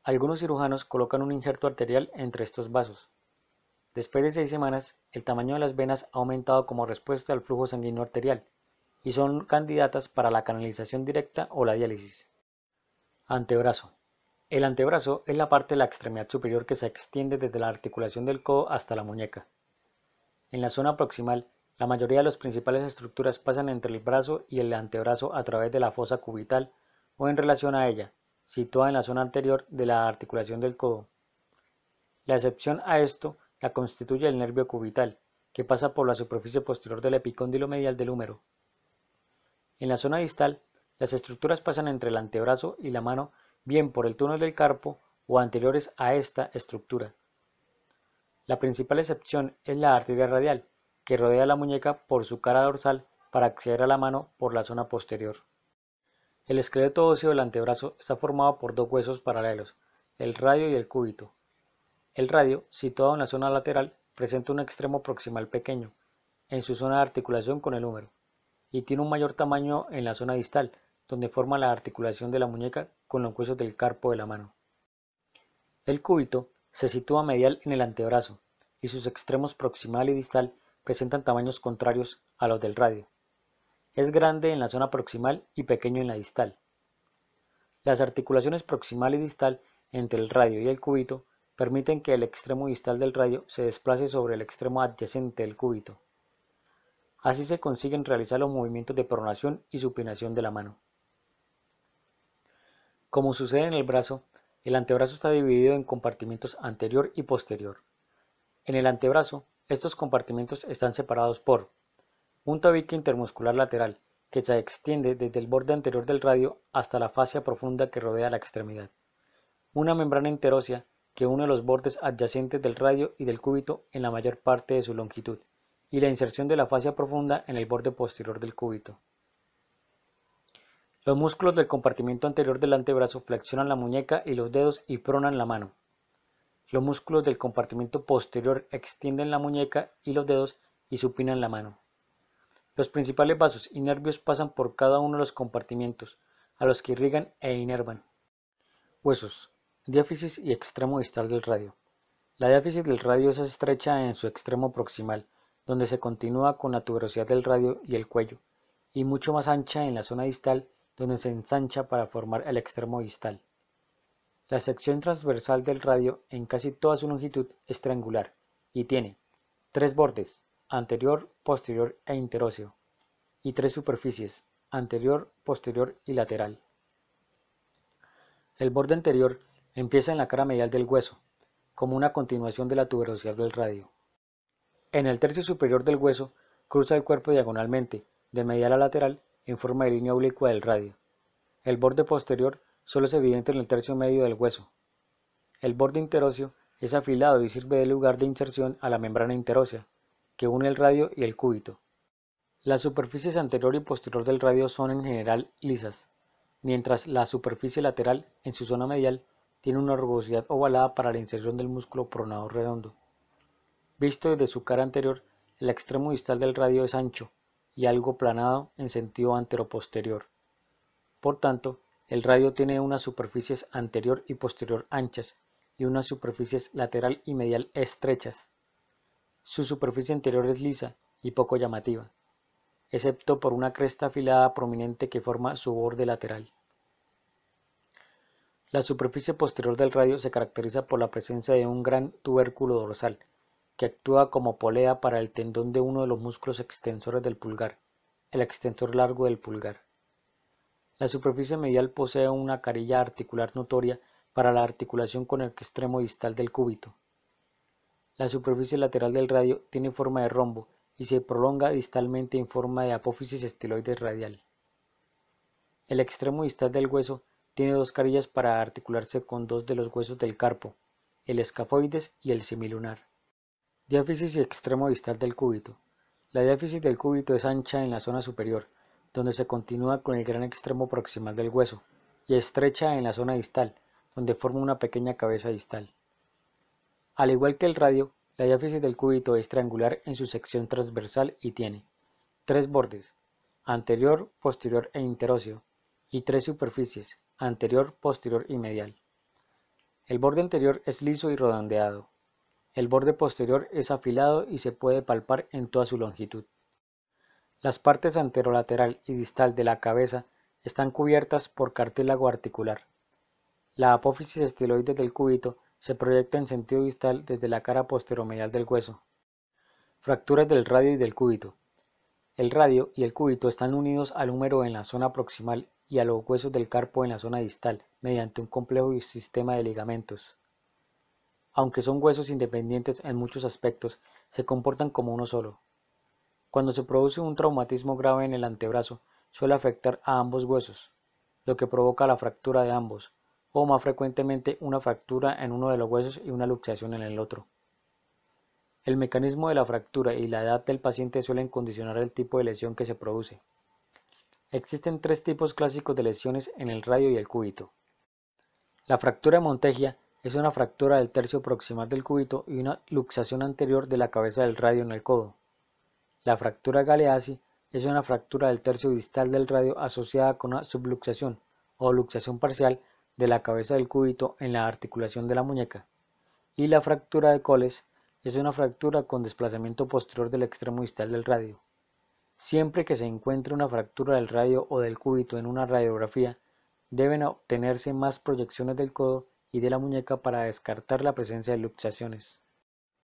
Speaker 1: Algunos cirujanos colocan un injerto arterial entre estos vasos. Después de seis semanas, el tamaño de las venas ha aumentado como respuesta al flujo sanguíneo arterial y son candidatas para la canalización directa o la diálisis. Antebrazo. El antebrazo es la parte de la extremidad superior que se extiende desde la articulación del codo hasta la muñeca. En la zona proximal, la mayoría de las principales estructuras pasan entre el brazo y el antebrazo a través de la fosa cubital o en relación a ella, situada en la zona anterior de la articulación del codo. La excepción a esto la constituye el nervio cubital, que pasa por la superficie posterior del epicóndilo medial del húmero. En la zona distal, las estructuras pasan entre el antebrazo y la mano bien por el túnel del carpo o anteriores a esta estructura. La principal excepción es la arteria radial, que rodea la muñeca por su cara dorsal para acceder a la mano por la zona posterior. El esqueleto óseo del antebrazo está formado por dos huesos paralelos, el radio y el cúbito. El radio, situado en la zona lateral, presenta un extremo proximal pequeño, en su zona de articulación con el húmero, y tiene un mayor tamaño en la zona distal, donde forma la articulación de la muñeca con los huesos del carpo de la mano. El cúbito se sitúa medial en el antebrazo, y sus extremos proximal y distal presentan tamaños contrarios a los del radio. Es grande en la zona proximal y pequeño en la distal. Las articulaciones proximal y distal entre el radio y el cúbito permiten que el extremo distal del radio se desplace sobre el extremo adyacente del cúbito. Así se consiguen realizar los movimientos de pronación y supinación de la mano. Como sucede en el brazo, el antebrazo está dividido en compartimentos anterior y posterior. En el antebrazo, estos compartimentos están separados por un tabique intermuscular lateral, que se extiende desde el borde anterior del radio hasta la fascia profunda que rodea la extremidad, una membrana interósea que une los bordes adyacentes del radio y del cúbito en la mayor parte de su longitud, y la inserción de la fascia profunda en el borde posterior del cúbito. Los músculos del compartimiento anterior del antebrazo flexionan la muñeca y los dedos y pronan la mano. Los músculos del compartimiento posterior extienden la muñeca y los dedos y supinan la mano. Los principales vasos y nervios pasan por cada uno de los compartimientos, a los que irrigan e inervan. Huesos. Diáfisis y extremo distal del radio. La diáfisis del radio es estrecha en su extremo proximal, donde se continúa con la tuberosidad del radio y el cuello, y mucho más ancha en la zona distal, donde se ensancha para formar el extremo distal. La sección transversal del radio en casi toda su longitud es triangular y tiene tres bordes, anterior, posterior e interóseo, y tres superficies, anterior, posterior y lateral. El borde anterior Empieza en la cara medial del hueso, como una continuación de la tuberosidad del radio. En el tercio superior del hueso cruza el cuerpo diagonalmente, de medial a lateral, en forma de línea oblicua del radio. El borde posterior solo es evidente en el tercio medio del hueso. El borde interóseo es afilado y sirve de lugar de inserción a la membrana interósea, que une el radio y el cúbito. Las superficies anterior y posterior del radio son en general lisas, mientras la superficie lateral, en su zona medial, tiene una rugosidad ovalada para la inserción del músculo pronador redondo. Visto desde su cara anterior, el extremo distal del radio es ancho y algo planado en sentido anteroposterior. Por tanto, el radio tiene unas superficies anterior y posterior anchas y unas superficies lateral y medial estrechas. Su superficie anterior es lisa y poco llamativa, excepto por una cresta afilada prominente que forma su borde lateral. La superficie posterior del radio se caracteriza por la presencia de un gran tubérculo dorsal, que actúa como polea para el tendón de uno de los músculos extensores del pulgar, el extensor largo del pulgar. La superficie medial posee una carilla articular notoria para la articulación con el extremo distal del cúbito. La superficie lateral del radio tiene forma de rombo y se prolonga distalmente en forma de apófisis estiloides radial. El extremo distal del hueso tiene dos carillas para articularse con dos de los huesos del carpo, el escafoides y el semilunar. Diáfisis y extremo distal del cúbito. La diáfisis del cúbito es ancha en la zona superior, donde se continúa con el gran extremo proximal del hueso, y estrecha en la zona distal, donde forma una pequeña cabeza distal. Al igual que el radio, la diáfisis del cúbito es triangular en su sección transversal y tiene tres bordes, anterior, posterior e interóseo, y tres superficies, anterior, posterior y medial. El borde anterior es liso y redondeado. El borde posterior es afilado y se puede palpar en toda su longitud. Las partes anterolateral y distal de la cabeza están cubiertas por cartílago articular. La apófisis estiloide del cúbito se proyecta en sentido distal desde la cara posteromedial del hueso. Fracturas del radio y del cúbito. El radio y el cúbito están unidos al húmero en la zona proximal y a los huesos del carpo en la zona distal, mediante un complejo sistema de ligamentos. Aunque son huesos independientes en muchos aspectos, se comportan como uno solo. Cuando se produce un traumatismo grave en el antebrazo, suele afectar a ambos huesos, lo que provoca la fractura de ambos, o más frecuentemente una fractura en uno de los huesos y una luxación en el otro. El mecanismo de la fractura y la edad del paciente suelen condicionar el tipo de lesión que se produce. Existen tres tipos clásicos de lesiones en el radio y el cúbito. La fractura de Montegia es una fractura del tercio proximal del cúbito y una luxación anterior de la cabeza del radio en el codo. La fractura Galeazzi es una fractura del tercio distal del radio asociada con una subluxación o luxación parcial de la cabeza del cúbito en la articulación de la muñeca. Y la fractura de Coles es una fractura con desplazamiento posterior del extremo distal del radio. Siempre que se encuentre una fractura del radio o del cúbito en una radiografía, deben obtenerse más proyecciones del codo y de la muñeca para descartar la presencia de luxaciones.